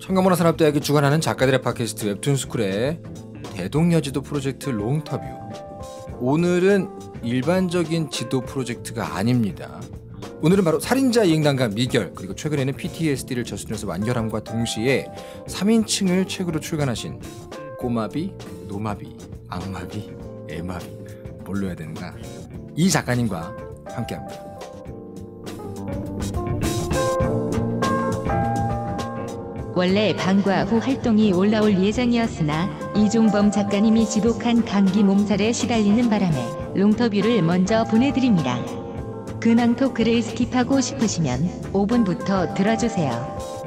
청가문화산업대학이 주관하는 작가들의 팟캐스트 웹툰스쿨의 대동여지도 프로젝트 롱터뷰 오늘은 일반적인 지도 프로젝트가 아닙니다 오늘은 바로 살인자 이행단과 미결 그리고 최근에는 PTSD를 저술해서 완결함과 동시에 3인칭을 책으로 출간하신 꼬마비, 노마비, 악마비, 애마비 뭘로 해야 되는가 이 작가님과 함께합니다. 원래 방과 후 활동이 올라올 예정이었으나 이종범 작가님이 지독한 감기 몸살에 시달리는 바람에 롱터뷰를 먼저 보내드립니다. 근황 토크를 스킵하고 싶으시면 5분부터 들어주세요.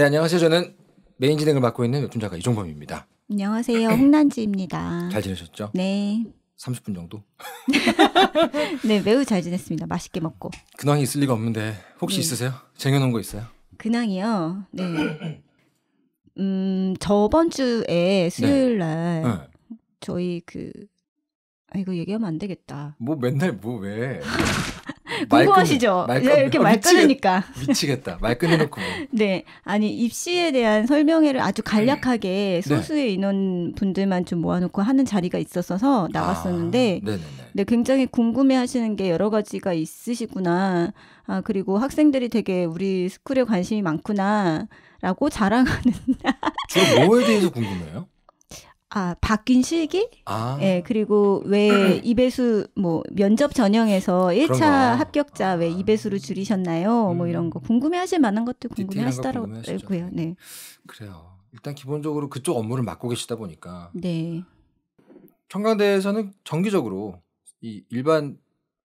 네, 안녕하세요. 저는 메인 진행을 맡고 있는 웹툰 작가 이종범입니다. 안녕하세요. 홍난지입니다. 잘 지내셨죠? 네. 30분 정도? 네, 매우 잘 지냈습니다. 맛있게 먹고. 근황이 있을 리가 없는데 혹시 네. 있으세요? 쟁여놓은 거 있어요? 근황이요? 네. 음, 저번 주에 수요일 네. 날 네. 저희 그 아, 이거 얘기하면 안 되겠다. 뭐 맨날 뭐 왜. 궁금하시죠? 말 끊... 네, 이렇게 어, 말 끊으니까 미치겠, 다말 끊어놓고. 네, 아니 입시에 대한 설명회를 아주 간략하게 음. 네. 소수의 인원 분들만 좀 모아놓고 하는 자리가 있어서 나갔었는데, 아, 네, 굉장히 궁금해하시는 게 여러 가지가 있으시구나. 아 그리고 학생들이 되게 우리 스쿨에 관심이 많구나. 라고 자랑하는. 저 뭐에 대해서 궁금해요? 아 바뀐 실기? 아. 예 그리고 왜 2배수 뭐 면접 전형에서 1차 합격자 왜 2배수로 아. 줄이셨나요? 음. 뭐 이런 거 음. 궁금해하실 만한 것도 궁금해하시더라고요. 네. 그래요. 일단 기본적으로 그쪽 업무를 맡고 계시다 보니까 네. 청강대에서는 정기적으로 이 일반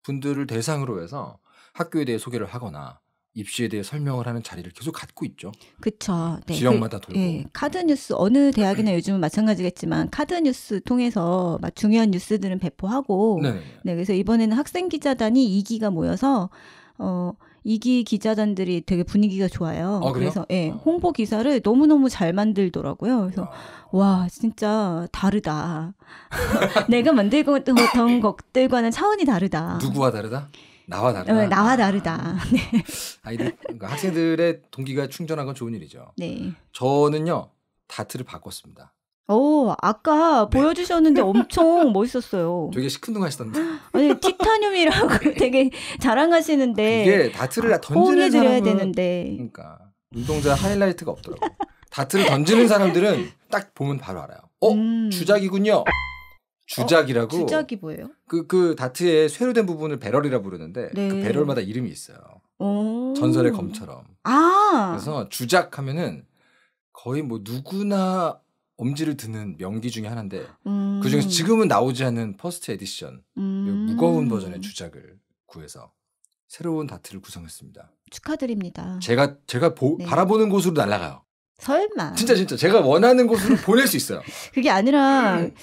분들을 대상으로 해서 학교에 대해 소개를 하거나 입시에 대해 설명을 하는 자리를 계속 갖고 있죠. 그렇죠. 네. 그 지역마다 돌고. 예, 카드 뉴스 어느 대학이나 요즘은 마찬가지겠지만 카드 뉴스 통해서 막 중요한 뉴스들은 배포하고 네네. 네, 그래서 이번에는 학생 기자단이 2기가 모여서 어 2기 기자단들이 되게 분위기가 좋아요. 아, 그래서 예, 아. 홍보 기사를 너무너무 잘 만들더라고요. 그래서 와, 아. 와 진짜 다르다. 내가 만들고 했던 것들과는 차원이 다르다. 누구와 다르다? 나와 다르다. 네, 나와 다르다. 아, 네. 아이들 그러니까 학생들의 동기가 충전한 건 좋은 일이죠. 네. 저는요 다트를 바꿨습니다. 오 아까 네. 보여주셨는데 엄청 멋있었어요. 되게 시큰둥하시던데. 아니 티타늄이라고 네. 되게 자랑하시는데 이게 다트를 아, 던지는 사람은 되는데. 그러니까 운동자 하이라이트가 없더라고. 다트를 던지는 사람들은 딱 보면 바로 알아요. 어 음. 주작이군요. 어, 주작이라고. 어? 주작이 뭐예요? 그, 그 다트의 쇠로된 부분을 배럴이라 부르는데 그 네. 그 배럴마다 이름이 있어요. 오. 전설의 검처럼. 아. 그래서 주작하면은 거의 뭐 누구나 엄지를 드는 명기 중에 하나인데 음. 그 중에서 지금은 나오지 않은 퍼스트 에디션 음. 무거운 버전의 주작을 구해서 새로운 다트를 구성했습니다. 축하드립니다. 제가 제가 보, 네. 바라보는 곳으로 날아가요. 설마. 진짜 진짜 제가 원하는 곳으로 보낼 수 있어요. 그게 아니라 네.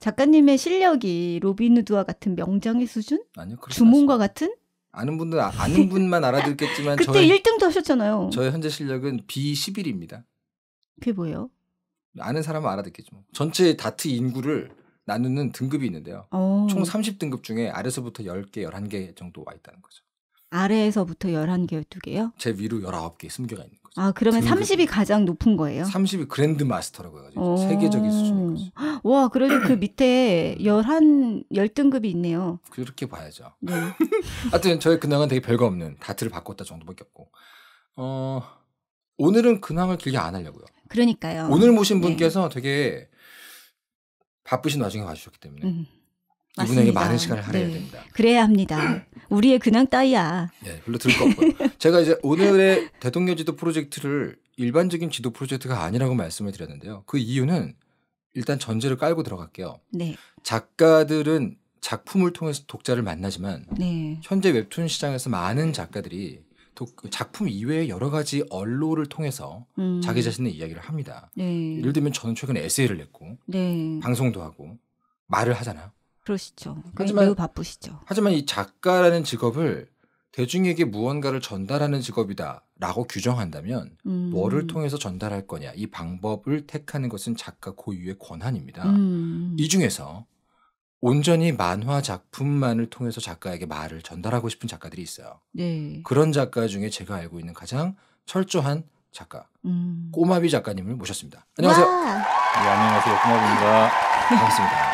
작가님의 실력이 로빈 우드와 같은 명장의 수준? 아니요. 주문과 같은? 아는 분들 아는 분만 알아듣겠지만 그때 저의, 1등도 하셨잖아요. 저의 현재 실력은 B11입니다. 그게 뭐예요? 아는 사람은 알아듣겠죠. 뭐. 전체 다트 인구를 나누는 등급이 있는데요. 오. 어. 총 30등급 중에 아래서부터 10개, 11개 정도 와 있다는 거죠. 아래에서부터 11개, 12개요? 제 위로 19개 숨겨가 있는 거죠. 아, 그러면 등급. 30이 가장 높은 거예요? 30이 그랜드 마스터라고 해가지고 세계적인 수준인 거죠. 와, 그래도 그 밑에 11, 10등급이 있네요. 그렇게 봐야죠. 네. 하여튼 저의 근황은 되게 별거 없는 다트를 바꿨다 정도밖에 없고. 어, 오늘은 근황을 길게 안 하려고요. 그러니까요. 오늘 모신 네. 분께서 네. 되게 바쁘신 와중에 와주셨기 때문에 음. 맞습니다. 이분에게 많은 시간을 할애해야 네. 됩니다. 그래야 합니다. 우리의 근황 따위야. 네, 별로 들거 을 없고요. 제가 이제 오늘의 대통령 지도 프로젝트를 일반적인 지도 프로젝트가 아니라고 말씀을 드렸는데요. 그 이유는 일단 전제를 깔고 들어갈게요. 네. 작가들은 작품을 통해서 독자를 만나지만 네. 현재 웹툰 시장에서 많은 작가들이 작품 이외에 여러 가지 언론을 통해서 음. 자기 자신의 이야기를 합니다. 네. 예를 들면 저는 최근에 에세이를 냈고 네. 방송도 하고 말을 하잖아요. 그러시죠. 그러니까 하지만 매우 바쁘시죠. 하지만 이 작가라는 직업을 대중에게 무언가를 전달하는 직업이다라고 규정한다면 음. 뭐를 통해서 전달할 거냐 이 방법을 택하는 것은 작가 고유의 권한입니다. 음. 이 중에서 온전히 만화 작품만을 통해서 작가에게 말을 전달하고 싶은 작가들이 있어요. 네. 그런 작가 중에 제가 알고 있는 가장 철저한 작가 음. 꼬마비 작가님을 모셨습니다. 안녕하세요. 네, 안녕하세요. 꼬마비입니다. 반갑습니다.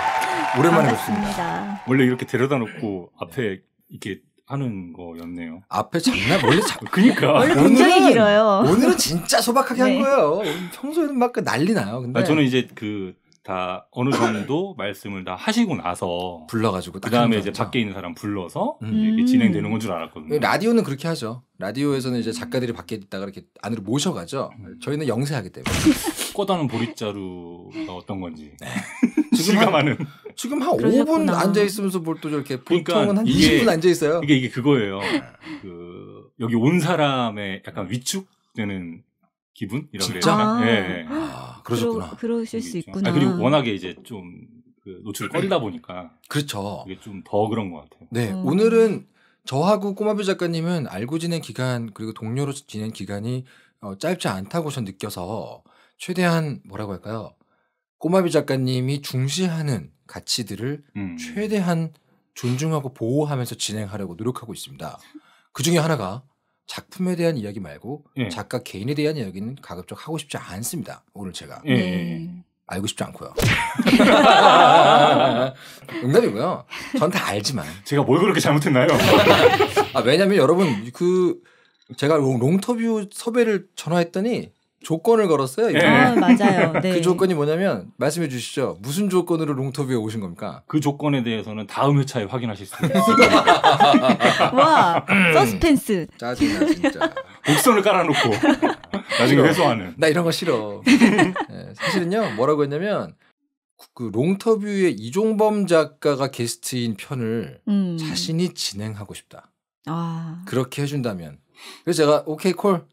오랜만에 뵙습니다. 원래 이렇게 데려다 놓고 앞에 이렇게 하는 거였네요. 앞에 장난 원래 자, 그니까 원래 굉장히 길어요. 오늘은 진짜 소박하게 네. 한 거예요. 평소에는 막 그 난리 나요. 근데 아 저는 이제 그다 어느 정도 말씀을 다 하시고 나서 불러가지고 그 다음에 이제 밖에 있는 사람 불러서 음. 음. 진행되는 건 줄 알았거든요. 라디오는 그렇게 하죠. 라디오에서는 이제 작가들이 밖에 있다가 이렇게 안으로 모셔가죠. 음. 저희는 영세하기 때문에 꼬다는 보릿자루가 어떤 건지 네. 지금 실감하 한, 지금 한 그러셨구나. 5분 앉아 있으면서 볼 또 저렇게 그러니까 보통은 그러니까 한 이게, 20분 앉아 있어요. 이게 이게 그거예요. 네. 그 여기 온 사람의 약간 위축되는 기분이라고 진짜? 그 아, 그러셨구나. 그러, 그러실 수 있구나. 아, 그리고 워낙에 이제 좀그 노출을 그러니까. 꺼리다 보니까 그렇죠. 이게 좀 더 그런 것 같아요. 네, 음. 오늘은 저하고 꼬마뷰 작가님은 알고 지낸 기간 그리고 동료로 지낸 기간이 어, 짧지 않다고 전 느껴서 최대한 뭐라고 할까요? 꼬마뷰 작가님이 중시하는 가치들을 음. 최대한 존중하고 보호하면서 진행하려고 노력하고 있습니다. 그 중에 하나가 작품에 대한 이야기 말고 예. 작가 개인에 대한 이야기는 가급적 하고 싶지 않습니다. 오늘 제가 예. 네. 알고 싶지 않고요. 응답이고요전 다 알지만 제가 뭘 그렇게 잘못했나요? 아, 왜냐하면 여러분 그 제가 롱터뷰 섭외를 전화했더니 조건을 걸었어요. 네. 아, 맞아요. 그 네. 그 조건이 뭐냐면 말씀해 주시죠. 무슨 조건으로 롱터뷰에 오신 겁니까? 그 조건에 대해서는 다음 회차에 확인하실 수 있습니다. 와, 서스펜스. 짜증나 진짜. 곡선을 깔아놓고 나중에 회수하는. 나 이런 거 싫어. 네, 사실은요 뭐라고 했냐면 그 롱터뷰에 이종범 작가가 게스트인 편을 음. 자신이 진행하고 싶다. 아. 그렇게 해준다면. 그래서 제가 오케이 콜.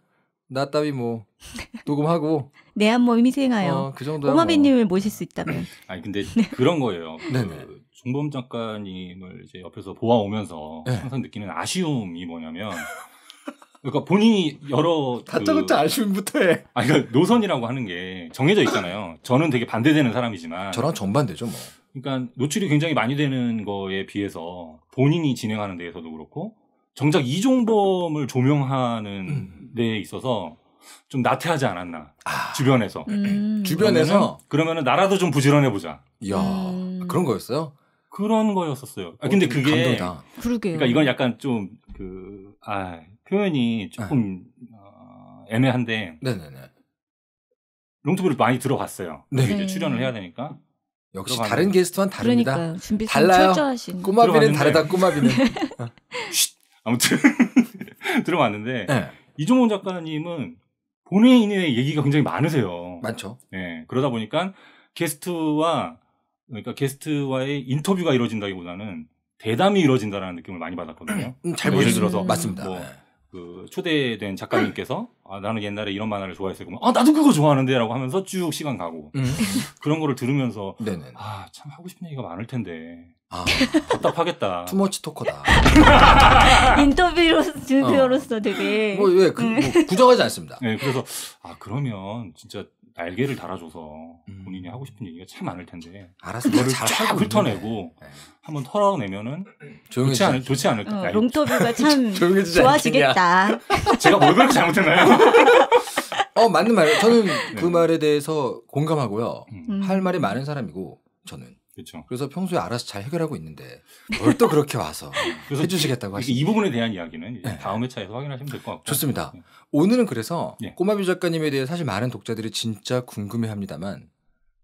나 따위 뭐 녹음하고 내한 몸이 생하여 어, 그 오마비님을 뭐... 모실 수 있다면 아니 근데 네. 그런 거예요. 그 중범 작가님을 이제 옆에서 보아오면서 네. 항상 느끼는 아쉬움이 뭐냐면 그러니까 본인이 여러 그 다짜고짜 그... 아쉬움부터 해. 아 그러니까 노선이라고 하는 게 정해져 있잖아요. 저는 되게 반대되는 사람이지만 저랑 정반대죠 뭐. 그러니까 노출이 굉장히 많이 되는 거에 비해서 본인이 진행하는 데에서도 그렇고 정작 이종범을 조명하는 음. 데 있어서 좀 나태하지 않았나 아. 주변에서 음. 음. 주변에서 그러면은, 나라도 좀 부지런해 보자. 야 음. 그런 거였어요? 그런 거였었어요. 아, 어, 근데 그게 감동이다. 그러니까 이건 약간 좀 그 아, 표현이 조금 네. 어, 애매한데 네네네. 롱투브를 많이 들어갔어요. 네. 이제 네. 출연을 해야 되니까 역시 다른 게스트와 다릅니다. 까 준비 달라요. 철저하신. 꼬마비는 다르다. 꼬마비는. 어. 아무튼 들어왔는데 네. 이종원 작가님은 본인의 얘기가 굉장히 많으세요. 많죠. 네. 그러다 보니까 게스트와 그러니까 게스트와의 인터뷰가 이루어진다기보다는 대담이 이루어진다라는 느낌을 많이 받았거든요. 음, 잘 그러니까 예를 들어서 맞습니다. 뭐 예. 그 초대된 작가님께서 아, 나는 옛날에 이런 만화를 좋아했었고 아 나도 그거 좋아하는데라고 하면서 쭉 시간 가고 음. 음. 그런 거를 들으면서 아 참 하고 싶은 얘기가 많을 텐데 아, 답답하겠다 투머치 토커다 인터뷰로 인터뷰로서 어. 되게 뭐왜 예, 그, 음. 뭐, 부정하지 않습니다. 네 그래서 아 그러면 진짜 날개를 달아줘서 음. 본인이 하고 싶은 얘기가 참 많을 텐데 알아서 그걸 하고 훑어내고 네. 한번 털어내면은 좋지 않을 좋지 않을까 어, 롱토비가참 아, 좋아지겠다. 제가 뭘 그렇게 잘못했나요? 어 맞는 말이에요. 저는 그 네. 그 말에 대해서 공감하고요. 음. 음. 할 말이 많은 사람이고 저는 그렇죠. 그래서 평소에 알아서 잘 해결하고 있는데 뭘 또 그렇게 와서 해주시겠다고 하시죠. 이 부분에 대한 이야기는 네. 다음 회차에서 확인하시면 될 것 같고 좋습니다. 네. 오늘은 그래서 네. 꼬마비 작가님에 대해 사실 많은 독자들이 진짜 궁금해합니다만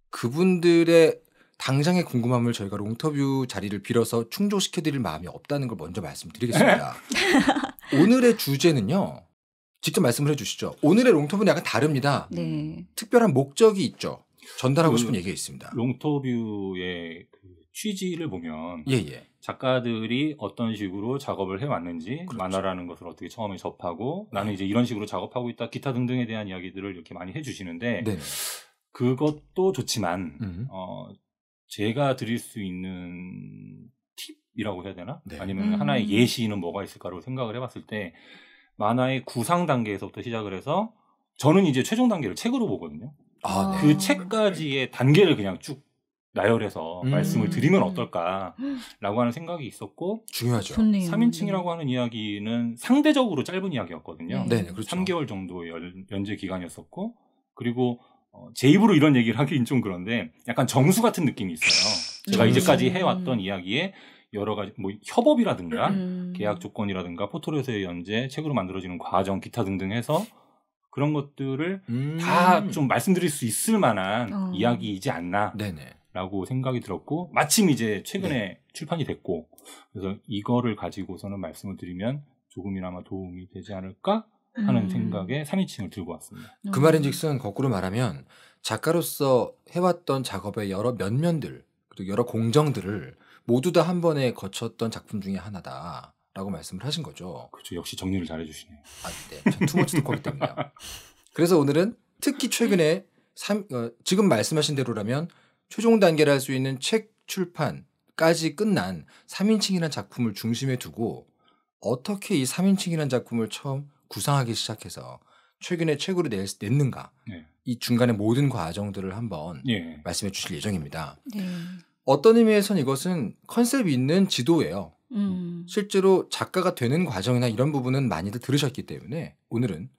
그분들의 당장의 궁금함을 저희가 롱터뷰 자리를 빌어서 충족시켜드릴 마음이 없다는 걸 먼저 말씀드리겠습니다. 오늘의 주제는요. 직접 말씀을 해주시죠. 오늘의 롱터뷰는 약간 다릅니다. 네. 특별한 목적이 있죠. 전달하고 그 싶은 얘기가 있습니다. 롱토뷰의 그 취지를 보면 예, 예. 작가들이 어떤 식으로 작업을 해왔는지 그렇죠. 만화라는 것을 어떻게 처음에 접하고 네. 나는 이제 이런 식으로 작업하고 있다 기타 등등에 대한 이야기들을 이렇게 많이 해주시는데 네 그것도 좋지만 음. 어, 제가 드릴 수 있는 팁이라고 해야 되나 네. 아니면 음. 하나의 예시는 뭐가 있을까라고 생각을 해봤을 때 만화의 구상 단계에서부터 시작을 해서 저는 이제 최종 단계를 책으로 보거든요. 아, 네. 그 책까지의 단계를 그냥 쭉 나열해서 음. 말씀을 드리면 어떨까라고 하는 생각이 있었고 중요하죠. 좋네요. 3인칭이라고 하는 이야기는 상대적으로 짧은 이야기였거든요. 네, 네 그렇죠. 3개월 정도 연, 연재 기간이었었고 그리고 어, 제 입으로 이런 얘기를 하긴 좀 그런데 약간 정수 같은 느낌이 있어요. 제가 음. 이제까지 해왔던 이야기에 여러 가지 뭐 협업이라든가 음. 계약 조건이라든가 포털에서의 연재, 책으로 만들어지는 과정, 기타 등등 해서 그런 것들을 음. 다좀 말씀드릴 수 있을 만한 어. 이야기이지 않나. 네네. 라고 생각이 들었고 마침 이제 최근에 네. 출판이 됐고 그래서 이거를 가지고서는 말씀을 드리면 조금이나마 도움이 되지 않을까 하는 음. 생각에 3인칭을 들고 왔습니다. 어. 그 말인즉슨 거꾸로 말하면 작가로서 해왔던 작업의 여러 면면들 그리고 여러 공정들을 모두 다 한 번에 거쳤던 작품 중의 하나다. 라고 말씀을 하신 거죠. 그렇죠. 역시 정리를 잘 해주시네요. 아, 네. 전 투머치 토커기 때문에요. 그래서 오늘은 특히 최근에 삼, 어, 지금 말씀하신 대로라면 최종 단계를 할수 있는 책 출판까지 끝난 3인칭이라는 작품을 중심에 두고 어떻게 이 3인칭이라는 작품을 처음 구상하기 시작해서 최근에 책으로 낼, 냈는가 네. 이 중간의 모든 과정들을 한번 네. 말씀해 주실 예정입니다. 네. 어떤 의미에선 이것은 컨셉이 있는 지도예요. 음. 실제로 작가가 되는 과정이나 이런 부분은 많이들 들으셨기 때문에 오늘은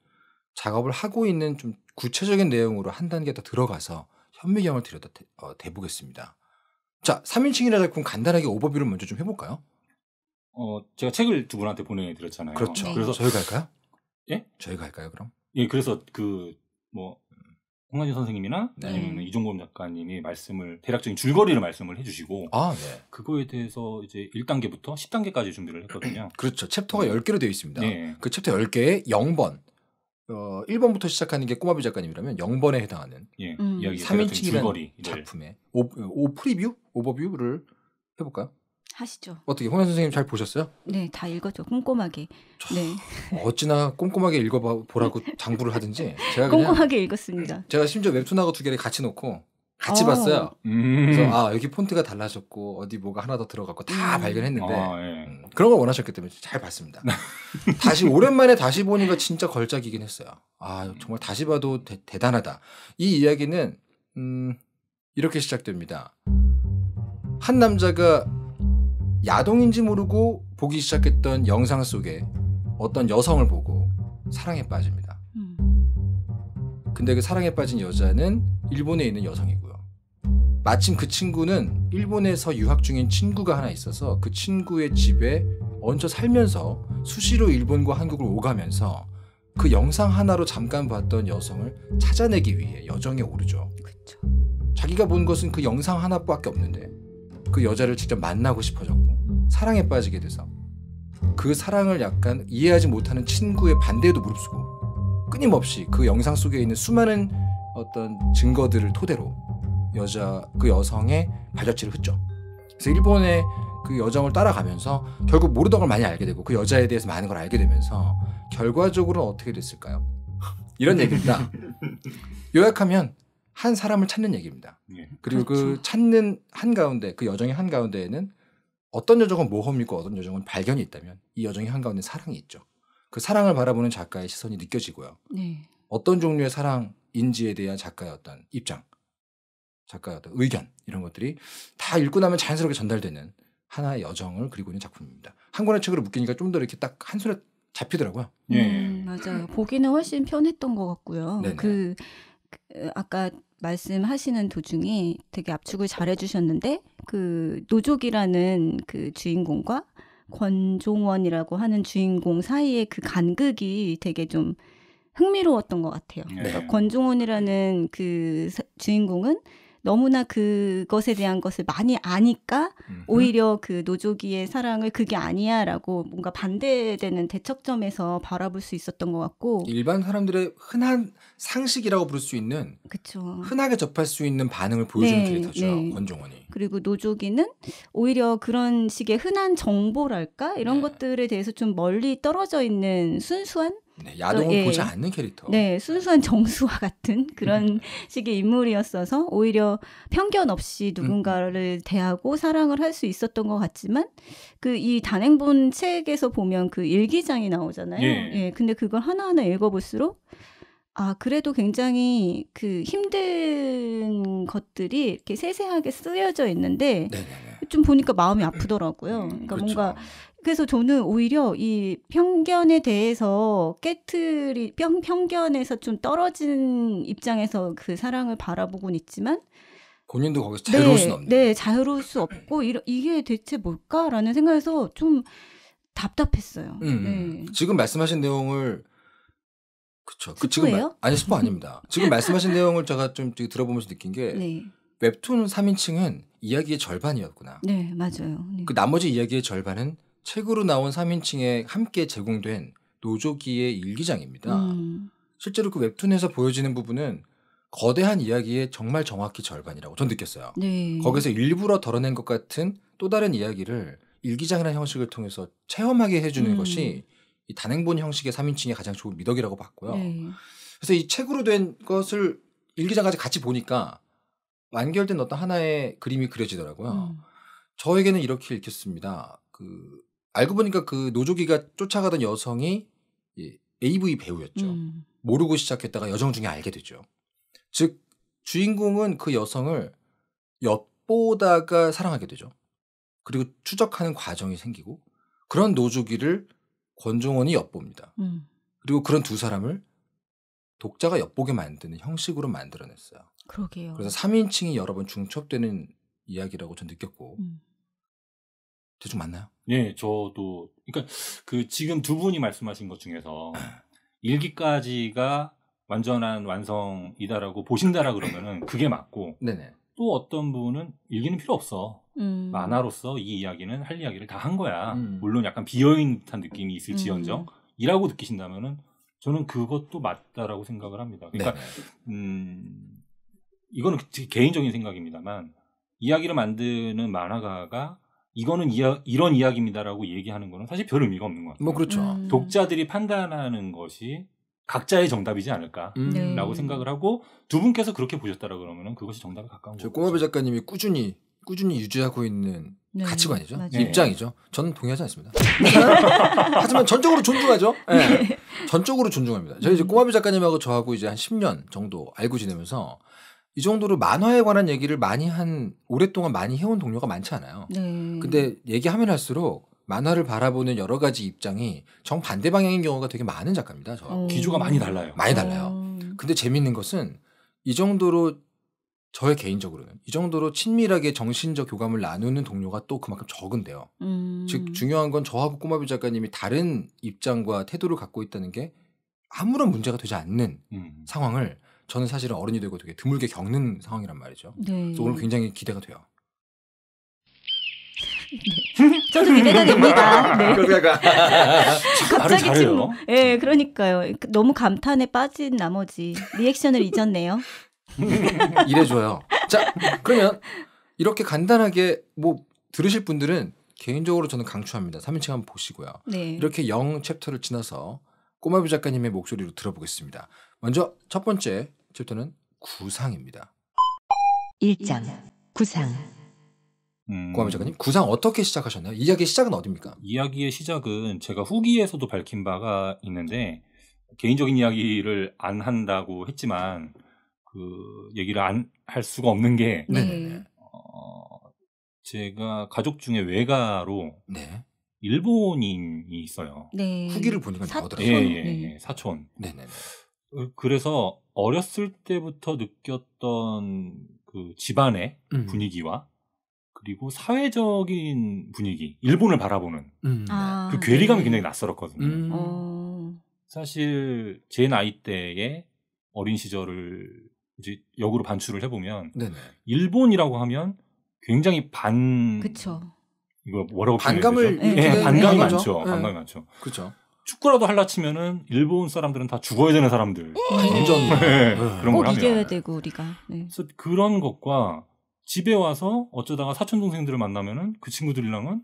작업을 하고 있는 좀 구체적인 내용으로 한 단계 더 들어가서 현미경을 들여다 대, 어, 보겠습니다 자, 3인칭이라 작품 간단하게 오버뷰를 먼저 좀 해볼까요? 어, 제가 책을 두 분한테 보내드렸잖아요. 그렇죠. 네. 그래서 저희가 할까요? 예? 저희가 할까요, 그럼? 예, 그래서 그, 뭐, 홍나진 선생님이나 네. 아니면 네. 이종범 작가님이 말씀을 대략적인 줄거리를 말씀을 해주시고 아, 네. 그거에 대해서 이제 1단계부터 10단계까지 준비를 했거든요. 그렇죠. 챕터가 네. 10개로 되어 있습니다. 네. 그 챕터 10개에 0번 어, 1번부터 시작하는 게 꼬마비 작가님이라면 0번에 해당하는 예. 음. 3인칭이라는 작품의 오, 오 프리뷰? 오버뷰를 해볼까요? 하시죠. 어떻게 홍현 선생님 잘 보셨어요? 네, 다 읽었죠. 꼼꼼하게. 저, 네. 어찌나 꼼꼼하게 읽어보라고 장부를 네. 하든지 제가 꼼꼼하게 읽었습니다. 제가 심지어 웹툰하고 두 개를 같이 놓고 같이 오. 어. 봤어요. 음. 그래서 아 여기 폰트가 달라졌고 어디 뭐가 하나 더 들어갔고 다 음. 발견했는데 아, 예. 음, 그런 걸 원하셨기 때문에 잘 봤습니다. 다시 오랜만에 다시 보니까 진짜 걸작이긴 했어요. 아 정말 다시 봐도 대, 대단하다. 이 이야기는 음, 이렇게 시작됩니다. 한 남자가 야동인지 모르고 보기 시작했던 영상 속에 어떤 여성을 보고 사랑에 빠집니다. 음. 근데 그 사랑에 빠진 여자는 일본에 있는 여성이고요. 마침 그 친구는 일본에서 유학 중인 친구가 하나 있어서 그 친구의 집에 얹혀 살면서 수시로 일본과 한국을 오가면서 그 영상 하나로 잠깐 봤던 여성을 찾아내기 위해 여정에 오르죠. 그쵸. 자기가 본 것은 그 영상 하나밖에 없는데 그 여자를 직접 만나고 싶어졌고 사랑에 빠지게 돼서 그 사랑을 약간 이해하지 못하는 친구의 반대에도 무릅쓰고 끊임없이 그 영상 속에 있는 수많은 어떤 증거들을 토대로 여자 그 여성의 발자취를 흩죠. 그래서 일본의 그 여정을 따라가면서 결국 모르던 걸 많이 알게 되고 그 여자에 대해서 많은 걸 알게 되면서 결과적으로 어떻게 됐을까요? 이런 얘기입니다. 요약하면 한 사람을 찾는 얘기입니다. 네, 그리고 그그 그렇죠. 찾는 한 가운데 그 여정의 한 가운데에는 어떤 여정은 모험이고 어떤 여정은 발견이 있다면 이 여정의 한가운데 사랑이 있죠. 그 사랑을 바라보는 작가의 시선이 느껴지고요. 네. 어떤 종류의 사랑인지에 대한 작가의 어떤 입장, 작가의 어떤 의견 이런 것들이 다 읽고 나면 자연스럽게 전달되는 하나의 여정을 그리고 있는 작품입니다. 한 권의 책으로 묶이니까 좀 더 이렇게 딱 한 손에 잡히더라고요. 음, 예. 음, 맞아요. 보기는 훨씬 편했던 것 같고요. 그, 그 아까 말씀하시는 도중에 되게 압축을 잘 해주셨는데 그 노족이라는 그 주인공과 권종원이라고 하는 주인공 사이의 그 간극이 되게 좀 흥미로웠던 것 같아요. 네. 그러니까 권종원이라는 그 주인공은 너무나 그것에 대한 것을 많이 아니까 오히려 그 노조기의 사랑을 그게 아니야라고 뭔가 반대되는 대척점에서 바라볼 수 있었던 것 같고 일반 사람들의 흔한 상식이라고 부를 수 있는 그쵸. 흔하게 접할 수 있는 반응을 보여주는 네, 캐릭터죠 네. 권종원이 그리고 노조기는 오히려 그런 식의 흔한 정보랄까 이런 네. 것들에 대해서 좀 멀리 떨어져 있는 순수한 네, 야동을 예, 보지 않는 캐릭터. 네, 순수한 정수와 같은 그런 음. 식의 인물이었어서 오히려 편견 없이 음. 누군가를 음. 대하고 사랑을 할 수 있었던 것 같지만 그 이 단행본 책에서 보면 그 일기장이 나오잖아요. 예. 예, 근데 그걸 하나하나 읽어볼수록 아, 그래도 굉장히 그 힘든 것들이 이렇게 세세하게 쓰여져 있는데 네네네. 네, 네. 좀 보니까 마음이 아프더라고요. 음, 그러니까 그렇죠. 뭔가 그래서 저는 오히려 이 편견에 대해서 깨트리 편, 편견에서 좀 떨어진 입장에서 그 사랑을 바라보곤 있지만 본인도 거기서 네, 자유로울 네, 수는 네, 자유로울 수 없고 이러, 이게 대체 뭘까라는 생각에서 좀 답답했어요. 음, 음. 네. 지금 말씀하신 내용을 그렇죠. 그 지금 마, 아니 스포 아닙니다. 지금 말씀하신 내용을 제가 좀 들어보면서 느낀 게 네. 웹툰 3인칭은 이야기의 절반이었구나. 네, 맞아요. 네. 그 나머지 이야기의 절반은 책으로 나온 3인칭에 함께 제공된 노조기의 일기장입니다. 음. 실제로 그 웹툰에서 보여지는 부분은 거대한 이야기의 정말 정확히 절반이라고 전 느꼈어요. 네. 거기서 일부러 덜어낸 것 같은 또 다른 이야기를 일기장이라는 형식을 통해서 체험하게 해주는 음. 것이 이 단행본 형식의 3인칭의 가장 좋은 미덕이라고 봤고요. 네. 그래서 이 책으로 된 것을 일기장까지 같이 보니까 완결된 어떤 하나의 그림이 그려지더라고요. 음. 저에게는 이렇게 읽혔습니다. 그 알고 보니까 그 노조기가 쫓아가던 여성이 예, AV 배우였죠. 음. 모르고 시작했다가 여정 중에 알게 되죠. 즉 주인공은 그 여성을 엿보다가 사랑하게 되죠. 그리고 추적하는 과정이 생기고 그런 노조기를 권종원이 엿봅니다. 음. 그리고 그런 두 사람을 독자가 엿보게 만드는 형식으로 만들어냈어요. 그러게요. 그래서 3인칭이 여러 번 중첩되는 이야기라고 전 느꼈고 음. 대충 맞나요? 네, 저도 그러니까 그 지금 두 분이 말씀하신 것 중에서 네. 일기까지가 완전한 완성이다라고 보신다라 그러면은 그게 맞고 네네. 또 어떤 분은 일기는 필요 없어. 음. 만화로서 이 이야기는 할 이야기를 다 한 거야. 음. 물론 약간 비어인 듯한 느낌이 있을지언정 음. 이라고 느끼신다면은 저는 그것도 맞다라고 생각을 합니다. 그러니까 네네. 네. 음 이거는 개인적인 생각입니다만 이야기를 만드는 만화가가 이거는 이야, 이런 이야기입니다라고 얘기하는 거는 사실 별 의미가 없는 것 같아요. 뭐 그렇죠. 음. 독자들이 판단하는 것이 각자의 정답이지 않을까라고 음. 네. 생각을 하고 두 분께서 그렇게 보셨다라 그러면 그것이 정답에 가까운 거죠. 꼬마배 작가님이 꾸준히 꾸준히 유지하고 있는 네, 가치관이죠. 맞아요. 네. 입장이죠. 저는 동의하지 않습니다. 하지만 전적으로 존중하죠. 네. 네. 전적으로 존중합니다. 저희 이제 음. 꼬마비 작가님하고 저하고 이제 한 10년 정도 알고 지내면서 이 정도로 만화에 관한 얘기를 많이 한 오랫동안 많이 해온 동료가 많지 않아요. 네. 근데 얘기하면 할수록 만화를 바라보는 여러 가지 입장이 정 반대 방향인 경우가 되게 많은 작가입니다. 저 음. 기조가 많이 달라요. 많이 달라요. 음. 근데 재밌는 것은 이 정도로 저의 개인적으로는 이 정도로 친밀하게 정신적 교감을 나누는 동료가 또 그만큼 적은데요. 음. 즉 중요한 건 저하고 꼬마비 작가님이 다른 입장과 태도를 갖고 있다는 게 아무런 문제가 되지 않는 음. 상황을 저는 사실은 어른이 되고 되게 드물게 겪는 상황이란 말이죠. 네. 그래서 오늘 굉장히 기대가 돼요. 네. 저도 기대가 됩니다. 네. 갑자기 지 예, 네, 그러니까요. 그 너무 감탄에 빠진 나머지 리액션을 잊었네요. 이래줘요. 자, 그러면 이렇게 간단하게 뭐 들으실 분들은 개인적으로 저는 강추합니다. 3인칭 한번 보시고요. 네. 이렇게 영 챕터를 지나서 꼬마비 작가님의 목소리로 들어보겠습니다. 먼저 첫 번째 챕터는 구상입니다. 1장 구상 음. 고아미 작가님, 구상 어떻게 시작하셨나요? 이야기의 시작은 어디입니까? 이야기의 시작은 제가 후기에서도 밝힌 바가 있는데 개인적인 이야기를 안 한다고 했지만 그 얘기를 안 할 수가 없는 게 네, 네, 음. 네. 어, 제가 가족 중에 외가로 네. 일본인이 있어요. 네. 후기를 보니까 사촌. 나오더 예, 예, 네. 예, 사촌. 네네. 어, 그래서 어렸을 때부터 느꼈던 그 집안의 음. 분위기와 그리고 사회적인 분위기, 일본을 바라보는 음. 아, 그 괴리감이 네. 굉장히 낯설었거든요. 음. 어. 사실 제 나이 때의 어린 시절을 이제 역으로 반출을 해보면 네네. 일본이라고 하면 굉장히 반 그쵸. 이거 뭐라고 반감을 네, 예, 네, 네. 네, 반감이 많죠. 반감이 많죠. 그렇죠. 축구라도 할라 치면은 일본 사람들은 다 죽어야 되는 사람들. 완전 음. 네. 음. 네. 그런 걸 이겨야 되고 우리가. 네. 그래서 그런 것과 집에 와서 어쩌다가 사촌 동생들을 만나면은 그 친구들이랑은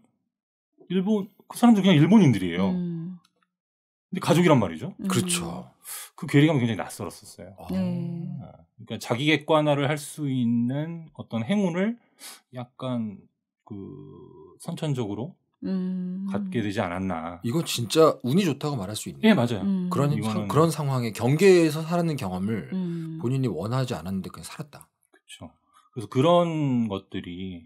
일본 그 사람들 그냥 일본인들이에요. 음. 근데 가족이란 말이죠. 음. 그렇죠. 그 괴리감이 굉장히 낯설었었어요. 네. 아. 그러니까 자기 객관화를 할 수 있는 어떤 행운을 약간 그 선천적으로 갖게 되지 않았나. 이건 진짜 운이 좋다고 말할 수있네 예, 맞아요. 음. 그런 이거는... 그런 상황에 경계에서 살았는 경험을 음. 본인이 원하지 않았는데 그냥 살았다. 그렇죠. 그래서 그런 것들이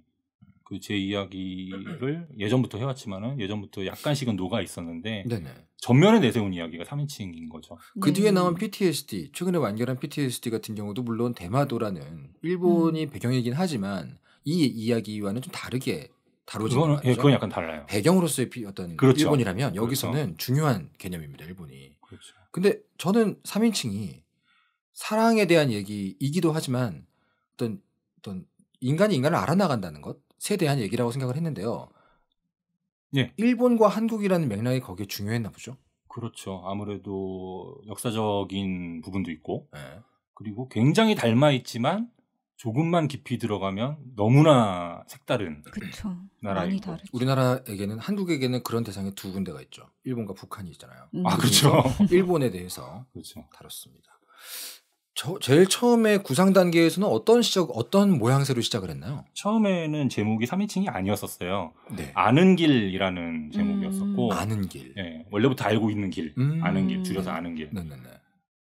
그 제 이야기를 예전부터 해왔지만은 예전부터 약간씩은 녹아 있었는데 네네. 전면에 내세운 이야기가 3인칭인 거죠. 네. 그 뒤에 나온 PTSD, 최근에 완결한 PTSD 같은 경우도 물론 대마도라는 일본이 음. 배경이긴 하지만 이 이야기와는 좀 다르게 다루지는 그건, 예, 그건 약간 달라요. 배경으로서의 어떤 그렇죠. 일본이라면 여기서는 그렇죠. 중요한 개념입니다. 일본이. 그렇죠. 근데 저는 3인칭이 사랑에 대한 얘기이기도 하지만 어떤 어떤 인간이 인간을 알아나간다는 것에 대한 얘기라고 생각을 했는데요. 예. 일본과 한국이라는 맥락이 거기에 중요했나 보죠. 그렇죠. 아무래도 역사적인 부분도 있고 예. 그리고 굉장히 닮아 있지만 조금만 깊이 들어가면 너무나 색다른 그쵸. 나라인 많 우리나라에게는 한국에게는 그런 대상이 두 군데가 있죠. 일본과 북한이 있잖아요. 음. 아 그렇죠. 일본에 대해서 그렇죠. 다뤘습니다. 저, 제일 처음에 구상 단계에서는 어떤 시작, 어떤 모양새로 시작을 했나요? 처음에는 제목이 3인칭이 아니었었어요. 네. 아는 길이라는 제목이었었고. 음. 아는 길. 네, 원래부터 알고 있는 길. 음. 아는 길, 줄여서 아는 길. 네, 네, 네.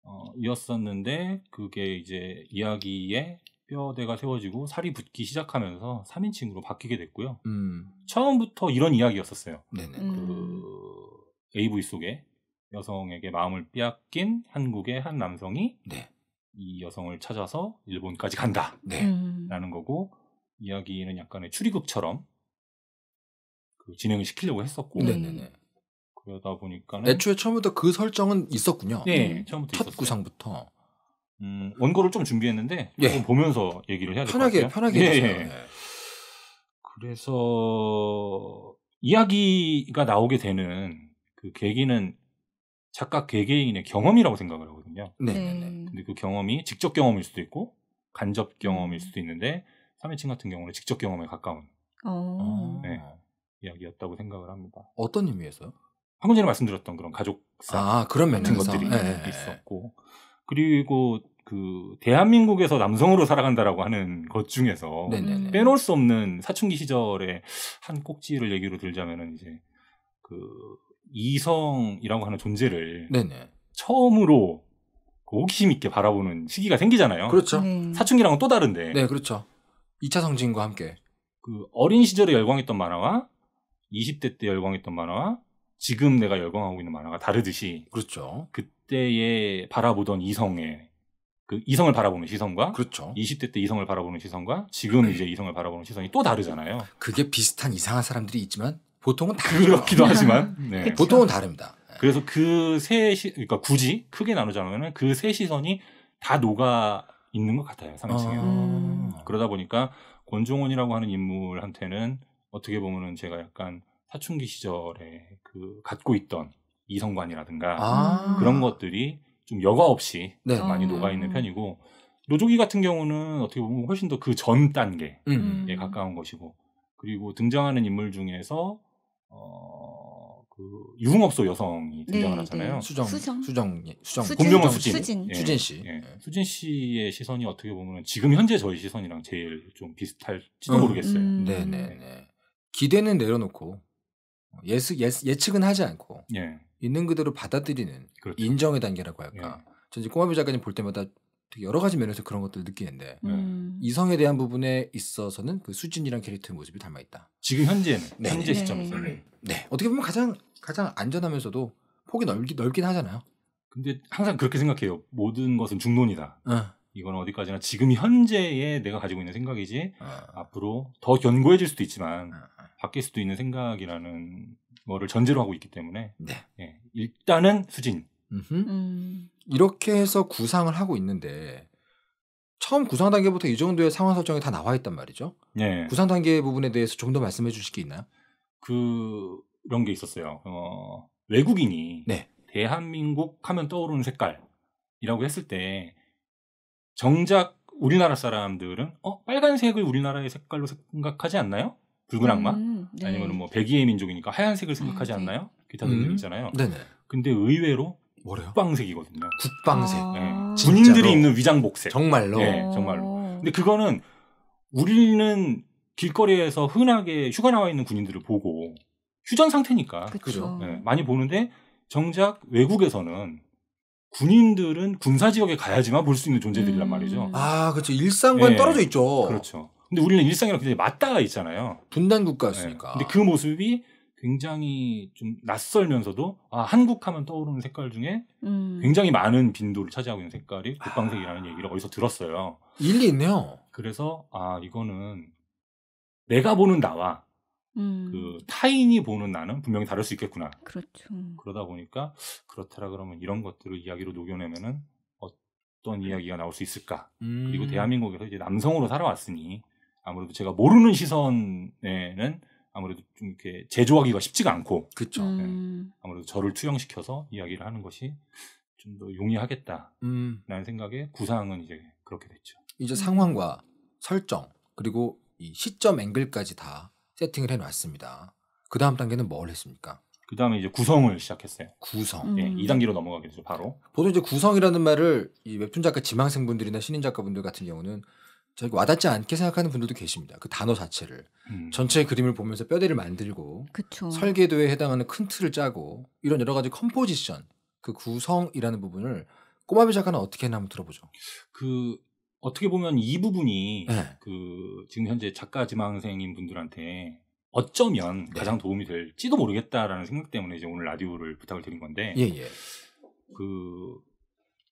어, 이었었는데, 그게 이제 이야기의 뼈대가 세워지고 살이 붙기 시작하면서 3인칭으로 바뀌게 됐고요. 음. 처음부터 이런 이야기였었어요. 네네. 음. 그 AV 속에 여성에게 마음을 빼앗긴 한국의 한 남성이 네. 이 여성을 찾아서 일본까지 간다. 네. 라는 거고 이야기는 약간의 추리극처럼 그 진행을 시키려고 했었고 음. 네네네. 그러다 보니까 애초에 처음부터 그 설정은 있었군요. 네, 처음부터 첫 있었어요. 구상부터 음, 원고를 좀 준비했는데 예. 좀 보면서 얘기를 해야 될 것 같아요. 편하게 편하게 예, 예. 네. 그래서 이야기가 나오게 되는 그 계기는 작가 개개인의 경험이라고 생각을 하거든요. 네. 네. 네. 근데 그 경험이 직접 경험일 수도 있고 간접 경험일 음. 수도 있는데 3인칭 같은 경우는 직접 경험에 가까운 어. 어, 네, 이야기였다고 생각을 합니다. 어떤 의미에서요? 방금 전에 말씀드렸던 그런 가족사 아, 그런 면은 것들이 네. 있었고 그리고 그 대한민국에서 남성으로 살아간다라고 하는 것 중에서 네네네. 빼놓을 수 없는 사춘기 시절의 한 꼭지를 얘기로 들자면은 이제 그 이성이라고 하는 존재를 네네. 처음으로 그 호기심 있게 바라보는 시기가 생기잖아요. 그렇죠. 음. 사춘기랑은 또 다른데. 네, 그렇죠. 2차 성진과 함께. 그 어린 시절에 열광했던 만화와 20대 때 열광했던 만화와 지금 내가 열광하고 있는 만화가 다르듯이 그렇죠. 그때의 바라보던 이성의 그 이성을 바라보는 시선과 그렇죠. 20대 때 이성을 바라보는 시선과 지금 이제 이성을 바라보는 시선이 또 다르잖아요. 그게 비슷한 이상한 사람들이 있지만 보통은 다르죠. 그렇기도 하지만 네. 보통은 다릅니다. 네. 그래서 그 세 시, 그러니까 굳이 크게 나누자면 그 세 시선이 다 녹아 있는 것 같아요 상층에 아... 음. 그러다 보니까 권종원이라고 하는 인물한테는 어떻게 보면은 제가 약간 사춘기 시절에 그 갖고 있던 이성관이라든가 아~ 그런 것들이 좀 여과 없이 네. 많이 아. 녹아 있는 편이고 노조기 같은 경우는 어떻게 보면 훨씬 더 그 전 단계에 음. 예, 가까운 것이고 그리고 등장하는 인물 중에서 어, 그 유흥업소 여성이 네, 등장을 네, 하잖아요. 네. 수정, 수정, 수정, 수 예, 수정 공명호 수진, 수진, 예, 수진 씨. 예. 네. 수진 씨의 시선이 어떻게 보면 지금 현재 저희 시선이랑 제일 좀 비슷할지도 음. 모르겠어요. 음. 네, 네, 네. 기대는 내려놓고 예측, 예측 예측은 하지 않고 예. 있는 그대로 받아들이는 그렇죠. 인정의 단계라고 할까. 예. 전 이제 꼬마비 작가님 볼 때마다 되게 여러 가지 면에서 그런 것들을 느끼는데 예. 음. 이성에 대한 부분에 있어서는 그 수진이란 캐릭터의 모습이 닮아 있다. 지금 현재는 네. 현재 네. 시점에서 네. 네 어떻게 보면 가장 가장 안전하면서도 폭이 넓기, 넓긴 하잖아요. 근데 항상 그렇게 생각해요. 모든 것은 중론이다. 어. 이건 어디까지나 지금 현재의 내가 가지고 있는 생각이지 어. 앞으로 더 견고해질 수도 있지만 어. 바뀔 수도 있는 생각이라는 거를 전제로 하고 있기 때문에 네. 예, 일단은 수진. 음. 이렇게 해서 구상을 하고 있는데 처음 구상 단계부터 이 정도의 상황 설정이 다 나와 있단 말이죠. 네. 구상 단계 부분에 대해서 좀 더 말씀해 주실 게 있나요? 그런 게 있었어요. 어, 외국인이 네. 대한민국 하면 떠오르는 색깔이라고 했을 때 정작 우리나라 사람들은 어 빨간색을 우리나라의 색깔로 생각하지 않나요? 붉은 악마. 음. 네. 아니면 뭐 백의의 민족이니까 하얀색을 생각하지 아, 네. 않나요? 기타 등등 있잖아요. 네네. 근데 의외로 뭐래요? 국방색이거든요. 국방색. 아~ 네. 군인들이 입는 위장복색. 정말로. 네, 어. 정말로. 근데 그거는 우리는 길거리에서 흔하게 휴가 나와 있는 군인들을 보고 휴전 상태니까 그죠. 네, 많이 보는데 정작 외국에서는 군인들은 군사 지역에 가야지만 볼 수 있는 존재들이란 음. 말이죠. 음. 아, 그렇죠. 일상과는 네, 떨어져 있죠. 그렇죠. 근데 우리는 일상이랑 굉장히 맞닿아 있잖아요. 분단 국가였으니까. 네. 근데 그 모습이 굉장히 좀 낯설면서도 아 한국 하면 떠오르는 색깔 중에 음. 굉장히 많은 빈도를 차지하고 있는 색깔이 아. 국방색이라는 아. 얘기를 어디서 들었어요. 일리 있네요. 그래서 아 이거는 내가 보는 나와 음. 그 타인이 보는 나는 분명히 다를 수 있겠구나. 그렇죠. 그러다 보니까 그렇더라 그러면 이런 것들을 이야기로 녹여내면은 어떤 이야기가 나올 수 있을까? 음. 그리고 대한민국에서 이제 남성으로 살아왔으니 아무래도 제가 모르는 시선에는 아무래도 좀 이렇게 제조하기가 쉽지가 않고 그렇죠. 네. 아무래도 저를 투영시켜서 이야기를 하는 것이 좀 더 용이하겠다라는 음. 생각에 구상은 이제 그렇게 됐죠. 이제 음. 상황과 설정 그리고 이 시점 앵글까지 다 세팅을 해놨습니다. 그 다음 단계는 뭘 했습니까? 그 다음에 이제 구성을 시작했어요. 구성. 예, 음. 네, 2단계로 넘어가게되죠 바로. 보통 이제 구성이라는 말을 이 웹툰 작가 지망생분들이나 신인 작가분들 같은 경우는 저기 와닿지 않게 생각하는 분들도 계십니다. 그 단어 자체를 음. 전체 그림을 보면서 뼈대를 만들고 그쵸. 설계도에 해당하는 큰 틀을 짜고 이런 여러 가지 컴포지션 그 구성이라는 부분을 꼬마비 작가는 어떻게 했나 한번 들어보죠. 그 어떻게 보면 이 부분이 네. 그 지금 현재 작가 지망생인 분들한테 어쩌면 네. 가장 도움이 될지도 모르겠다라는 생각 때문에 이제 오늘 라디오를 부탁을 드린 건데 예, 예. 그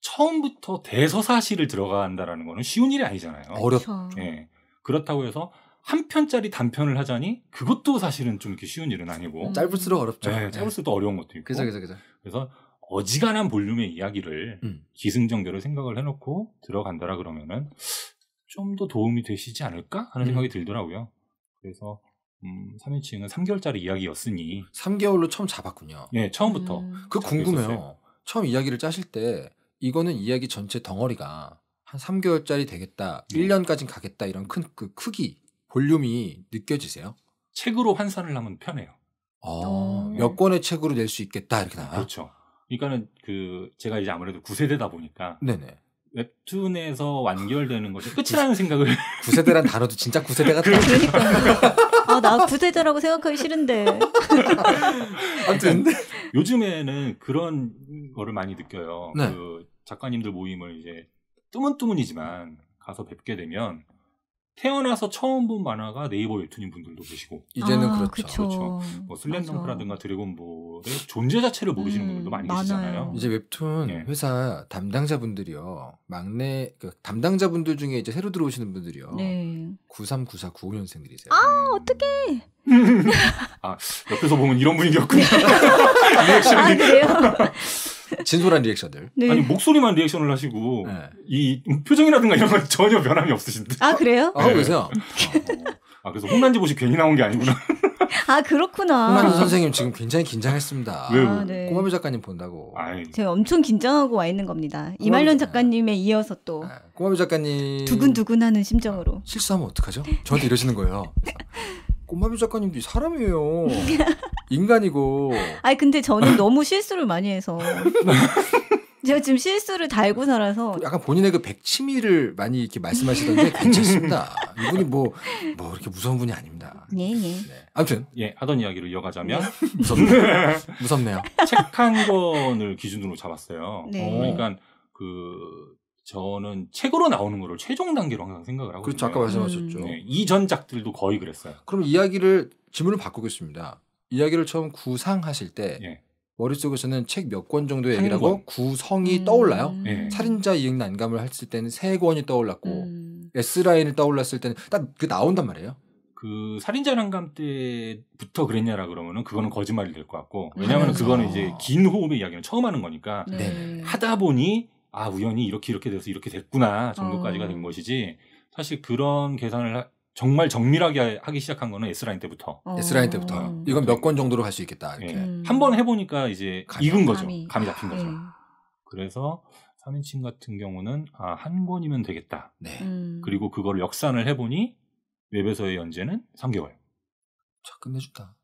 처음부터 대서사실을 들어간다라는 거는 쉬운 일이 아니잖아요. 어렵죠. 예. 그렇다고 해서 한 편짜리 단편을 하자니 그것도 사실은 좀 이렇게 쉬운 일은 아니고 음. 짧을수록 어렵죠. 네, 짧을수록 어려운 것도 있고. 그래서 그래서 그래서. 그래서 어지간한 볼륨의 이야기를 음. 기승전결로 생각을 해놓고 들어간다라 그러면은 좀 더 도움이 되시지 않을까 하는 음. 생각이 들더라고요. 그래서 음, 3인칭은 3개월짜리 이야기였으니 3개월로 처음 잡았군요. 네, 처음부터. 음. 그 궁금해요. 있었어요. 처음 이야기를 짜실 때 이거는 이야기 전체 덩어리가 한 3개월짜리 되겠다, 네. 1년까지 가겠다 이런 큰 그 크기, 볼륨이 느껴지세요? 책으로 환산을 하면 편해요. 어, 어. 몇 권의 책으로 낼 수 있겠다 이렇게 나와. 그렇죠. 그러니까는 그 제가 이제 아무래도 구세대다 보니까 네네. 웹툰에서 완결되는 것이 끝이라는 생각을 구세대란 단어도 진짜 구세대가 그러니까 아나 구세대라고 생각하기 싫은데 아무튼 네. 요즘에는 그런 거를 많이 느껴요 네. 그 작가님들 모임을 이제 뜨문뜨문이지만 가서 뵙게 되면 태어나서 처음 본 만화가 네이버 웹툰인 분들도 계시고 이제는 아, 그렇죠. 그렇죠. 뭐 슬램덩크라든가 드래곤볼의 존재 자체를 모르시는 음, 분들도 많이 많아요. 계시잖아요. 이제 웹툰 네. 회사 담당자분들이요. 막내 그 담당자분들 중에 이제 새로 들어오시는 분들이요. 네. 9394 95년생들이세요. 아, 어떡해. 아, 옆에서 보면 이런 분위기였군요. 리액션이. 아, 그래요? 진솔한 리액션들. 네. 아니 목소리만 리액션을 하시고 네. 이 표정이라든가 이런 건 전혀 변함이 없으신데. 아 그래요? 아 그러세요? 아, 어. 아 그래서 혼난지 보시 괜히 나온 게 아니구나. 아 그렇구나. 홍만희 선생님 지금 굉장히 긴장했습니다. 왜? 아, 네. 꼬마미 작가님 본다고. 아이. 제가 엄청 긴장하고 와 있는 겁니다. 이말년 작가님에 이어서 또 아, 네, 꼬마미 작가님 두근두근하는 심정으로 아, 실수하면 어떡하죠? 저한테 이러시는 거예요. 꼬마비 작가님도 사람이에요. 인간이고. 아니 근데 저는 너무 실수를 많이 해서 제가 지금 실수를 달고 살아서 약간 본인의 그 백치미를 많이 이렇게 말씀하시던데 괜찮습니다. 이분이 뭐뭐 뭐 이렇게 뭐 무서운 분이 아닙니다. 예, 예, 네. 아무튼 예 하던 이야기로 이어가자면 무섭네요. 무섭네요. 책 한 권을 기준으로 잡았어요. 네. 그러니까 그 저는 책으로 나오는 거를 최종 단계로 항상 생각을 하고 그렇죠. 아까 말씀하셨죠. 네, 이전작들도 거의 그랬어요. 그럼 이야기를 질문을 바꾸겠습니다. 이야기를 처음 구상하실 때 예. 머릿속에서는 책 몇 권 정도 얘기를 한고 구성이 음. 떠올라요. 예. 살인자 이익 난감을 했을 때는 세 권이 떠올랐고 음. S라인을 떠올랐을 때는 딱 그 나온단 말이에요. 그 살인자 난감 때부터 그랬냐라 그러면은 그거는 음. 거짓말이 될 것 같고 왜냐하면 아. 그거는 이제 긴 호흡의 이야기는 처음 하는 거니까 네. 하다 보니 아 우연히 이렇게 이렇게 돼서 이렇게 됐구나 정도까지가 어. 된 것이지 사실 그런 계산을 하, 정말 정밀하게 하기 시작한 거는 S라인 때부터. 어. S라인 때부터. 이건 몇 권 정도로 할 수 있겠다. 예. 이렇게. 네. 음. 한번 해보니까 이제 감이, 익은 거죠. 감이, 감이 잡힌 거죠. 네. 그래서 3인칭 같은 경우는 아, 한 권이면 되겠다. 네. 음. 그리고 그걸 역산을 해보니 웹에서의 연재는 3개월. 자, 끝내줬다.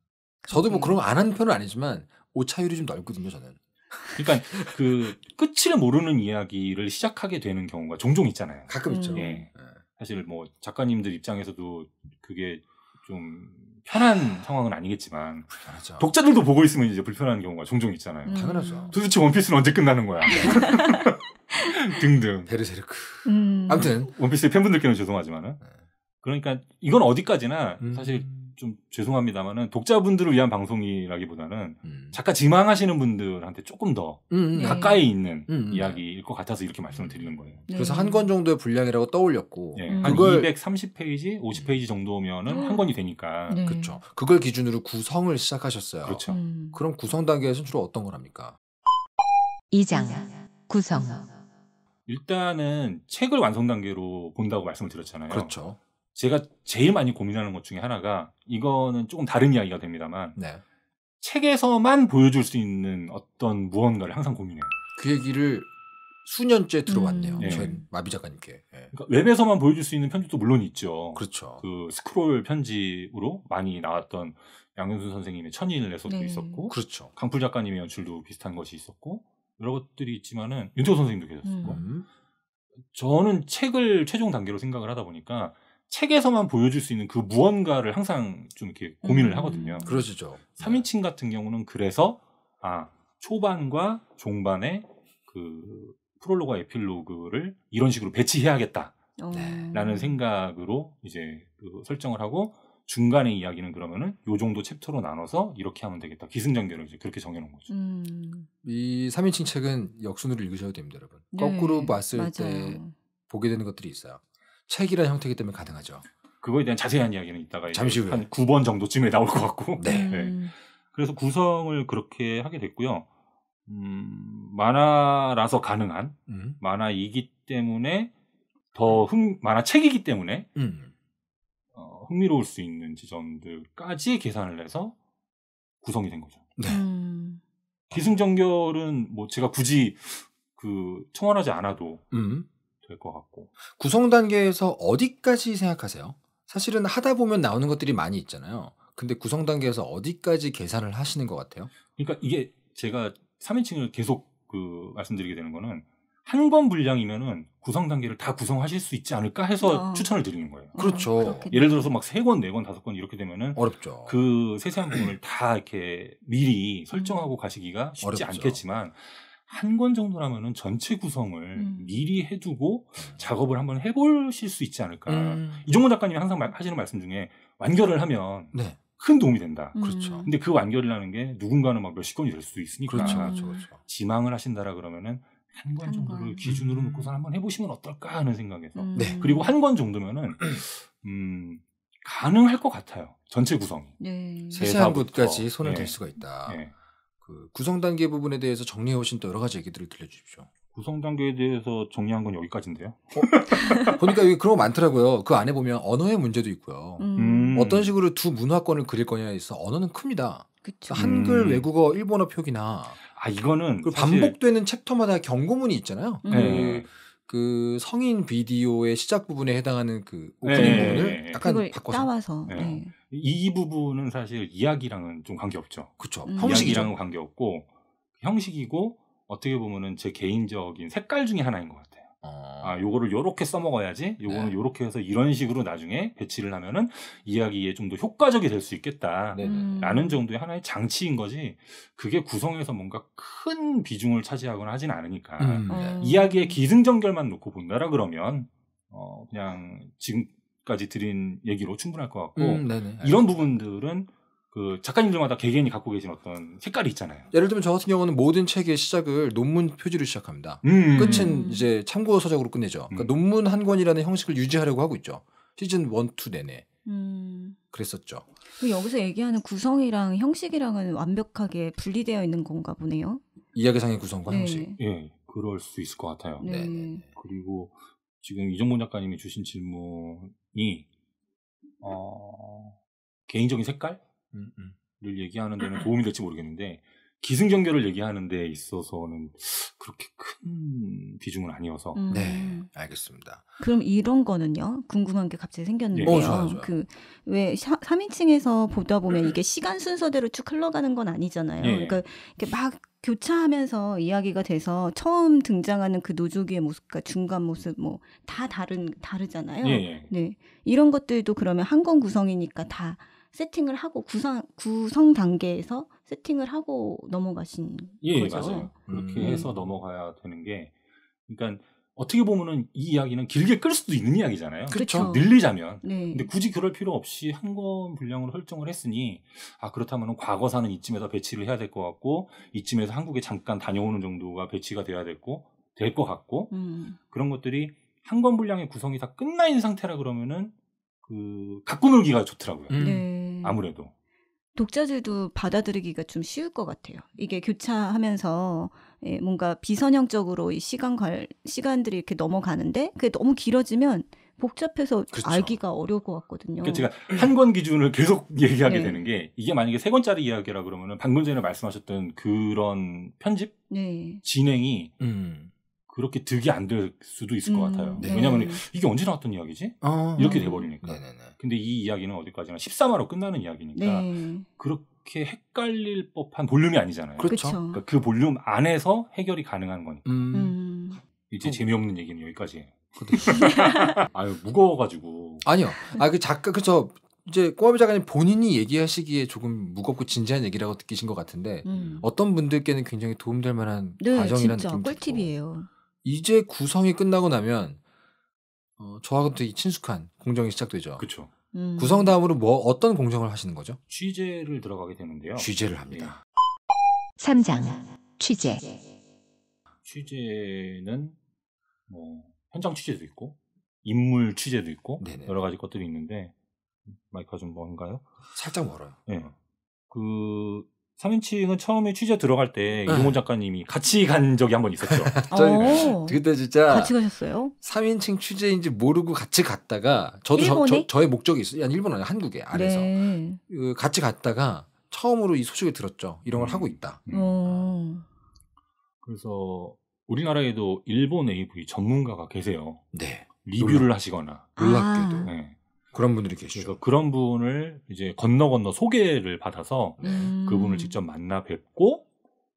저도 뭐 음. 그런 거 안 하는 편은 아니지만 오차율이 좀 넓거든요, 저는. 그러니까 그 끝을 모르는 이야기를 시작하게 되는 경우가 종종 있잖아요. 가끔 음. 있죠. 예. 네. 사실 뭐 작가님들 입장에서도 그게 좀 편한 아. 상황은 아니겠지만 불편하죠. 독자들도 보고 있으면 이제 불편한 경우가 종종 있잖아요. 음. 당연하죠. 도대체 원피스는 언제 끝나는 거야? 등등. 베르세르크. 음. 아무튼 원피스 팬분들께는 죄송하지만은 네. 그러니까 이건 어디까지나 음. 사실 좀 죄송합니다만은 독자분들을 위한 방송이라기보다는 음. 작가 지망하시는 분들한테 조금 더 음, 음. 가까이 네. 있는 음, 음, 이야기일 것 같아서 이렇게 말씀을 드리는 거예요. 네. 그래서 한 권 정도의 분량이라고 떠올렸고 네. 한 그걸... 230페이지, 50페이지 정도면은 한 권이 되니까 그렇죠. 그걸 기준으로 구성을 시작하셨어요. 그렇죠. 음. 그럼 구성 단계에서는 주로 어떤 걸 합니까? 2장 구성 일단은 책을 완성 단계로 본다고 말씀을 드렸잖아요. 그렇죠. 제가 제일 많이 고민하는 것 중에 하나가 이거는 조금 다른 이야기가 됩니다만 네. 책에서만 보여줄 수 있는 어떤 무언가를 항상 고민해요. 그 얘기를 수년째 들어왔네요. 음. 저희 네. 마비 작가님께. 네. 그러니까 웹에서만 보여줄 수 있는 편집도 물론 있죠. 그렇죠. 그 스크롤 편집으로 많이 나왔던 양현수 선생님의 천인을 내서도 네. 있었고, 그렇죠. 강풀 작가님의 연출도 비슷한 것이 있었고 여러 것들이 있지만은 윤태호 선생님도 계셨었고, 음. 저는 책을 최종 단계로 생각을 하다 보니까 책에서만 보여줄 수 있는 그 무언가를 항상 좀 이렇게 고민을 음. 하거든요. 그러시죠. 3인칭 같은 경우는 그래서 아 초반과 종반의 그 프롤로그와 에필로그를 이런 식으로 배치해야겠다라는 어. 네. 생각으로 이제 그 설정을 하고 중간의 이야기는 그러면은 요 정도 챕터로 나눠서 이렇게 하면 되겠다. 기승전결을 이제 그렇게 정해놓은 거죠. 음. 이 3인칭 책은 역순으로 읽으셔야 됩니다, 여러분. 네. 거꾸로 봤을 맞아요. 때 보게 되는 것들이 있어요. 책이라는 형태이기 때문에 가능하죠. 그거에 대한 자세한 이야기는 이따가 잠시 후에. 한 9번 정도쯤에 나올 것 같고. 네. 네. 음. 그래서 구성을 그렇게 하게 됐고요. 음, 만화라서 가능한 음. 만화이기 때문에 더 흥, 만화책이기 때문에 음. 어, 흥미로울 수 있는 지점들까지 계산을 해서 구성이 된 거죠. 네. 음. 기승전결은 뭐 제가 굳이 그 청원하지 않아도 음. 될것 같고. 구성 단계에서 어디까지 생각하세요? 사실은 하다 보면 나오는 것들이 많이 있잖아요. 근데 구성 단계에서 어디까지 계산을 하시는 것 같아요? 그러니까 이게 제가 3인칭을 계속 그 말씀드리게 되는 거는 한번 분량이면은 구성 단계를 다 구성하실 수 있지 않을까 해서 어. 추천을 드리는 거예요. 그렇죠. 어, 예를 들어서 막세 권, 네 권, 다섯 권 이렇게 되면은 어렵죠. 그 세세한 부분을 다 이렇게 미리 설정하고 가시기가 쉽지 어렵죠. 않겠지만 한권 정도라면은 전체 구성을 음. 미리 해두고 작업을 한번 해보실 수 있지 않을까. 음. 이종문 작가님이 항상 하시는 말씀 중에 완결을 하면 네. 큰 도움이 된다. 음. 그렇죠. 근데 그 완결이라는 게 누군가는 막 몇십 권이 될 수도 있으니까. 그렇죠. 그렇죠. 그렇죠. 지망을 하신다라 그러면은 한 권 정도를 한 기준으로 음. 놓고서 한번 해보시면 어떨까 하는 생각에서. 음. 네. 그리고 한 권 정도면은, 음, 가능할 것 같아요. 전체 구성이. 네. 네. 세세한 것까지 손을 네. 댈 수가 있다. 네. 그 구성 단계 부분에 대해서 정리해 오신 또 여러 가지 얘기들을 들려주십시오. 구성 단계에 대해서 정리한 건 여기까지인데요. 어? 보니까 여기 그런 거 많더라고요. 그 안에 보면 언어의 문제도 있고요. 음. 어떤 식으로 두 문화권을 그릴 거냐에 있어 언어는 큽니다. 그쵸. 한글, 음. 외국어, 일본어 표기나 아 이거는 반복되는 챕터마다 경고문이 있잖아요. 음. 네. 그 성인 비디오의 시작 부분에 해당하는 그 오프닝 네, 부분을 네. 약간 그걸 바꿔서 따와서 네. 네. 이, 이 부분은 사실 이야기랑은 좀 관계 없죠. 그렇죠. 음. 이야기랑은 관계 없고 형식이고 어떻게 보면은 제 개인적인 색깔 중에 하나인 것 같아요. 아, 어. 요거를 요렇게 써먹어야지. 요거는 네. 요렇게 해서 이런 식으로 나중에 배치를 하면은 이야기에 좀 더 효과적이 될 수 있겠다라는 정도의 하나의 장치인 거지. 그게 구성에서 뭔가 큰 비중을 차지하거나 하진 않으니까 음. 음. 이야기의 기승전결만 놓고 본다라 그러면 어, 그냥 지금까지 드린 얘기로 충분할 것 같고 음, 이런 부분들은 그 작가님들마다 개개인이 갖고 계신 어떤 색깔이 있잖아요. 예를 들면 저 같은 경우는 모든 책의 시작을 논문 표지로 시작합니다. 음. 끝은 이제 참고 서적으로 끝내죠. 그러니까 음. 논문 한 권이라는 형식을 유지하려고 하고 있죠. 시즌 1, 2 내내. 음. 그랬었죠. 그 여기서 얘기하는 구성이랑 형식이랑은 완벽하게 분리되어 있는 건가 보네요. 이야기상의 구성과 네. 형식. 예, 그럴 수 있을 것 같아요. 네. 네, 네, 네. 그리고 지금 이정본 작가님이 주신 질문이 어, 개인적인 색깔? 를 음, 음. 얘기하는 데는 도움이 될지 모르겠는데 기승전결을 얘기하는 데 있어서는 그렇게 큰 비중은 아니어서 음. 네 음. 알겠습니다. 그럼 이런 거는요 궁금한 게 갑자기 생겼는데요. 어, 그왜 3인칭에서 보다 보면 이게 시간 순서대로 쭉 흘러가는 건 아니잖아요. 네. 그러니까 막 교차하면서 이야기가 돼서 처음 등장하는 그 노조기의 모습과 중간 모습 뭐 다 다른 다르잖아요. 네. 네 이런 것들도 그러면 한 권 구성이니까 다 세팅을 하고 구성 구성 단계에서 세팅을 하고 넘어가신 예, 거죠. 맞아요. 네. 그렇게 음. 해서 넘어가야 되는 게 그러니까 어떻게 보면은 이 이야기는 길게 끌 수도 있는 이야기잖아요. 그렇죠. 늘리자면. 네. 근데 굳이 그럴 필요 없이 한권 분량으로 설정을 했으니 아 그렇다면은 과거사는 이쯤에서 배치를 해야 될 것 같고 이쯤에서 한국에 잠깐 다녀오는 정도가 배치가 돼야 됐고 될것 같고 음. 그런 것들이 한권 분량의 구성이 다 끝나 있는 상태라 그러면은 그가꾸 놀기가 좋더라고요. 음. 네. 음. 아무래도 독자들도 받아들이기가 좀 쉬울 것 같아요. 이게 교차하면서 예, 뭔가 비선형적으로 이 시간 갈 시간들이 이렇게 넘어가는데 그게 너무 길어지면 복잡해서 그렇죠. 알기가 어려울 것 같거든요. 그러니까 제가 한권 기준을 계속 얘기하게 네. 되는 게 이게 만약에 세 권짜리 이야기라 그러면은 방금 전에 말씀하셨던 그런 편집 네. 진행이 음. 그렇게 득이 안 될 수도 있을 음, 것 같아요. 음, 네. 왜냐면 이게 언제 나왔던 이야기지? 어, 이렇게 돼버리니까. 네, 네, 네 근데 이 이야기는 어디까지나 1 4화로 끝나는 이야기니까 네. 그렇게 헷갈릴 법한 볼륨이 아니잖아요. 그렇죠. 그렇죠. 그러니까 그 볼륨 안에서 해결이 가능한 거니까. 음. 음. 이제 어. 재미없는 얘기는 여기까지예요. 그렇죠. 아유 무거워가지고. 아니요. 아 그 작가 그저 이제 꼬마비 작가님 본인이 얘기하시기에 조금 무겁고 진지한 얘기라고 느끼신 것 같은데 음. 어떤 분들께는 굉장히 도움될 만한 네, 과정이라는 느낌 꿀팁이에요. 이제 구성이 끝나고 나면 어, 저하고 되게 친숙한 공정이 시작되죠. 그렇죠. 음. 구성 다음으로 뭐 어떤 공정을 하시는 거죠? 취재를 들어가게 되는데요. 취재를 합니다. 네. 예. 3장 취재. 취재는 뭐 현장 취재도 있고 인물 취재도 있고 네네. 여러 가지 것들이 있는데 마이크가 좀 먼가요? 살짝 멀어요. 네. 그 3인칭은 처음에 취재 들어갈 때 네. 이용훈 작가님이 같이 간 적이 한 번 있었죠. 저희 어. 그때 진짜 같이 가셨어요? 3인칭 취재인지 모르고 같이 갔다가 저도 일본 저, 의 목적이 있어요. 일본 아니 한국에 안에서 네. 그 같이 갔다가 처음으로 이 소식을 들었죠. 이런 걸 음. 하고 있다. 음. 어. 그래서 우리나라에도 일본 AV 전문가가 계세요. 네. 리뷰를 놀라. 하시거나 놀랍게도 아. 네. 그런 분들이 계시죠. 그래서 그런 분을 이제 건너 건너 소개를 받아서 음. 그분을 직접 만나 뵙고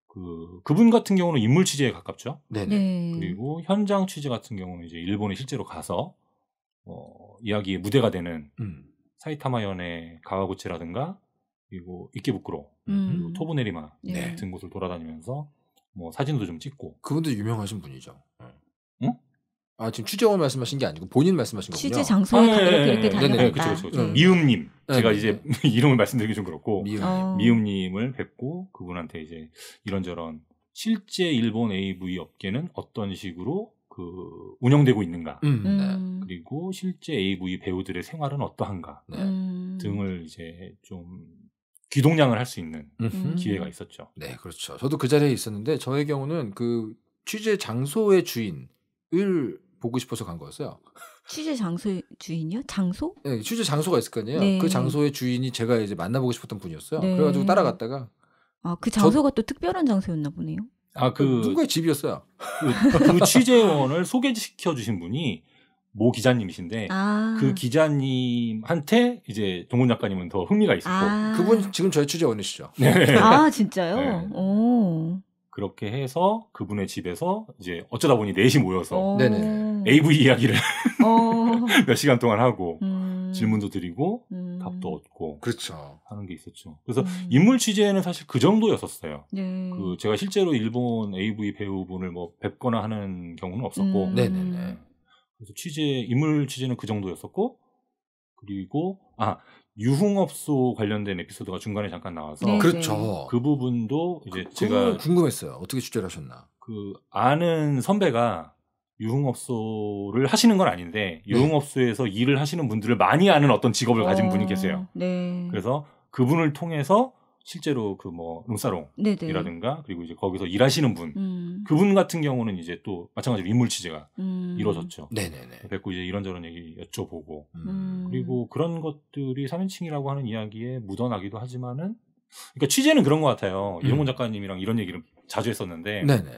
그 그분 같은 경우는 인물 취재에 가깝죠. 네네. 네. 그리고 현장 취재 같은 경우는 이제 일본에 실제로 가서 어, 이야기의 무대가 되는 음. 사이타마현의 가와구치라든가 그리고 이케부쿠로 음. 그리고 토보네리마 네. 같은 곳을 돌아다니면서 뭐 사진도 좀 찍고 그분도 유명하신 분이죠. 네. 아 지금 취재원 말씀하신 게 아니고 본인 말씀하신 거군요. 취재 장소에 아, 네, 이렇게 네, 네, 네. 다녀다 네네, 그쵸, 그쵸, 그 음. 미음님 제가 이제 네. 이름을 말씀드리기 좀 그렇고 미음님. 어. 미음님을 뵙고 그분한테 이제 이런저런 실제 일본 AV 업계는 어떤 식으로 그 운영되고 있는가 음. 음. 그리고 실제 AV 배우들의 생활은 어떠한가 등을 이제 좀 귀동량을 할 수 있는 음흠. 기회가 있었죠. 네, 그렇죠. 저도 그 자리에 있었는데 저의 경우는 그 취재 장소의 주인을 보고 싶어서 간 거였어요. 취재 장소 주인이요? 장소? 네, 취재 장소가 있을 거 아니에요. 네. 그 장소의 주인이 제가 이제 만나보고 싶었던 분이었어요. 네. 그래가지고 따라갔다가 아그 장소가 저... 또 특별한 장소였나 보네요. 아그 그 누군의 집이었어요. 그, 그 취재원을 소개시켜 주신 분이 모 기자님이신데 아. 그 기자님한테 이제 동훈 작가님은 더 흥미가 있었고 아. 그분 지금 저희 취재원이시죠. 네. 아 진짜요? 네. 오. 그렇게 해서 그분의 집에서 이제 어쩌다 보니 넷이 모여서 어. 네네. AV 이야기를 어. 몇 시간 동안 하고 음. 질문도 드리고 음. 답도 얻고 그렇죠. 하는 게 있었죠. 그래서 음. 인물 취재는 사실 그 정도였었어요. 네. 그 제가 실제로 일본 AV 배우분을 뭐 뵙거나 하는 경우는 없었고 음. 네네네. 음. 그래서 취재 인물 취재는 그 정도였었고 그리고 아 유흥업소 관련된 에피소드가 중간에 잠깐 나와서 네, 네. 그렇죠. 그 부분도 이제 그, 제가 궁금했어요. 어떻게 취재를 하셨나? 그 아는 선배가 유흥업소를 하시는 건 아닌데 네. 유흥업소에서 일을 하시는 분들을 많이 아는 어떤 직업을 가진 어, 분이 계세요. 네. 그래서 그분을 통해서 실제로 그뭐 룸사롱이라든가 그리고 이제 거기서 일하시는 분 음. 그분 같은 경우는 이제 또 마찬가지로 인물 취재가 음. 이루어졌죠. 네네네. 뵙고 이제 이런저런 얘기 여쭤보고 음. 음. 그리고 그런 것들이 3인칭이라고 하는 이야기에 묻어나기도 하지만은 그러니까 취재는 그런 것 같아요. 이동훈 음. 작가님이랑 이런 얘기를 자주 했었는데 네네.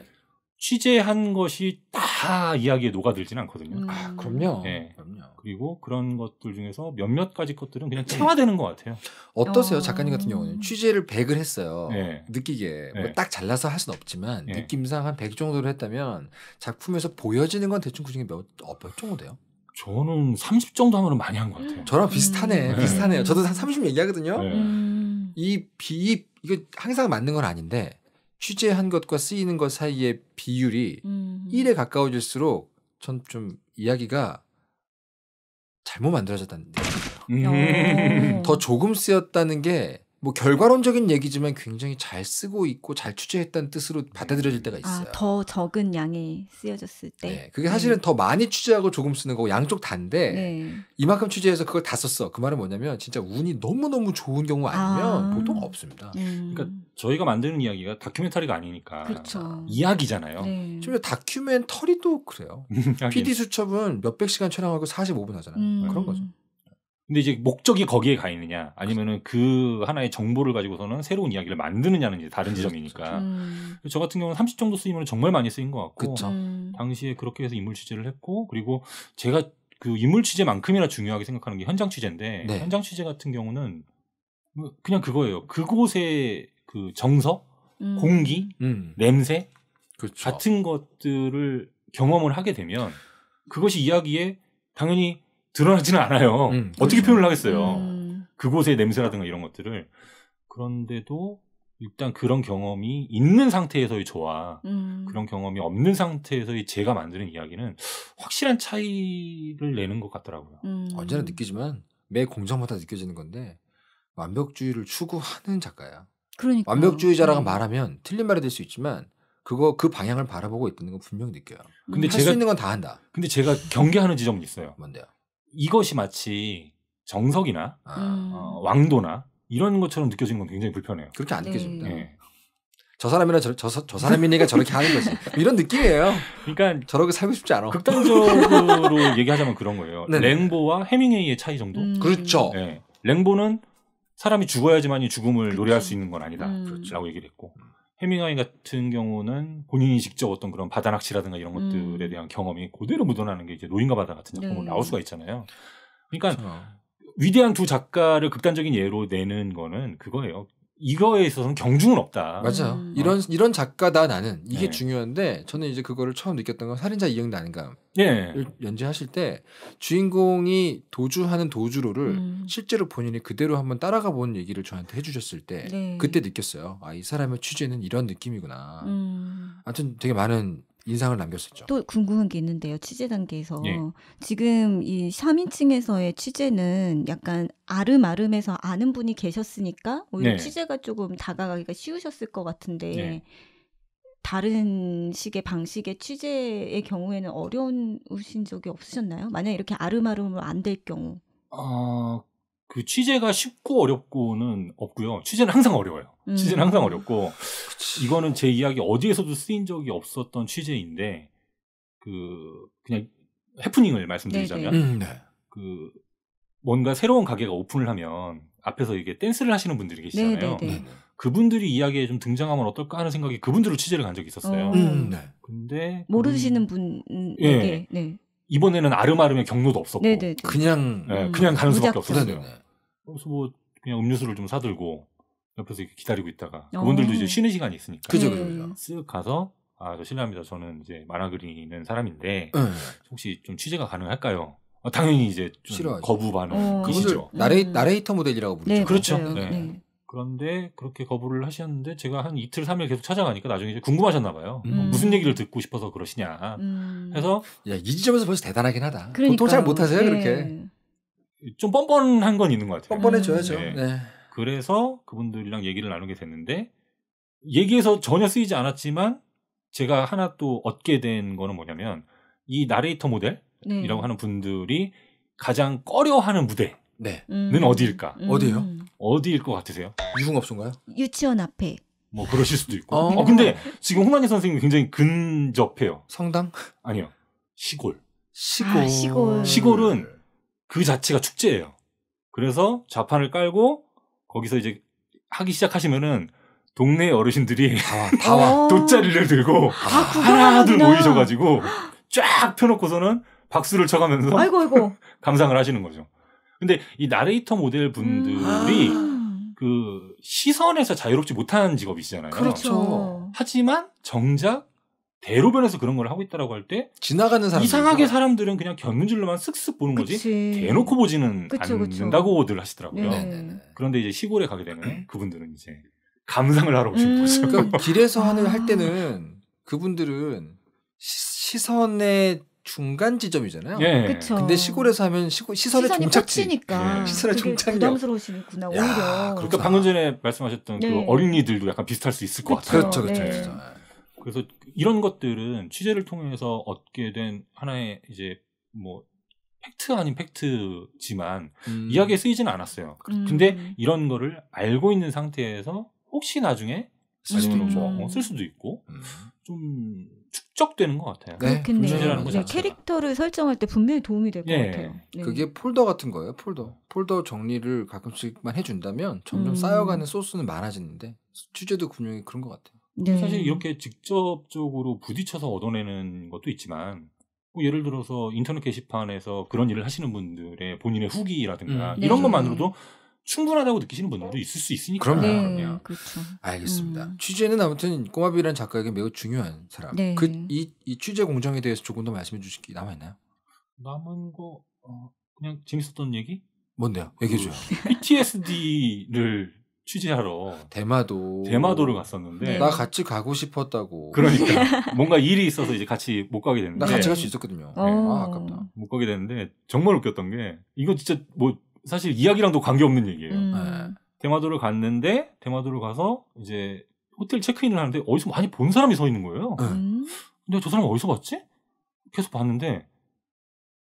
취재한 것이 다 이야기에 녹아들지는 않거든요. 음. 아, 그럼요. 네. 네. 그럼요. 그리고 그런 것들 중에서 몇몇 가지 것들은 그냥 체화되는 것 같아요. 어떠세요, 어. 작가님 같은 경우는 취재를 100을 했어요. 네. 느끼게 뭐 네. 뭐딱 잘라서 할 수는 없지만 네. 느낌상 한 100 정도를 했다면 작품에서 보여지는 건 대충 그중에 몇, 어, 몇 정도 돼요? 저는 30 정도 하면 많이 한 것 같아요. 저랑 비슷하네, 음. 비슷하네요. 네. 저도 한 30 얘기하거든요. 음. 이비 이거 항상 맞는 건 아닌데 취재한 것과 쓰이는 것 사이의 비율이 음. 1에 가까워질수록 전 좀 이야기가 잘못 만들어졌다는 느낌이에요. 음. 어. 더 조금 쓰였다는 게뭐 결과론적인 얘기지만 굉장히 잘 쓰고 있고 잘 취재했다는 뜻으로 받아들여질 때가 아, 있어요. 아, 더 적은 양이 쓰여졌을 때. 네, 그게 사실은 네. 더 많이 취재하고 조금 쓰는 거고 양쪽 다인데 네. 이만큼 취재해서 그걸 다 썼어. 그 말은 뭐냐면 진짜 운이 너무 너무 좋은 경우 아니면 아. 보통 없습니다. 음. 그러니까 저희가 만드는 이야기가 다큐멘터리가 아니니까 그렇죠. 이야기잖아요. 네. 심지어 다큐멘터리도 그래요. PD 수첩은 몇백 시간 촬영하고 45분 하잖아요. 음. 그런 거죠. 근데 이제 목적이 거기에 가 있느냐 아니면은 그 하나의 정보를 가지고서는 새로운 이야기를 만드느냐는 이제 다른 그렇죠. 지점이니까 그렇죠. 음. 저 같은 경우는 30 정도 쓰이면 정말 많이 쓰인 것 같고 그쵸. 음. 당시에 그렇게 해서 인물 취재를 했고 그리고 제가 그 인물 취재만큼이나 중요하게 생각하는 게 현장 취재인데 네. 현장 취재 같은 경우는 뭐 그냥 그거예요 그곳의 그 정서 음. 공기 음. 냄새 그렇 같은 것들을 경험을 하게 되면 그것이 이야기에 당연히 드러나지는 않아요. 음, 어떻게 그렇죠. 표현을 하겠어요. 음. 그곳의 냄새라든가 이런 것들을. 그런데도 일단 그런 경험이 있는 상태에서의 저와 음. 그런 경험이 없는 상태에서의 제가 만드는 이야기는 확실한 차이를 내는 것 같더라고요. 음. 언제나 느끼지만 매 공장마다 느껴지는 건데 완벽주의를 추구하는 작가야. 그러니까. 완벽주의자라고 음. 말하면 틀린 말이 될 수 있지만 그거 그 방향을 바라보고 있다는 건 분명히 느껴요. 음. 근데 할 제가 수 있는 건 다 한다. 근데 제가 경계하는 지점이 있어요. 뭔데요? 이것이 마치 정석이나 아. 음. 어, 왕도나 이런 것처럼 느껴지는 건 굉장히 불편해요. 그렇게 안 네. 느껴집니다. 네. 네. 저 사람이나 저, 저, 저 사람이니까 저렇게 하는 거지. 이런 느낌이에요. 그러니까 저렇게 살고 싶지 않아. 극단적으로 얘기하자면 그런 거예요. 네네. 네. 랭보와 해밍웨이의 차이 정도. 음. 그렇죠. 네. 랭보는 사람이 죽어야지만이 죽음을 그치. 그렇죠. 노래할 수 있는 건 아니다. 음. 라고 얘기를 했고 해밍웨이 같은 경우는 본인이 직접 어떤 그런 바다 낚시라든가 이런 음. 것들에 대한 경험이 그대로 묻어나는 게 이제 노인과 바다 같은 네. 작품으로 네. 나올 수가 있잖아요. 그러니까 그렇죠. 위대한 두 작가를 극단적인 예로 내는 거는 그거예요. 이거에 있어서는 경중은 없다. 맞아요. 음. 이런 이런 작가다 나는 이게 네. 중요한데 저는 이제 그거를 처음 느꼈던 건 살인자 이응 난감 예. 연재하실 때 주인공이 도주하는 도주로를 음. 실제로 본인이 그대로 한번 따라가 본 얘기를 저한테 해주셨을 때 네. 그때 느꼈어요. 아이 사람의 취재는 이런 느낌이구나. 음. 아무튼 되게 많은 인상을 남겼었죠. 또 궁금한 게 있는데요. 취재 단계에서 예. 지금 이 3인칭에서의 취재는 약간 아름아름해서 아는 분이 계셨으니까 오히려 네. 취재가 조금 다가가기가 쉬우셨을 것 같은데 네. 다른 식의 방식의 취재의 경우에는 어려우신 적이 없으셨나요? 만약 이렇게 아름아름으로 안 될 경우. 어, 그 취재가 쉽고 어렵고는 없고요. 취재는 항상 어려워요. 음. 취재는 항상 어렵고 그치. 이거는 제 이야기 어디에서도 쓰인 적이 없었던 취재인데 그 그냥 해프닝을 말씀드리자면 네, 네. 음, 네. 그 뭔가 새로운 가게가 오픈을 하면 앞에서 이게 댄스를 하시는 분들이 계시잖아요. 네네네. 네, 음. 그분들이 이야기에 좀 등장하면 어떨까 하는 생각이 그분들을 취재를 간 적이 있었어요. 어. 음, 네. 근데 모르시는 음. 분에게 예. 네. 이번에는 아름아름의 경로도 없었고 네네. 네, 네. 그냥 네, 그냥 가는 수밖에 없었어요. 네, 그래서 뭐 그냥 음료수를 좀 사들고 옆에서 이렇게 기다리고 있다가 어. 그분들도 이제 쉬는 시간이 있으니까 그죠 그죠 쓱 가서 아저 실례합니다. 저는 이제 만화 그리는 사람인데 네. 혹시 좀 취재가 가능할까요? 아, 당연히 이제 싫 거부 반응이시죠. 어, 나레이, 나레이터 모델이라고 부르죠. 그렇죠. 네, 그렇죠. 네. 그런데 그렇게 거부를 하셨는데 제가 한 이틀 삼일 계속 찾아가니까 나중에 이제 궁금하셨나 봐요. 뭐 음. 무슨 얘기를 듣고 싶어서 그러시냐. 음. 그래서 야, 이 지점에서 벌써 대단하긴 하다. 그러니까요. 보통 잘못 하세요, 네. 그렇게. 좀 뻔뻔한 건 있는 것 같아요. 뻔뻔해져야죠. 네. 네. 그래서 그분들이랑 얘기를 나누게 됐는데 얘기에서 전혀 쓰이지 않았지만 제가 하나 또 얻게 된 거는 뭐냐면 이 나레이터 모델이라고 네. 하는 분들이 가장 꺼려하는 무대 네. 는 어디일까? 음. 어디요? 어디일 것 같으세요? 유흥업소인가요? 유치원 앞에. 뭐 그러실 수도 있고. 어. 어, 근데 지금 홍만희 선생님 굉장히 근접해요. 성당? 아니요. 시골. 시골. 아, 시골. 시골은 그 자체가 축제예요. 그래서 좌판을 깔고 거기서 이제 하기 시작하시면은 동네 어르신들이 다 와, 어. 돗자리를 들고 아, 하나둘 모이셔가지고 쫙 펴놓고서는 박수를 쳐가면서 아이고, 아이고. 감상을 하시는 거죠. 근데 이 나레이터 모델 분들이 음. 그 시선에서 자유롭지 못한 직업이시잖아요. 그렇죠. 그렇죠. 하지만 정작 대로변에서 그런 걸 하고 있다라고 할 때 지나가는 사람 이상하게 사람들은 그냥 견눈질로만 쓱쓱 보는 거지 대놓고 보지는 그쵸, 않는다고들 하시더라고요. 네네네. 그런데 이제 시골에 가게 되면 그분들은 이제 감상을 하러 오신 음. 거죠. 그러니까 길에서 하는 할 아. 때는 그분들은 시, 선에 중간 지점이잖아요. 예. 그쵸. 근데 시골에서 하면 시골 시설의 종착지. 니까 예. 예. 시설의 종착지. 부담스러우시는구나. 오히려. 야, 그러니까 방금 전에 말씀하셨던 그 네. 그 어린이들도 약간 비슷할 수 있을 것 같아요. 그렇죠, 그렇죠. 네. 그렇죠. 그래서 이런 것들은 취재를 통해서 얻게 된 하나의 이제 뭐 팩트 아닌 팩트지만 음. 이야기에 쓰이지는 않았어요. 음. 근데 이런 거를 알고 있는 상태에서 혹시 나중에 쓸 수도, 뭐, 쓸 수도 있고 음. 좀 축적되는 것 같아요. 네. 그렇겠네요. 네, 캐릭터를 설정할 때 분명히 도움이 될것 예. 같아요. 네. 그게 폴더 같은 거예요. 폴더. 폴더 정리를 가끔씩만 해준다면 점점 음. 쌓여가는 소스는 많아지는데 취재도 분명히 그런 것 같아요. 네. 사실 이렇게 직접적으로 부딪혀서 얻어내는 것도 있지만 뭐 예를 들어서 인터넷 게시판에서 그런 일을 하시는 분들의 본인의 후기라든가 음. 이런 네. 것만으로도 충분하다고 느끼시는 분들도 있을 수 있으니까. 그럼요. 네, 그렇죠. 알겠습니다. 음. 취재는 아무튼 꼬마비라는 작가에게 매우 중요한 사람. 네. 그이 이 취재 공정에 대해서 조금 더 말씀해 주실 게 남아 있나요? 남은 거 어, 그냥 재밌었던 얘기? 뭔데요? 얘기해 그 줘요. 그, PTSD를 취재하러 대마도 대마도를 갔었는데 네. 나 같이 가고 싶었다고 그러니까 뭔가 일이 있어서 이제 같이 못 가게 됐는데 나 같이 갈 수 있었거든요. 어. 네. 아 아깝다 못 가게 됐는데 정말 웃겼던 게 이거 진짜 뭐 사실 이야기랑도 관계없는 얘기예요. 음. 네. 대마도를 갔는데 대마도를 가서 이제 호텔 체크인을 하는데 어디서 많이 본 사람이 서 있는 거예요. 네. 음. 근데 저 사람 어디서 봤지? 계속 봤는데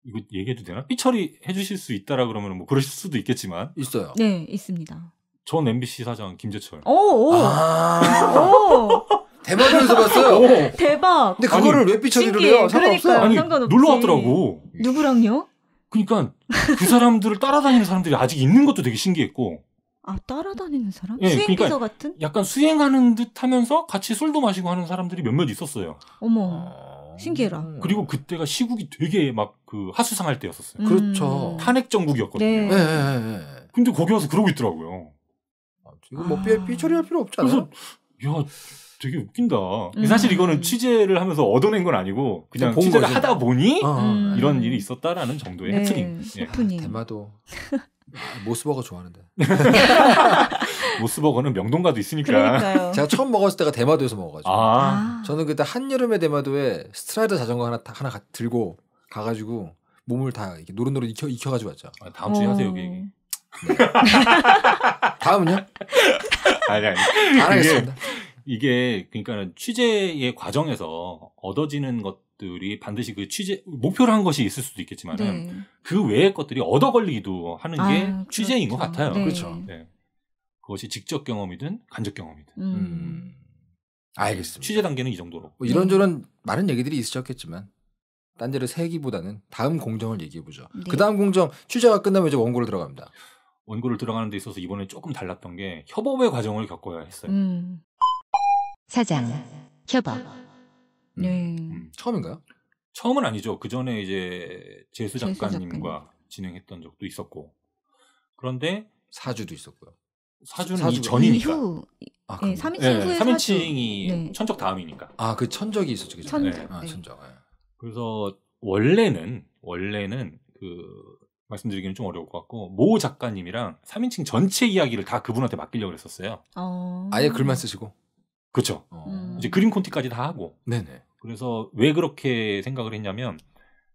이거 얘기해도 되나? 삐처리 해주실 수 있다라 그러면 뭐 그러실 수도 있겠지만 있어요. 네, 있습니다. 전 MBC 사장 김재철. 오, 오. 아~ 오. 대박이면서 봤어요. 오. 대박. 근데 그거를 아니, 왜 삐처리를 해요? 상관없어요. 아니, 상관없지. 놀러 왔더라고. 누구랑요? 그러니까 그 사람들을 따라다니는 사람들이 아직 있는 것도 되게 신기했고. 아 따라다니는 사람? 예, 수행비서 그러니까 같은? 약간 수행하는 듯하면서 같이 술도 마시고 하는 사람들이 몇몇 있었어요. 어머 아. 신기해라. 그리고 그때가 시국이 되게 막 그 하수상할 때였었어요. 음. 그렇죠. 탄핵 정국이었거든요. 네. 네, 네, 네. 근데 거기 와서 그러고 있더라고요. 아, 이거 뭐 아... 삐, 삐 처리할 필요 없잖아요. 그래서 야 되게 웃긴다. 음. 사실 이거는 취재를 하면서 얻어낸 건 아니고 그냥 취재를 거죠. 하다 보니 어. 어. 음. 이런 일이 있었다라는 정도의 네. 해프닝. 예. 해프닝. 아, 대마도 모스버거 좋아하는데. 모스버거는 명동가도 있으니까. 그러니까요. 제가 처음 먹었을 때가 대마도에서 먹어가지고. 아. 저는 그때 한여름에 대마도에 스트라이더 자전거 하나 하나 가, 들고 가가지고 몸을 다 이렇게 노릇노릇 익혀 익혀가지고 왔죠. 아, 다음 주에 오. 하세요 여기. 네. 다음은요? 아니 아니. 안 하겠습니다. 이게 그러니까 는 취재의 과정에서 얻어지는 것들이 반드시 그 취재 목표로 한 것이 있을 수도 있겠지만은 네. 그 외의 것들이 얻어 걸리기도 하는 아, 게 그렇죠. 취재인 것 그렇죠. 같아요. 네. 그렇죠. 네. 그것이 직접 경험이든 간접 경험이든. 음. 음. 알겠습니다. 취재 단계는 이 정도로. 뭐 이런저런 많은 얘기들이 있으셨겠지만 딴 데를 세기보다는 다음 공정을 얘기해 보죠. 네. 그 다음 공정 취재가 끝나면 이제 원고를 들어갑니다. 원고를 들어가는 데 있어서 이번에 조금 달랐던 게 협업의 과정을 겪어야 했어요. 음. 사장, 협업. 네. 음. 음. 처음인가요? 처음은 아니죠. 그 전에 이제 재수 작가님과 진행했던 적도 있었고. 그런데 사주도 있었고요. 사주는 아, 예, 네, 사주 이 전이니까. 아, 네, 3인칭 후에 3인칭이 네. 천적 다음이니까. 아, 그 천적이 있었죠. 그죠? 천적. 네. 아, 네. 천적. 네. 그래서 원래는 원래는 그 말씀드리기는 좀 어려울 것 같고 모 작가님이랑 3인칭 전체 이야기를 다 그분한테 맡기려고 했었어요. 어... 아예 글만 쓰시고. 그렇죠. 어. 음. 이제 그림 콘티까지 다 하고. 네네. 그래서 왜 그렇게 생각을 했냐면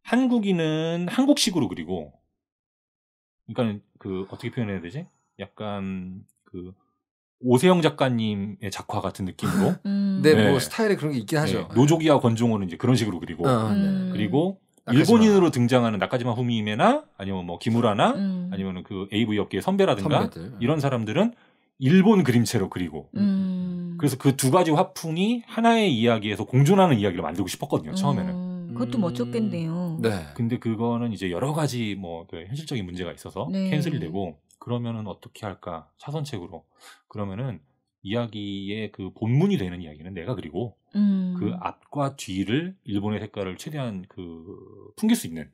한국인은 한국식으로 그리고 그러니까 그 어떻게 표현해야 되지? 약간 그 오세영 작가님의 작화 같은 느낌으로. 음. 네, 뭐 네, 뭐 스타일에 그런 게 있긴 네. 하죠. 노조기와 권종호는 이제 그런 식으로 그리고 어, 네. 음. 그리고 나 일본인으로 등장하는 나카지마 후미메나 아니면 뭐 기무라나 음. 아니면 그 AV 업계의 선배라든가 선배들. 이런 사람들은 일본 그림체로 그리고 음. 그래서 그 두 가지 화풍이 하나의 이야기에서 공존하는 이야기를 만들고 싶었거든요. 처음에는. 음, 그것도 멋졌겠네요. 네. 근데 그거는 이제 여러 가지 뭐그 현실적인 문제가 있어서 네. 캔슬이 되고 그러면은 어떻게 할까? 차선책으로. 그러면은 이야기의 그 본문이 되는 이야기는 내가 그리고 음. 그 앞과 뒤를 일본의 색깔을 최대한 그 풍길 수 있는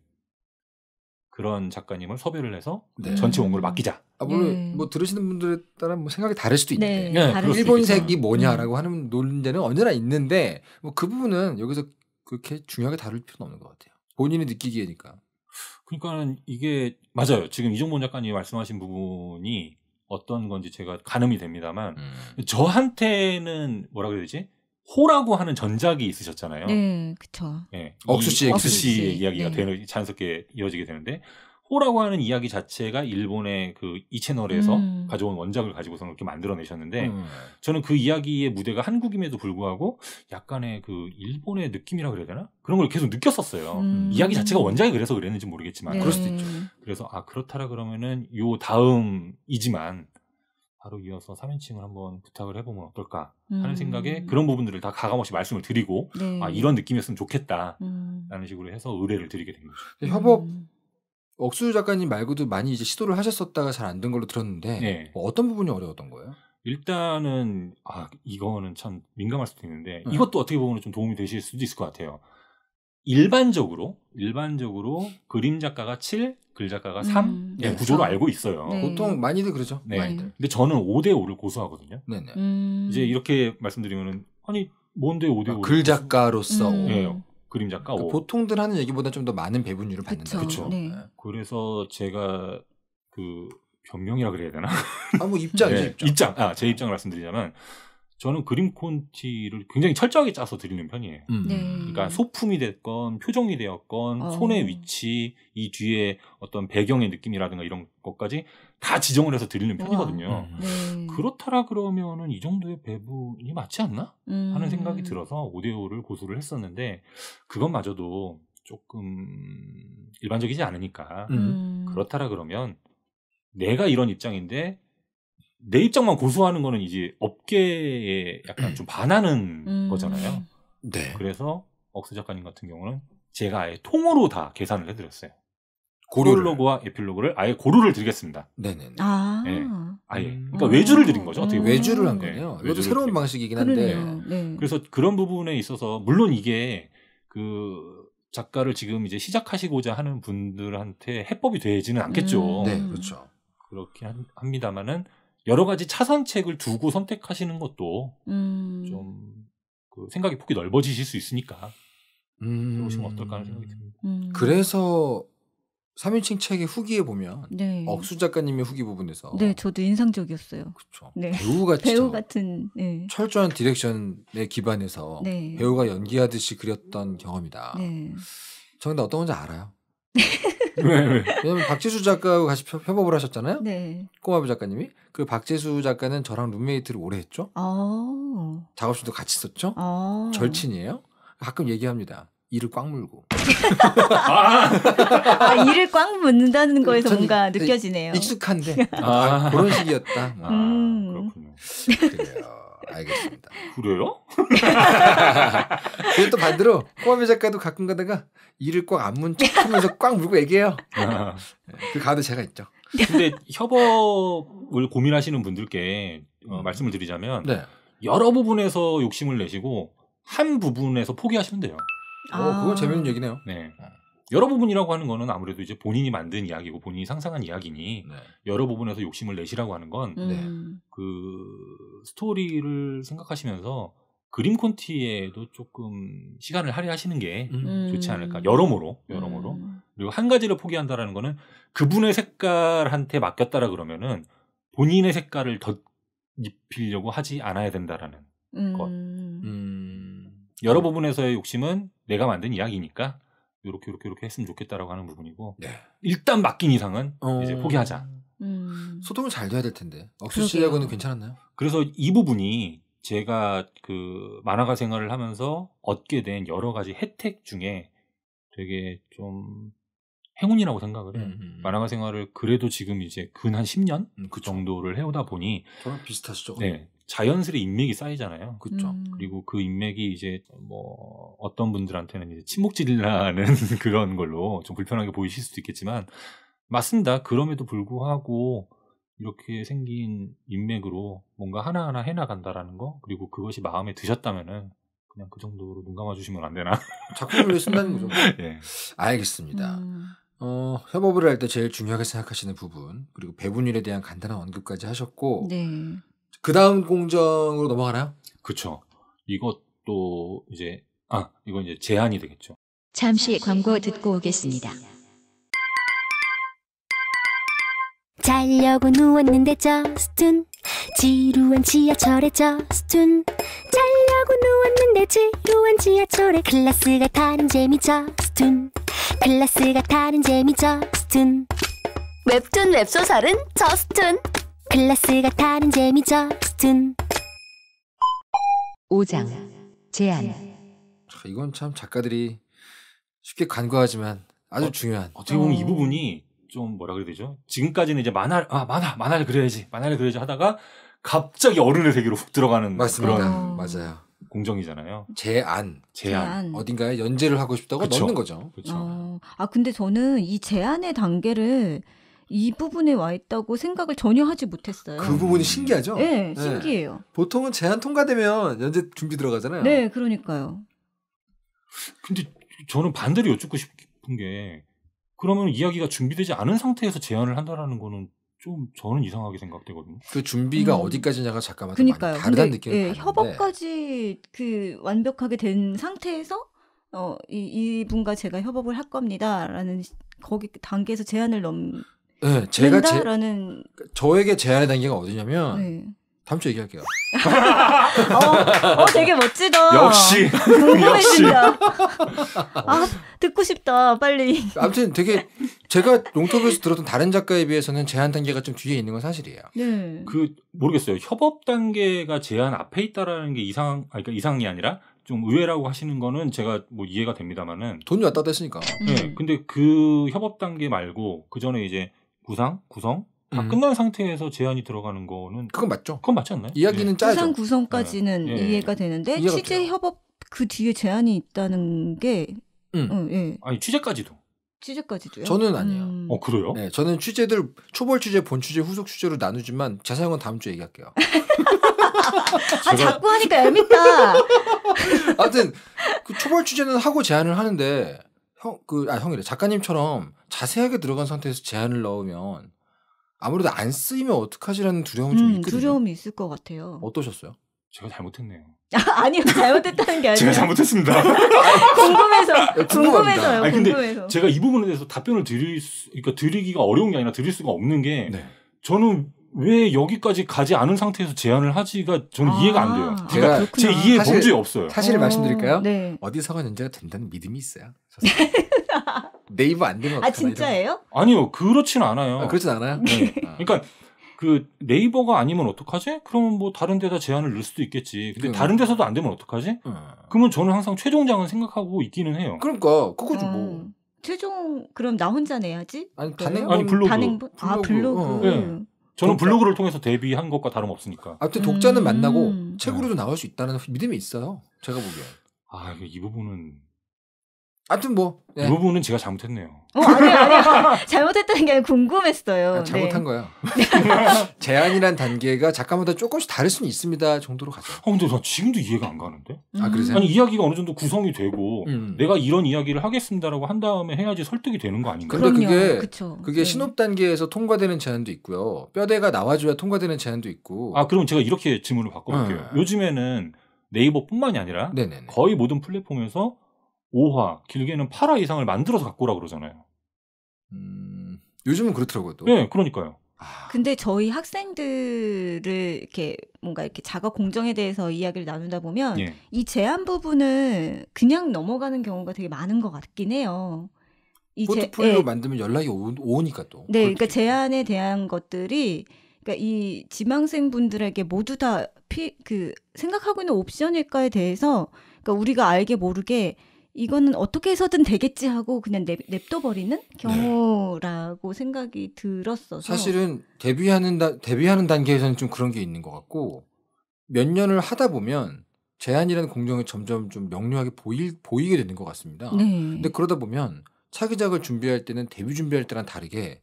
그런 작가님을 섭외를 해서 네. 전체 원고를 맡기자. 아, 물론 뭐, 음. 네. 뭐 들으시는 분들에 따라 뭐 생각이 다를 수도 있는데 네, 네, 일본색이 뭐냐라고 음. 하는 논제는 언제나 있는데 뭐 그 부분은 여기서 그렇게 중요하게 다룰 필요는 없는 것 같아요. 본인이 느끼기에니까. 그러니까 는 이게 맞아요. 지금 이종본 작가님이 말씀하신 부분이 어떤 건지 제가 가늠이 됩니다만 음. 저한테는 뭐라 고해야 되지? 호라고 하는 전작이 있으셨잖아요. 네, 그렇죠. 예, 억수 씨, 억수 씨의 이야기가 네. 되는 자연스럽게 이어지게 되는데 호라고 하는 이야기 자체가 일본의 그 이 채널에서 음. 가져온 원작을 가지고서 그렇게 만들어내셨는데 음. 저는 그 이야기의 무대가 한국임에도 불구하고 약간의 그 일본의 느낌이라 그래야 되나 그런 걸 계속 느꼈었어요. 음. 이야기 자체가 원작이 그래서 그랬는지 모르겠지만 네. 그럴 수도 있죠. 음. 그래서 아 그렇다라 그러면은 요 다음이지만 바로 이어서 3인칭을 한번 부탁을 해보면 어떨까 하는 음. 생각에 그런 부분들을 다 가감없이 말씀을 드리고 네. 아 이런 느낌이었으면 좋겠다라는 음. 식으로 해서 의뢰를 드리게 된 거죠. 협업 음. 억수 작가님 말고도 많이 이제 시도를 하셨었다가 잘 안 된 걸로 들었는데 네. 뭐 어떤 부분이 어려웠던 거예요? 일단은 아 이거는 참 민감할 수도 있는데 네. 이것도 어떻게 보면 좀 도움이 되실 수도 있을 것 같아요. 일반적으로 일반적으로 그림 작가가 7, 글작가가 음. 3 네, 구조로 알고 있어요. 네. 보통 많이들 그러죠. 네. 많이들. 근데 저는 5대 5를 고수하거든요. 네네. 네. 음. 이제 이렇게 말씀드리면은 아니 뭔데 5대 5? 아, 글작가로서 음. 네, 그림 작가 그러니까 5. 보통들 하는 얘기보다 좀 더 많은 배분율을 받는다. 그렇죠. 네. 그래서 제가 그 변명이라 그래야 되나? 아뭐 입장이죠. 입장. 입장. 아제 입장을 말씀드리자면 저는 그림 콘티를 굉장히 철저하게 짜서 드리는 편이에요. 음. 네. 그러니까 소품이 됐건 표정이 되었건 어. 손의 위치 이 뒤에 어떤 배경의 느낌이라든가 이런 것까지 다 지정을 해서 드리는 편이거든요. 음. 네. 그렇다라 그러면은 이 정도의 배분이 맞지 않나 하는 음. 생각이 들어서 오디오를 고수를 했었는데 그것마저도 조금 일반적이지 않으니까 음. 음. 그렇다라 그러면 내가 이런 입장인데 내 입장만 고수하는 거는 이제 업계에 약간 좀 반하는 음. 거잖아요. 네. 그래서 억수 작가님 같은 경우는 제가 아예 통으로 다 계산을 해드렸어요. 고르로그와 에필로그를 아예 고루를 드리겠습니다. 네네네. 아. 네. 아예. 음. 그러니까 음. 외주를 드린 거죠. 어떻게 보면. 외주를 한 예. 거네요. 네. 이것도 새로운 드린. 방식이긴 한데. 네. 그래서 그런 부분에 있어서 물론 이게 그 작가를 지금 이제 시작하시고자 하는 분들한테 해법이 되지는 않겠죠. 음. 네, 그렇죠. 그렇게 합니다만은 여러 가지 차선책을 두고 선택하시는 것도 음. 좀그 생각이 폭이 넓어지실 수 있으니까 그러시면 음. 어떨까 하는 생각이 듭니다. 음. 그래서 3인칭 책의 후기에 보면 네. 억수 작가님의 후기 부분에서 네, 저도 인상적이었어요. 그렇죠. 네. 배우가 배우 같은 네. 철저한 디렉션에 기반해서 네. 배우가 연기하듯이 그렸던 경험이다. 네. 저는 근데 어떤 건지 알아요. 왜, 왜? 왜냐면 박재수 작가하고 같이 협업을 하셨잖아요. 네. 꼬마부 작가님이 그 박재수 작가는 저랑 룸메이트를 오래 했죠. 어. 작업실도 같이 썼죠. 어. 아. 절친이에요. 가끔 얘기합니다. 이를 꽉 물고. 아! 아, 이를 꽉 묻는다는 그 거에서 뭔가 느껴지네요. 익숙한데 아, 그런 식이었다. 음. 아, 음. 그렇군요. 네. 그래요. 알겠습니다. 그래요? 그리고 또 반대로 꼬마배 작가도 가끔 가다가 이를 꽉 안문 척하면서 꽉 물고 얘기해요. 아. 그 가도 제가 있죠. 근데 협업을 고민하시는 분들께 어, 말씀을 드리자면 네. 여러 부분에서 욕심을 내시고 한 부분에서 포기하시면 돼요. 어, 그건 재밌는 얘기네요. 네. 어. 여러 부분이라고 하는 거는 아무래도 이제 본인이 만든 이야기고 본인이 상상한 이야기니 네. 여러 부분에서 욕심을 내시라고 하는 건그 음. 네. 그 스토리를 생각하시면서 그림 콘티에도 조금 시간을 할애하시는 게 음. 좋지 음. 않을까 여러모로 여러모로 음. 그리고 한 가지를 포기한다라는 거는 그분의 색깔한테 맡겼다라 그러면은 본인의 색깔을 덧입히려고 하지 않아야 된다라는 것 음. 음. 여러 부분에서의 욕심은 내가 만든 이야기니까 요렇게 요렇게 요렇게 했으면 좋겠다라고 하는 부분이고 네. 일단 맡긴 이상은 어... 이제 포기하자. 음... 소통을 잘 돼야 될 텐데 억수 씨하고는 괜찮았나요? 그래서 이 부분이 제가 그 만화가 생활을 하면서 얻게 된 여러 가지 혜택 중에 되게 좀 행운이라고 생각을 해요. 음, 음, 음. 만화가 생활을 그래도 지금 이제 근 한 10년 음, 그 정도를 해오다 보니 저랑 비슷하시죠? 네. 자연스레 인맥이 쌓이잖아요. 그렇죠. 음. 그리고 그 인맥이 이제 뭐 어떤 분들한테는 이제 침묵질이라는 그런 걸로 좀 불편하게 보이실 수도 있겠지만 맞습니다. 그럼에도 불구하고 이렇게 생긴 인맥으로 뭔가 하나하나 해나간다라는 거 그리고 그것이 마음에 드셨다면은 그냥 그 정도로 눈 감아주시면 안 되나? 작품을 쓴다는 거죠. 뭐. 예. 알겠습니다. 음. 어, 협업을 할 때 제일 중요하게 생각하시는 부분 그리고 배분율에 대한 간단한 언급까지 하셨고 네. 그 다음 공정으로 넘어가나요? 그렇죠. 이것도 이제 아 이건 이제 제한이 되겠죠. 잠시 광고 듣고 오겠습니다. 자려고 누웠는데 저스툰 지루한 지하철에 저스툰 자려고 누웠는데 지루한 지하철에 클라스가 다른 재미 저스툰 클라스가 타는 재미 저스툰 웹툰 웹소설은 저스툰 클래스가 타는 재미죠 스툰 5장 제안 아, 이건 참 작가들이 쉽게 간과하지만 아주 어, 중요한 어떻게 보면 어. 이 부분이 좀 뭐라 그래야 되죠 지금까지는 이제 만화 아 만화 만화를 그려야지 만화를 그려야지 하다가 갑자기 어른의 세계로 훅 들어가는 맞습니다. 그런 어. 맞아요 공정이잖아요. 제안. 제안. 제안. 어딘가에 연재를 하고 싶다고 그쵸. 넣는 거죠. 그렇죠. 어, 아, 근데 저는 이 제안의 단계를 이 부분에 와 있다고 생각을 전혀 하지 못했어요. 그 부분이 신기하죠? 네, 네. 신기해요. 네. 보통은 제한 통과되면 연재 준비 들어가잖아요. 네, 그러니까요. 근데 저는 반대로 여쭙고 싶은 게 그러면 이야기가 준비되지 않은 상태에서 제안을 한다라는 거는 좀 저는 이상하게 생각되거든요. 그 준비가 음. 어디까지냐가 작가마다 그러니까요. 다르다는 느낌을 예, 는데 협업까지 그 완벽하게 된 상태에서 어, 이, 이분과 제가 협업을 할 겁니다라는 거기 단계에서 제안을 넘 네, 제가 된라는 저에게 제안의 단계가 어디냐면 네. 다음 주에 얘기할게요. 어, 어, 되게 멋지다. 역시. 궁금해진다. 아, 듣고 싶다, 빨리. 아무튼 되게 제가 농토부에서 들었던 다른 작가에 비해서는 제안 단계가 좀 뒤에 있는 건 사실이에요. 네. 그, 모르겠어요. 협업 단계가 제안 앞에 있다라는 게 이상, 아 그러니까 이상이 아니라 좀 의외라고 하시는 거는 제가 뭐 이해가 됩니다만은. 돈이 왔다 됐으니까 음. 네. 근데 그 협업 단계 말고 그 전에 이제 구상, 구성 다 음. 끝난 상태에서 제안이 들어가는 거는 그건 맞죠. 그건 맞지 않나요? 이야기는 예. 짜죠. 구상 구성까지는 네. 예. 이해가 되는데 이 취재 돼요. 협업 그 뒤에 제안이 있다는 게 음. 어, 예. 아니 취재까지도 취재까지도요? 저는 아니에요. 음. 어 그래요? 네, 저는 취재들 초벌 취재, 본 취재, 후속 취재로 나누지만 자세한 건 다음 주에 얘기할게요. 아 제가... 자꾸 하니까 애밉다 하여튼 그 초벌 취재는 하고 제안을 하는데 형, 그, 아, 형이래. 작가님처럼 자세하게 들어간 상태에서 제안을 넣으면 아무래도 안 쓰이면 어떡하지라는 두려움이 좀 음, 있거든요. 두려움이 있을 것 같아요. 어떠셨어요? 제가 잘못했네요. 아, 아니요, 잘못했다는 게 아니라. 제가 잘못했습니다. 궁금해서, 궁금해서요. 아니, 궁금해서. 제가 이 부분에 대해서 답변을 드릴 수, 그러니까 드리기가 어려운 게 아니라 드릴 수가 없는 게, 네. 저는 왜 여기까지 가지 않은 상태에서 제안을 하지가 저는 아, 이해가 안 돼요. 제가 그러니까 제 이해 사실, 범주에 없어요. 사실을 어, 말씀드릴까요? 네. 어디서가 연재가 된다는 믿음이 있어요. 네이버 안 되면 아 진짜예요? 아니요 그렇진 않아요. 아, 그렇진 않아요. 네. 네. 그러니까 그 네이버가 아니면 어떡하지? 그러면 뭐 다른 데다 제안을 넣을 수도 있겠지. 근데 음. 다른 데서도 안 되면 어떡하지? 음. 그러면 저는 항상 최종장은 생각하고 있기는 해요. 그러니까 그거죠 음. 아, 뭐. 최종 그럼 나 혼자 내야지? 아니 단행본 아니 블로그. 단행본 블로그. 아 블로그. 어. 네. 저는 블로그를 통해서 데뷔한 것과 다름없으니까. 아무튼 독자는 음. 만나고 책으로도 나올 수 있다는 믿음이 있어요. 제가 보기엔. 아, 이 부분은 아무튼 뭐. 네. 이 부분은 제가 잘못했네요. 어, 아니요, 아니요. 잘못했다는 게 아니라 궁금했어요. 아, 잘못한 네. 거야 제안이란 단계가 작가마다 조금씩 다를 수는 있습니다 정도로 가죠. 아, 근데 나 지금도 이해가 안 가는데? 아, 그러세요? 아니, 이야기가 어느 정도 구성이 되고, 음. 내가 이런 이야기를 하겠습니다라고 한 다음에 해야지 설득이 되는 거 아닌가요? 근데 그게, 그쵸. 그게 네. 신업 단계에서 통과되는 제안도 있고요. 뼈대가 나와줘야 통과되는 제안도 있고. 아, 그럼 제가 이렇게 질문을 바꿔볼게요. 음. 요즘에는 네이버뿐만이 아니라 네네네. 거의 모든 플랫폼에서 5화, 길게는 8화 이상을 만들어서 갖고 오라 그러잖아요. 음, 요즘은 그렇더라고요. 또. 네, 그러니까요. 아. 근데 저희 학생들을 이렇게 뭔가 이렇게 작업 공정에 대해서 이야기를 나누다 보면 예. 이 제한 부분은 그냥 넘어가는 경우가 되게 많은 것 같긴 해요. 포트폴리오 예. 만들면 연락이 오, 오니까 또. 네, 그러니까 제한에 대한 것들이 그러니까 이 지망생 분들에게 모두 다 피그 생각하고 있는 옵션일까에 대해서 그러니까 우리가 알게 모르게 이거는 어떻게 해서든 되겠지 하고 그냥 냅, 냅둬버리는 네. 경우라고 네. 생각이 들었어서 사실은 데뷔하는 다, 데뷔하는 단계에서는 좀 그런 게 있는 것 같고 몇 년을 하다 보면 제한이라는 공정이 점점 좀 명료하게 보일, 보이게 되는 것 같습니다. 네. 근데 그러다 보면 차기작을 준비할 때는 데뷔 준비할 때랑 다르게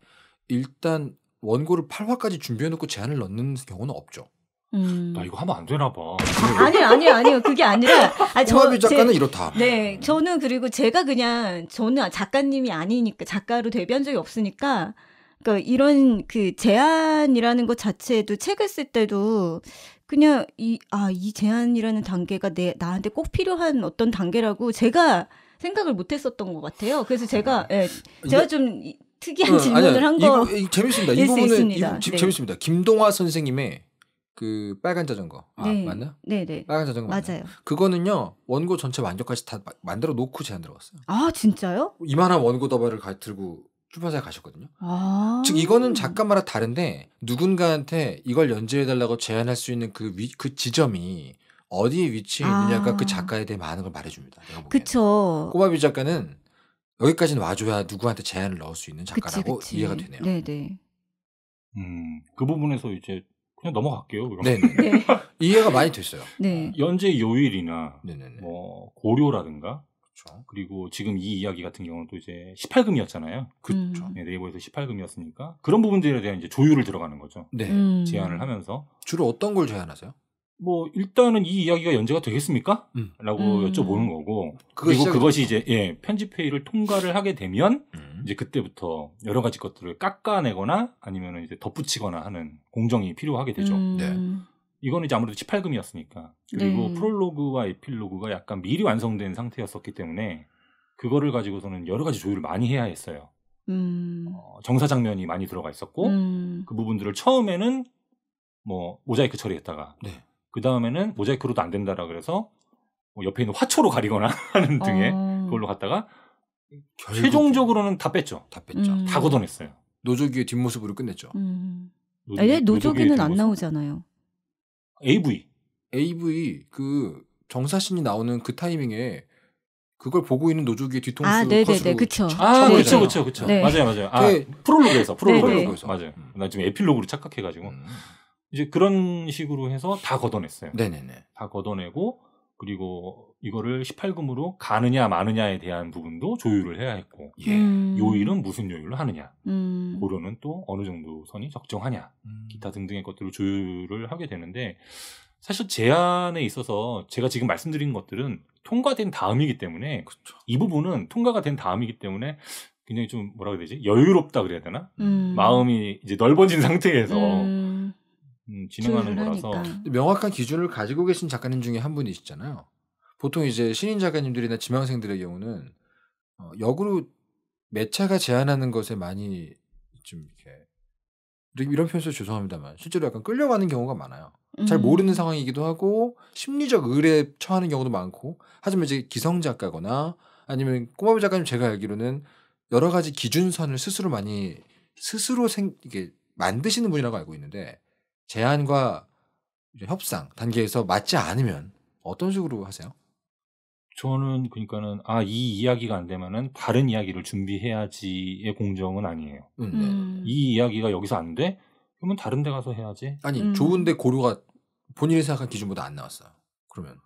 일단 원고를 8화까지 준비해놓고 제한을 넣는 경우는 없죠. 음. 나 이거 하면 안 되나 봐. 아니요, 아니요, 아니요. 그게 아니라. 아, 저, 홍합이 작가는 제, 이렇다. 네. 저는 그리고 제가 그냥, 저는 작가님이 아니니까, 작가로 데뷔한 적이 없으니까, 그러니까 이런 그 제안이라는 것자체도 책을 쓸 때도 그냥 이, 아, 이 제안이라는 단계가 내, 나한테 꼭 필요한 어떤 단계라고 제가 생각을 못 했었던 것 같아요. 그래서 제가, 예, 제가 좀 특이한 어, 질문을 아니한 거. 재밌습니다. 이 부분은 이, 네. 재밌습니다. 김동화 선생님의 그 빨간 자전거 아, 네. 맞나? 네네. 빨간 자전거 맞나? 맞아요. 그거는요 원고 전체 완결까지 다 만들어 놓고 제안 들어갔어요. 아 진짜요? 이만한 원고 더바를 가, 들고 출판사에 가셨거든요. 아~ 즉 이거는 작가마다 다른데 누군가한테 이걸 연재해 달라고 제안할 수 있는 그 위, 그 지점이 어디에 위치해 있느냐가 그 아~ 그 작가에 대해 많은 걸 말해줍니다. 그렇죠. 꼬마비 작가는 여기까지는 와줘야 누구한테 제안을 넣을 수 있는 작가라고 그치, 그치. 이해가 되네요. 네네. 음, 그 부분에서 이제 그냥 넘어갈게요. 네. 네, 네. 네. 이해가 많이 됐어요. 네. 연재 요일이나 네네네. 뭐 고려라든가 그렇죠. 그리고 지금 이 이야기 같은 경우는 또 이제 18금이었잖아요. 그렇죠. 음. 네, 이버에서 18금이었으니까 그런 부분들에 대한 이제 조율을 들어가는 거죠. 네. 음. 제안을 하면서 주로 어떤 걸 제안하세요? 뭐 일단은 이 이야기가 연재가 되겠습니까? 음. 라고 음. 여쭤보는 거고 그리고 그것이 이제 예, 편집 회의를 통과를 하게 되면 음. 이제 그때부터 여러 가지 것들을 깎아내거나 아니면 이제 덧붙이거나 하는 공정이 필요하게 되죠. 음. 네. 이거는 이제 아무래도 18금이었으니까 그리고 네. 프롤로그와 에필로그가 약간 미리 완성된 상태였었기 때문에 그거를 가지고서는 여러 가지 조율을 많이 해야 했어요. 음. 어, 정사 장면이 많이 들어가 있었고 음. 그 부분들을 처음에는 뭐 모자이크 처리했다가 네. 그 다음에는 모자이크로도 안 된다라 그래서 뭐 옆에 있는 화초로 가리거나 하는 등의 어... 그걸로 갔다가 최종적으로는 다 뺐죠. 다 뺐죠. 음... 다 걷어냈어요. 노조기의 뒷모습으로 끝냈죠. 음... 노조, 에 노조기는 안 나오잖아요. AV. AV 그 정사신이 나오는 그 타이밍에 그걸 보고 있는 노조기의 뒤통수 아, 네네네, 그쵸. 아, 네. 그쵸, 그쵸, 그쵸. 네. 맞아요, 맞아요. 아, 네. 프롤로그에서, 프롤로그에서. 맞아요. 음. 나 지금 에필로그로 착각해가지고. 음. 이제 그런 식으로 해서 다 걷어냈어요. 네네네. 다 걷어내고 그리고 이거를 18금으로 가느냐 마느냐에 대한 부분도 조율을 해야 했고 예. 음. 요일은 무슨 요일로 하느냐 음. 고려는 또 어느 정도 선이 적정하냐 음. 기타 등등의 것들을 조율을 하게 되는데 사실 제안에 있어서 제가 지금 말씀드린 것들은 통과된 다음이기 때문에 그렇이 부분은 통과가 된 다음이기 때문에 굉장히 좀 뭐라 고해야 되지 여유롭다 그래야 되나 음. 마음이 이제 넓어진 상태에서 음. 음, 진행하는 그러니까. 거라서 니까 명확한 기준을 가지고 계신 작가님 중에 한 분이시잖아요. 보통 이제 신인 작가님들이나 지망생들의 경우는 어, 역으로 매체가 제안하는 것에 많이 좀 이렇게 이런 표현에서 죄송합니다만 실제로 약간 끌려가는 경우가 많아요. 음. 잘 모르는 상황이기도 하고 심리적 의뢰 처하는 경우도 많고 하지만 이제 기성 작가거나 아니면 꼬마비 작가님 제가 알기로는 여러 가지 기준선을 스스로 많이 스스로 생 이게 만드시는 분이라고 알고 있는데 제안과 협상 단계에서 맞지 않으면 어떤 식으로 하세요? 저는 그러니까는 아 이 이야기가 안 되면은 다른 이야기를 준비해야지의 공정은 아니에요. 음. 음. 이 이야기가 여기서 안 돼? 그러면 다른 데 가서 해야지. 아니 음. 좋은데 고려가 본인이 생각한 기준보다 안 나왔어요. 그러면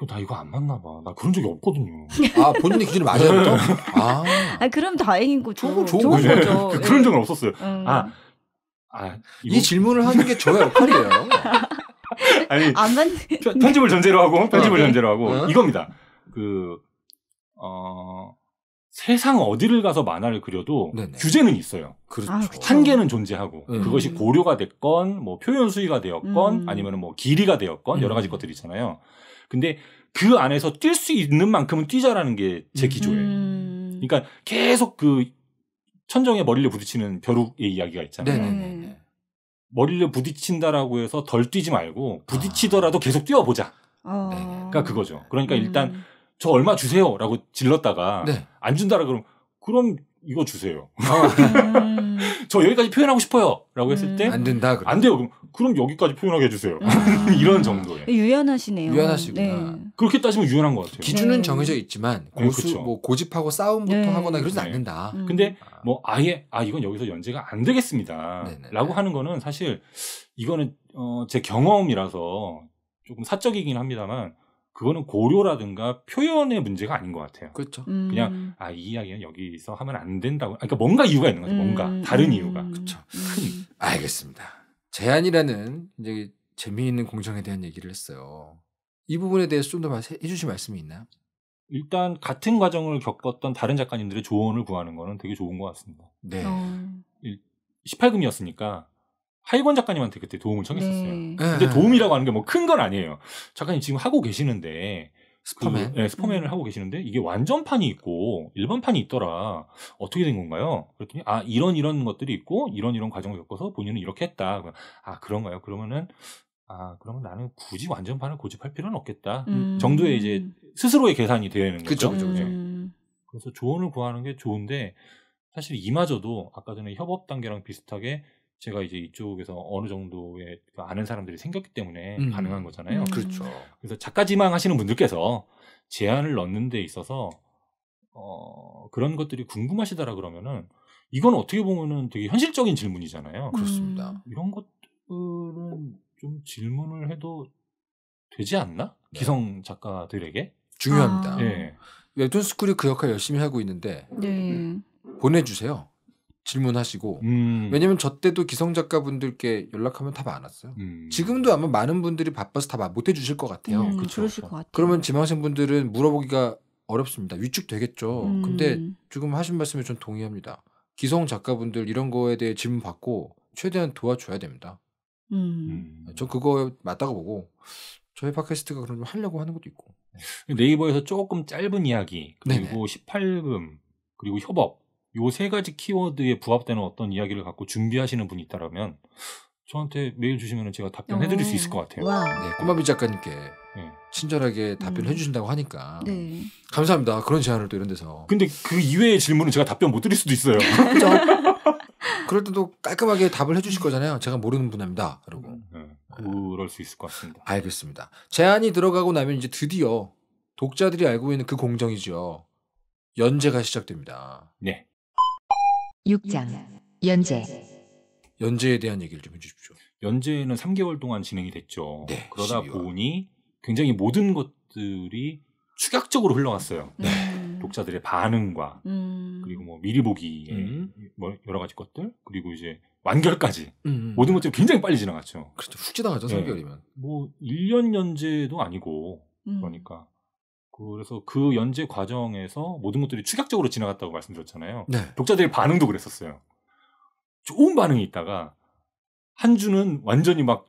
이나 그 이거 안 맞나 봐. 나 그런 적이 없거든요. 아 본인의 기준이 맞아요? 아. 아 그럼 다행인 거죠. 좋은, 좋은, 좋은 네. 거죠. 네. 그런 적은 예. 없었어요. 음. 아 아, 이 질문을 하는 게 저의 역할이에요. 아니 편, 편집을 전제로 하고 편집을 어, 네. 전제로 하고 어? 이겁니다. 그 어, 세상 어디를 가서 만화를 그려도 네네. 규제는 있어요. 그렇죠. 아, 그렇죠. 한계는 존재하고 음. 그것이 고려가 됐건 뭐 표현 수위가 되었건 음. 아니면 뭐 길이가 되었건 음. 여러 가지 음. 것들이 있잖아요. 근데 그 안에서 뛸 수 있는 만큼은 뛰자라는 게제 음. 기조예요. 음. 그러니까 계속 그 천정에 머리를 부딪히는 벼룩의 이야기가 있잖아요. 네네네. 음. 네. 머리를 부딪힌다라고 해서 덜 뛰지 말고 아. 부딪히더라도 아. 계속 뛰어보자. 어. 네. 그러니까 그거죠. 그러니까 음. 일단 저 얼마 주세요라고 질렀다가 네. 안 준다라 그러면 그럼 이거 주세요. 아. 음. 저 여기까지 표현하고 싶어요라고 했을 음. 때안 된다. 그럼. 안 돼요. 그럼 그럼 여기까지 표현하게 해주세요. 아. 이런 정도예요. 유연하시네요. 유연하시구나. 네. 그렇게 따지면 유연한 것 같아요. 기준은 네. 정해져 있지만 네, 고수, 네, 뭐 고집하고 싸움부터 네. 하거나 그러진 네. 않는다. 음. 근데 아. 뭐 아예 아 이건 여기서 연재가 안 되겠습니다.라고 하는 거는 사실 이거는 어, 제 경험이라서 조금 사적이긴 합니다만 그거는 고려라든가 표현의 문제가 아닌 것 같아요. 그렇죠. 음. 그냥 아 이 이야기는 여기서 하면 안 된다고. 그러니까 뭔가 이유가 있는 거죠. 뭔가 음. 다른 음. 이유가. 그렇죠. 알겠습니다. 제안이라는 이제 재미있는 공정에 대한 얘기를 했어요. 이 부분에 대해서 좀 더 해주실 말씀이 있나요? 일단 같은 과정을 겪었던 다른 작가님들의 조언을 구하는 거는 되게 좋은 것 같습니다. 네. 18금이었으니까 어. 하이권 작가님한테 그때 도움을 청했었어요. 네. 예, 근데 예. 도움이라고 하는 게 뭐 큰 건 아니에요. 작가님 지금 하고 계시는데 스포맨 그, 네, 예, 스퍼맨을 음. 하고 계시는데 이게 완전판이 있고 일반판이 있더라. 어떻게 된 건가요? 그랬더니 아 이런 이런 것들이 있고 이런 이런 과정을 겪어서 본인은 이렇게 했다. 아 그런가요? 그러면은 아 그러면 나는 굳이 완전판을 고집할 필요는 없겠다 음. 정도의 이제 스스로의 계산이 되어 있는 거죠. 그쵸, 예. 그쵸, 음. 네. 그래서 조언을 구하는 게 좋은데 사실 이마저도 아까 전에 협업 단계랑 비슷하게 제가 이제 이쪽에서 어느 정도의 그 아는 사람들이 생겼기 때문에 음. 가능한 거잖아요. 음. 그렇죠. 그래서 작가 지망하시는 분들께서 제안을 넣는 데 있어서 어, 그런 것들이 궁금하시다라 그러면은 이건 어떻게 보면은 되게 현실적인 질문이잖아요. 음. 그렇습니다. 음. 이런 것들은 좀 질문을 해도 되지 않나? 네. 기성 작가들에게 중요합니다. 아. 네. 웹툰 스쿨이 그 역할 열심히 하고 있는데 네. 보내주세요. 질문하시고 음. 왜냐면 저 때도 기성 작가분들께 연락하면 다안 왔어요. 음. 지금도 아마 많은 분들이 바빠서 다못 해주실 것 같아요. 음, 그렇죠. 그러실 것 같아요. 그러면 지망생 분들은 물어보기가 어렵습니다. 위축되겠죠. 음. 근데 지금 하신 말씀에 전 동의합니다. 기성 작가분들 이런 거에 대해 질문 받고 최대한 도와줘야 됩니다. 음. 음. 전 그거 맞다고 보고 저희 팟캐스트가 그런 좀 하려고 하는 것도 있고 네이버에서 조금 짧은 이야기 그리고 네네. 18금 그리고 협업 요세 가지 키워드에 부합되는 어떤 이야기를 갖고 준비하시는 분이 있다라면 저한테 메일 주시면 제가 답변해 드릴 수 어. 있을 것 같아요. 네, 꼬마비 작가님께 네. 친절하게 답변해 음. 주신다고 하니까 네. 감사합니다. 그런 제안을 또 이런 데서. 근데 그 이외의 질문은 제가 답변 못 드릴 수도 있어요. 그렇죠. 그럴 때도 깔끔하게 답을 해 주실 거잖아요. 제가 모르는 분입니다 그러고. 음. 네, 그럴 수 있을 것 같습니다. 알겠습니다. 제안이 들어가고 나면 이제 드디어 독자들이 알고 있는 그 공정이죠. 연재가 시작됩니다. 네. 6장 연재 연재에 대한 얘기를 좀 해주십시오. 연재는 3개월 동안 진행이 됐죠. 네, 그러다 12월. 보니 굉장히 모든 것들이 축약적으로 흘러갔어요. 네. 음. 독자들의 반응과 음. 그리고 뭐 미리 보기 음. 뭐 여러 가지 것들 그리고 이제 완결까지 음. 음 모든 음. 것들이 굉장히 빨리 지나갔죠. 그렇죠. 훅 지나가죠. 3개월이면. 뭐 1년 연재도 아니고 그러니까 그래서 그 연재 과정에서 모든 것들이 추격적으로 지나갔다고 말씀드렸잖아요. 네. 독자들의 반응도 그랬었어요. 좋은 반응이 있다가 한 주는 완전히 막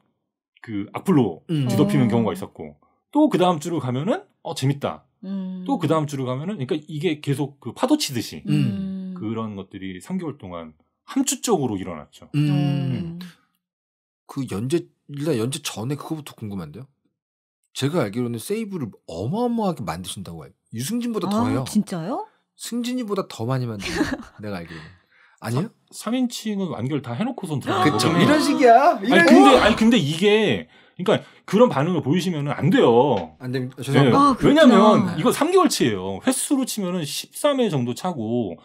그 악플로 음. 뒤덮이는 어. 경우가 있었고 또 그 다음 주로 가면은 어 재밌다. 음. 또그 다음 주로 가면은 그러니까 이게 계속 그 파도 치듯이 음. 그런 것들이 3개월 동안 함축적으로 일어났죠. 음. 어. 음. 그 연재 일단 연재 전에 그거부터 궁금한데요. 제가 알기로는 세이브를 어마어마하게 만드신다고 해요. 유승진보다 아, 더해요. 진짜요? 승진이보다 더 많이 만드는 내가 알기로는. 아니요? 사, 인칭은 완결 다 해놓고선 들어가요. 그 이런 식이야. 이런 아니, 근데, 아니, 근데 이게, 그러니까 그런 반응을 보이시면 안 돼요. 안 됩니다. 죄송합니다. 네. 아, 왜냐면 이거 3개월치예요. 횟수로 치면은 13회 정도 차고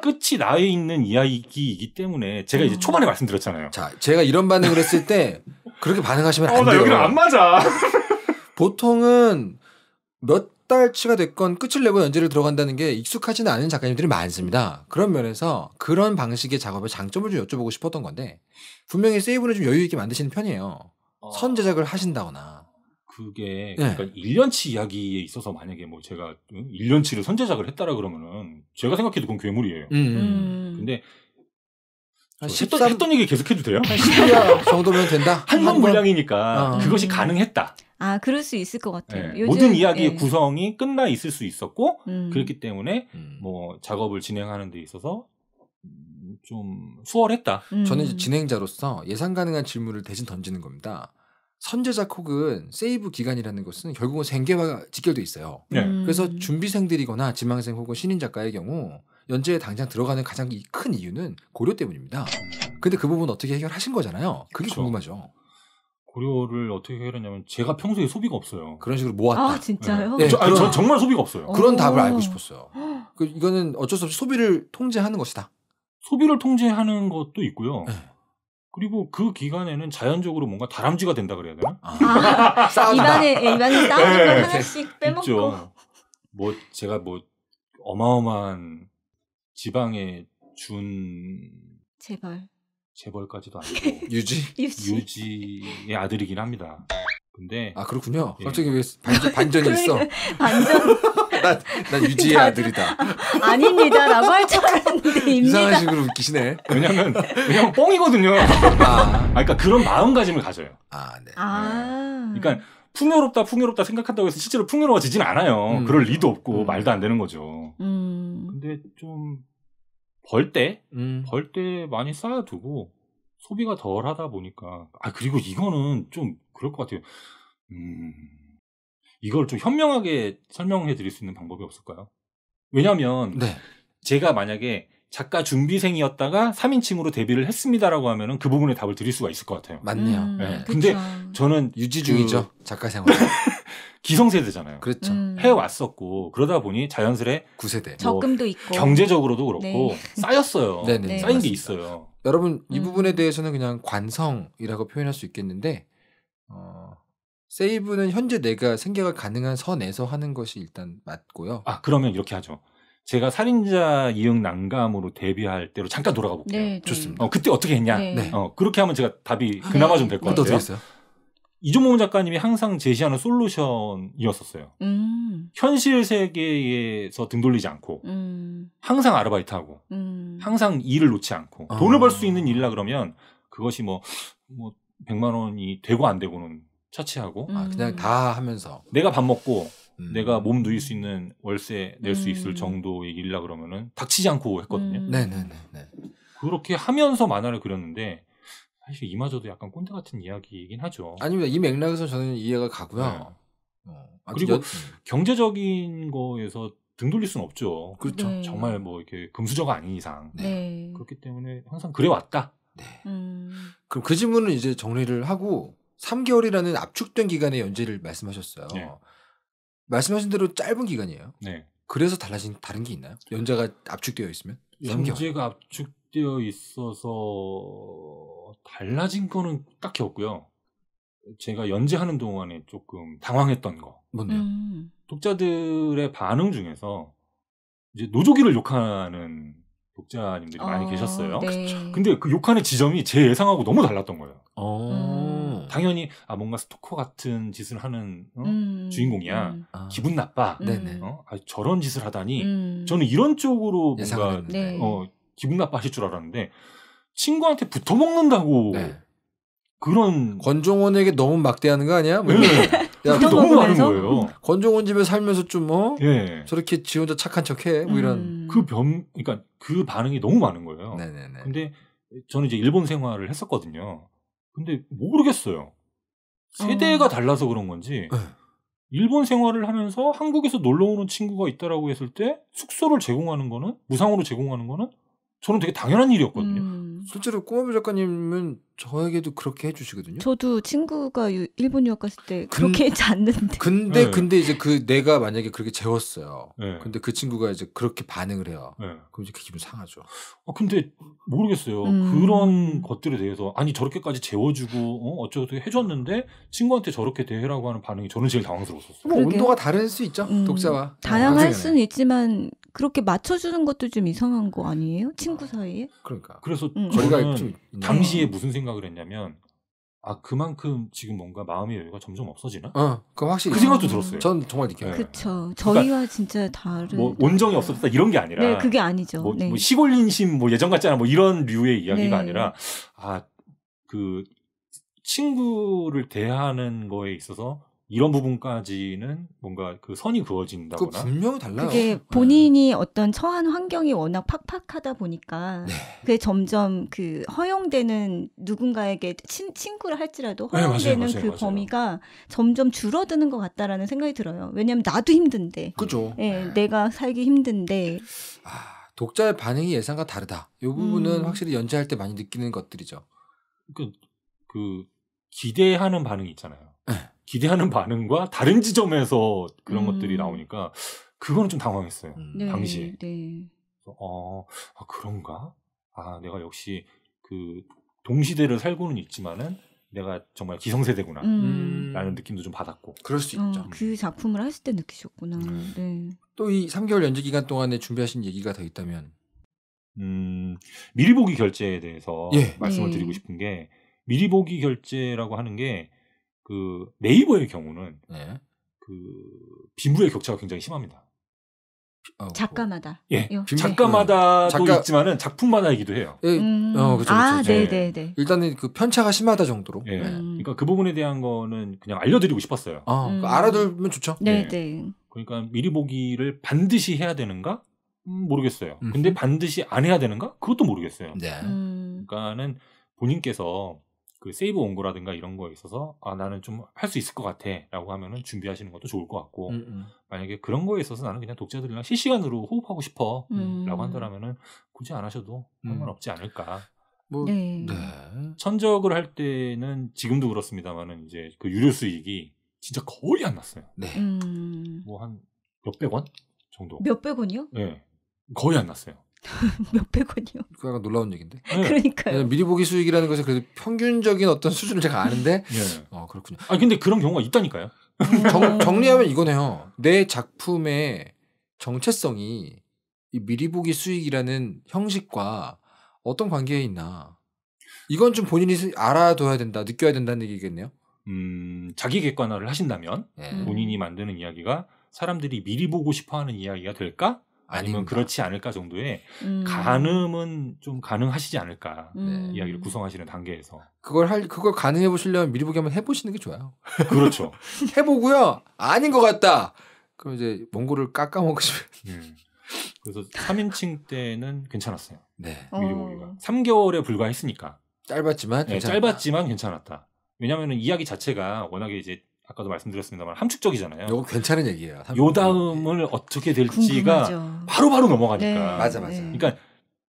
끝이 나에 있는 이야기이기 때문에 제가 이제 음. 초반에 말씀드렸잖아요. 자, 제가 이런 반응을 했을 때 그렇게 반응하시면 어, 돼요. 어, 나 여기랑 안 맞아. 보통은 몇 달치가 됐건 끝을 내고 연재를 들어간다는 게 익숙하지는 않은 작가님들이 많습니다. 그런 면에서 그런 방식의 작업의 장점을 좀 여쭤보고 싶었던 건데 분명히 세이브는 좀 여유 있게 만드시는 편이에요. 아. 선 제작을 하신다거나. 그게 네. 그러니까 네. 1년치 이야기에 있어서 만약에 뭐 제가 1년치를 선제작을 했다라 그러면은 제가 생각해도 그건 괴물이에요. 음. 음. 근데 했던, 13... 했던 얘기 계속해도 돼요? 한 10년 정도면 된다. 한번 물량이니까 어. 그것이 가능했다. 아, 그럴 수 있을 것 같아요. 네. 요즘, 모든 이야기 예. 구성이 끝나 있을 수 있었고 음. 그렇기 때문에 음. 뭐 작업을 진행하는 데 있어서 좀 수월했다. 음. 저는 이제 진행자로서 예상 가능한 질문을 대신 던지는 겁니다. 선제작 혹은 세이브 기간이라는 것은 결국은 생계와 직결돼 있어요. 네. 음. 그래서 준비생들이거나 지망생 혹은 신인 작가의 경우 연재에 당장 들어가는 가장 큰 이유는 고려 때문입니다. 근데 그 부분 어떻게 해결하신 거잖아요. 그게 그렇죠. 궁금하죠. 고려를 어떻게 해결했냐면 제가 평소에 소비가 없어요. 그런 식으로 모았다. 아 진짜요? 네. 네. 저, 아니, 그런, 저, 정말 소비가 없어요. 그런 답을 알고 싶었어요. 그, 이거는 어쩔 수 없이 소비를 통제하는 것이다. 소비를 통제하는 것도 있고요. 네. 그리고 그 기간에는 자연적으로 뭔가 다람쥐가 된다 그래야 되나? 아, 아 입안에 예, 입안에 싸우는 네. 걸 하나씩 빼먹고. 있죠. 뭐 제가 뭐 어마어마한 지방에 준 재벌 재벌까지도 아니고 유지 유지. 유지의 아들이긴 합니다. 근데 아 그렇군요. 예. 갑자기 왜 반전, 반전이 그러니까 있어? 반전. 난, 난 유지의 아들이다. 아, 아닙니다라고 할 줄 알았는데 이상한 식으로 웃기시네. 왜냐면 왜냐면 뻥이거든요. 아, 아 그러니까 그런 마음가짐을 가져요. 아 네. 아. 그러니까 풍요롭다 풍요롭다 생각한다고 해서 실제로 풍요로워지진 않아요. 음. 그럴 리도 없고 음. 말도 안 되는 거죠. 음. 근데 좀 벌 때, 음. 벌때 많이 쌓아두고 소비가 덜 하다 보니까 아 그리고 이거는 좀 그럴 것 같아요. 음. 이걸 좀 현명하게 설명해 드릴 수 있는 방법이 없을까요? 왜냐하면 네. 제가 만약에 작가 준비생이었다가 3인칭으로 데뷔를 했습니다라고 하면은 그 부분에 답을 드릴 수가 있을 것 같아요. 맞네요. 음, 네. 근데 저는 유지 그 중이죠. 그 작가 생활. 기성세대잖아요. 그렇죠. 음. 해왔었고 그러다 보니 자연스레 9세대 뭐 적금도 있고 경제적으로도 그렇고 네. 쌓였어요. 네네. 쌓인 게 있어요. 여러분 이 음. 부분에 대해서는 그냥 관성이라고 표현할 수 있겠는데 어, 세이브는 현재 내가 생계가 가능한 선에서 하는 것이 일단 맞고요. 아 그러면 이렇게 하죠. 제가 살인자 이응 난감으로 데뷔할 때로 잠깐 돌아가 볼게요. 네, 네, 좋습니다. 어, 그때 어떻게 했냐? 네. 어, 그렇게 하면 제가 답이 아, 그나마 네. 좀될 것 같아요. 어떻게 어요 이종범 작가님이 항상 제시하는 솔루션이었었어요. 음. 현실 세계에서 등 돌리지 않고 음. 항상 아르바이트하고 음. 항상 일을 놓지 않고 아. 돈을 벌 수 있는 일이라 그러면 그것이 뭐뭐 뭐 100만 뭐 원이 되고 안 되고는 처치하고 음. 아, 그냥 다 하면서 내가 밥 먹고 음. 내가 몸 누릴 수 있는 월세 낼 수 있을 음. 정도의 일이라 그러면은 닥치지 않고 했거든요. 음. 네네네. 그렇게 하면서 만화를 그렸는데 사실 이마저도 약간 꼰대 같은 이야기이긴 하죠. 아닙니다. 이 맥락에서 저는 이해가 가고요. 네. 어, 그리고 여... 음. 경제적인 거에서 등 돌릴 수는 없죠. 그렇죠. 네. 정말 뭐 이렇게 금수저가 아닌 이상. 네. 네. 그렇기 때문에 항상 그래왔다. 네. 음... 그럼 그 질문은 이제 정리를 하고 3개월이라는 압축된 기간의 연재를 말씀하셨어요. 네. 말씀하신 대로 짧은 기간이에요. 네. 그래서 달라진 다른 게 있나요? 연자가 압축되어 있으면? 연재가 압축되어 있어서 달라진 거는 딱히 없고요. 제가 연재하는 동안에 조금 당황했던 거. 뭔데요? 음. 독자들의 반응 중에서 이제 노조기를 욕하는 독자님들이 어, 많이 아, 계셨어요. 네. 근데 그 욕하는 지점이 제 예상하고 너무 달랐던 거예요. 어. 음. 당연히 아 뭔가 스토커 같은 짓을 하는 어? 음, 주인공이야. 음. 아. 기분 나빠. 네 어? 아, 저런 짓을 하다니. 음. 저는 이런 쪽으로 뭔가 네. 어, 기분 나빠하실 줄 알았는데 친구한테 붙어 먹는다고 네. 그런 권종원에게 너무 막대하는 거 아니야? 뭐 네. 야, 너무 많은 거예요. 권종원 집에 살면서 좀 뭐, 예. 저렇게 지 혼자 착한 척해, 뭐 이런. 음. 그 변, 그러니까 그 반응이 너무 많은 거예요. 네네네. 근데 저는 이제 일본 생활을 했었거든요. 근데 모르겠어요. 세대가 어. 달라서 그런 건지 네. 일본 생활을 하면서 한국에서 놀러 오는 친구가 있다라고 했을 때 숙소를 제공하는 거는 무상으로 제공하는 거는 저는 되게 당연한 일이었거든요. 음. 실제로 꼬마비 작가님은 저에게도 그렇게 해주시거든요. 저도 친구가 유, 일본 유학 갔을 때 그렇게 잤는데 근데 네. 근데 이제 그 내가 만약에 그렇게 재웠어요. 네. 근데 그 친구가 이제 그렇게 반응을 해요. 네. 그럼 이제 기분 상하죠. 아 근데 모르겠어요. 음. 그런 것들에 대해서 아니 저렇게까지 재워주고 어? 어쩌고 저쩌고 해줬는데 친구한테 저렇게 대해라고 하는 반응이 저는 제일 당황스러웠었어요. 뭐 온도가 다를 수 있죠. 음. 독자와 다양할 어, 수는 있지만 그렇게 맞춰주는 것도 좀 이상한 거 아니에요? 친구 아, 사이에? 그러니까. 그래서 저희가 음. 좀 당시에 무슨 생각을 했냐면 아 그만큼 지금 뭔가 마음의 여유가 점점 없어지나? 어, 그 확실히 그 생각도 들었어요. 전 정말 느껴요. 그렇죠. 저희와 그러니까 진짜 다른. 뭐 온정이 없었다 이런 게 아니라. 네, 그게 아니죠. 뭐, 네. 뭐 시골 인심 뭐 예전 같지않아뭐 이런 류의 이야기가 네. 아니라 아 그 친구를 대하는 거에 있어서 이런 부분까지는 뭔가 그 선이 그어진다거나 분명히 달라요. 그게 네. 본인이 네. 어떤 처한 환경이 워낙 팍팍하다 보니까 네. 그게 점점 그 허용되는 누군가에게 친, 친구를 할지라도 허용되는 네, 맞아요, 맞아요, 그 맞아요. 범위가 점점 줄어드는 것 같다라는 생각이 들어요. 왜냐하면 나도 힘든데, 그죠? 예, 네. 내가 살기 힘든데. 아, 독자의 반응이 예상과 다르다. 이 부분은 음. 확실히 연재할 때 많이 느끼는 것들이죠. 그, 그 기대하는 반응이 있잖아요. 네. 기대하는 반응과 다른 지점에서 그런 음. 것들이 나오니까 그거는 좀 당황했어요. 음. 네, 당시. 네. 어, 아, 그런가? 아, 내가 역시 그 동시대를 살고는 있지만은 내가 정말 기성세대구나 음. 라는 느낌도 좀 받았고 그럴 수 어, 있죠. 어, 그 음. 작품을 하실 때 느끼셨구나. 음. 네. 또이 3개월 연재 기간 동안에 준비하신 얘기가 더 있다면 음, 미리 보기 결제에 대해서 예. 말씀을 네. 드리고 싶은 게 미리 보기 결제라고 하는 게그 네이버의 경우는 네. 그 비물의 격차가 굉장히 심합니다. 어, 뭐. 작가마다. 예. 역시. 예. 작가마다도 네. 작가... 있지만은 작품마다이기도 해요. 예. 음... 어, 그쵸, 그쵸. 아, 네. 네, 네, 네. 일단은 그 편차가 심하다 정도로. 예. 음... 그러니까 그 부분에 대한 거는 그냥 알려드리고 싶었어요. 아, 그러니까 음... 알아두면 좋죠. 네, 예. 네. 그러니까 미리 보기를 반드시 해야 되는가? 음, 모르겠어요. 근데 반드시 안 해야 되는가? 그것도 모르겠어요. 네. 음. 그러니까는 본인께서 그 세이브 원고라든가 이런 거에 있어서 아 나는 좀 할 수 있을 것 같아라고 하면은 준비하시는 것도 좋을 것 같고 음, 음. 만약에 그런 거에 있어서 나는 그냥 독자들이랑 실시간으로 호흡하고 싶어라고 음. 한다면은 굳이 안 하셔도 음. 상관없지 않을까. 뭐 네. 네. 천적을 할 때는 지금도 그렇습니다만은 이제 그 유료 수익이 진짜 거의 안 났어요. 네. 음. 뭐한 몇백 원 정도. 몇백 원이요? 네. 거의 안 났어요. 몇백 원이요. 그 약간 놀라운 얘기인데. 네. 그러니까요. 네, 미리 보기 수익이라는 것은 그래도 평균적인 어떤 수준을 제가 아는데. 예. 어 그렇군요. 아 근데 그런 경우가 있다니까요. 정, 정리하면 이거네요. 내 작품의 정체성이 이 미리 보기 수익이라는 형식과 어떤 관계에 있나. 이건 좀 본인이 알아둬야 된다, 느껴야 된다는 얘기겠네요. 음, 자기 객관화를 하신다면 네. 본인이 만드는 이야기가 사람들이 미리 보고 싶어 하는 이야기가 될까? 아니면 아닙니 그렇지 않을까 정도의 음. 가늠은 좀 가능하시지 않을까 음. 이야기를 구성하시는 단계에서 그걸 할 그걸 가능해 보시려면 미리 보기 한번 해보시는 게 좋아요. 그렇죠. 해보고요 아닌 것 같다. 그럼 이제 몽골을 깎아 먹으시면. 음. 그래서 3인칭 때는 괜찮았어요. 네. 미리 보기가 어. 3개월에 불과했으니까 짧았지만 네, 짧았지만 괜찮았다. 왜냐하면 이야기 자체가 워낙에 이제 아까도 말씀드렸습니다만 함축적이잖아요. 이거 괜찮은 얘기예요. 요 다음을 어떻게 네. 될지가 바로바로 바로 넘어가니까. 네. 맞아 맞아. 네. 그러니까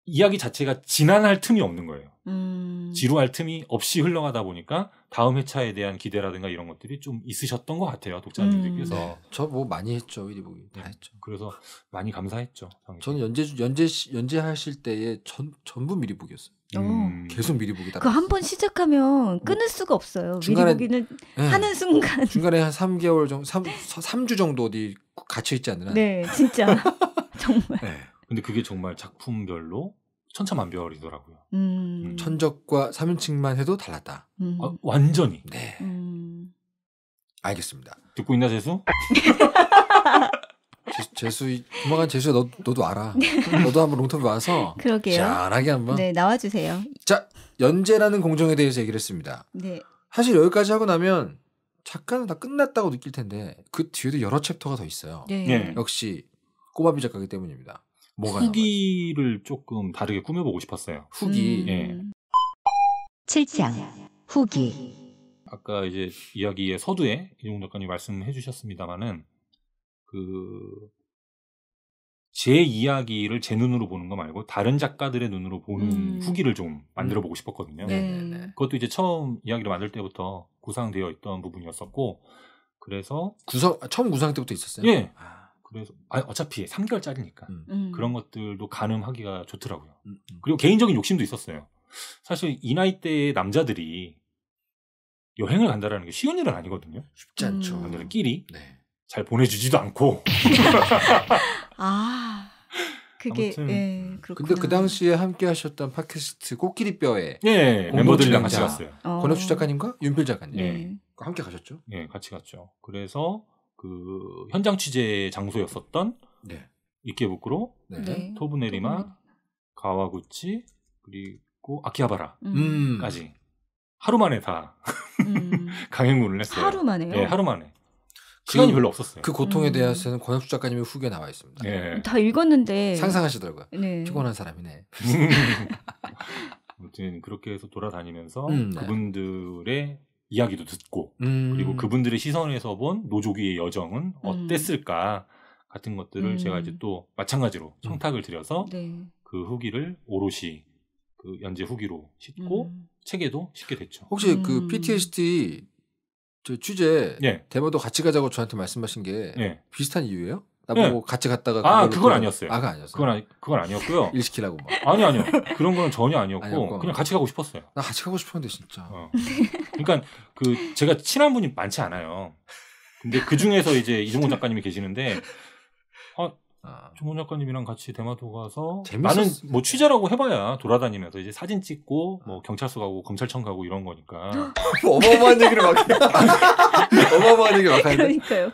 이야기 자체가 지난할 틈이 없는 거예요. 음... 지루할 틈이 없이 흘러가다 보니까 다음 회차에 대한 기대라든가 이런 것들이 좀 있으셨던 것 같아요 독자님들께서. 음... 네. 저뭐 많이 했죠 이리보기 뭐. 다 했죠. 그래서 많이 감사했죠. 저는 연재 연재 연재하실 때에 전 전부 미리 보기였어요. 어. 음, 계속 미리 보기 다그한번 시작하면 뭐 끊을 수가 없어요. 중간에, 미리 보기는 네. 하는 뭐 순간 중간에 한 3개월 정도 3, 3주 정도 어디 갇혀 있지 않나? 네, 진짜. 정말. 네. 근데 그게 정말 작품별로 천차만별이더라고요. 음. 음. 천적과 3인칭만 해도 달랐다. 음. 아, 완전히. 네. 음. 알겠습니다. 듣고 있나 재수? 재수 조만간 재수야 너 너도 알아. 너도 한번 롱터뷰 와서 그러게요. 잘하게 한번. 네 나와주세요. 자 연재라는 공정에 대해서 얘기를 했습니다. 네. 사실 여기까지 하고 나면 작가는 다 끝났다고 느낄 텐데 그 뒤에도 여러 챕터가 더 있어요. 네. 네. 역시 꼬마비 작가기 때문입니다. 뭐가 후기를 조금 다르게 꾸며보고 싶었어요. 후기. 음. 7장 예. 후기. 아까 이제 이야기의 서두에 이종 작가님 말씀해 주셨습니다마는 그제 이야기를 제 눈으로 보는 거 말고 다른 작가들의 눈으로 보는 음. 후기를 좀 만들어 음. 보고 싶었거든요. 네. 네. 네 그것도 이제 처음 이야기를 만들 때부터 구상되어 있던 부분이었었고 그래서 구성 아, 처음 구상 때부터 있었어요. 예. 아. 그래서 아, 어차피 3개월짜리니까 음. 음. 그런 것들도 가늠하기가 좋더라고요. 음, 음. 그리고 개인적인 욕심도 있었어요. 사실 이 나이 때의 남자들이 여행을 간다라는 게 쉬운 일은 아니거든요. 쉽지 않죠. 남자들끼리. 네. 잘 보내주지도 않고. 아. 그게 예, 그렇 근데 그 당시에 함께 하셨던 팟캐스트 꽃길이 뼈에 예, 예 멤버들이랑 같이 갔어요. 어. 권혁주 작가님과 윤필 작가님 예. 함께 가셨죠? 예, 같이 갔죠. 그래서 그 현장 취재 장소였었던 네. 이케부쿠로, 네. 네. 토브네리마 가와구치 그리고 아키하바라까지 음. 음. 하루 만에 다 음. 강행군을 했어요. 하루 만에요? 예, 하루 만에. 시간이 그, 별로 없었어요. 그 고통에 음. 대해서는 권혁수 작가님의 후기에 나와 있습니다. 예. 다 읽었는데 상상하시더라고요. 네. 피곤한 사람이네. 아무튼 그렇게 해서 돌아다니면서 음, 네. 그분들의 이야기도 듣고 음. 그리고 그분들의 시선에서 본 노조기의 여정은 음. 어땠을까 같은 것들을 음. 제가 이제 또 마찬가지로 음. 청탁을 드려서 네. 그 후기를 오롯이 그 연재 후기로 싣고 책에도 싣게 됐죠. 혹시 그 PTSD 저 취재 예. 데모도 같이 가자고 저한테 말씀하신 게 예. 비슷한 이유예요? 나보고 예. 뭐 같이 갔다가 아 그건 아니었어요. 아가 아니었어 그건 아니 그건 아니었고요. 일 시키라고 막. 아니 아니요 그런 건 전혀 아니었고, 아니었고 그냥 같이 가고 싶었어요. 나 같이 가고 싶었는데 진짜. 어. 그러니까 그 제가 친한 분이 많지 않아요. 근데 그 중에서 이제 이종훈 작가님이 계시는데 아. 문 작가님이랑 같이 대마도 가서 재밌었... 나는 뭐 취재라고 해봐야 돌아다니면서 이제 사진 찍고 뭐 경찰서 가고 검찰청 가고 이런 거니까 어마어마한 얘기를 막 어마어마한 얘기 막 하는데 니까요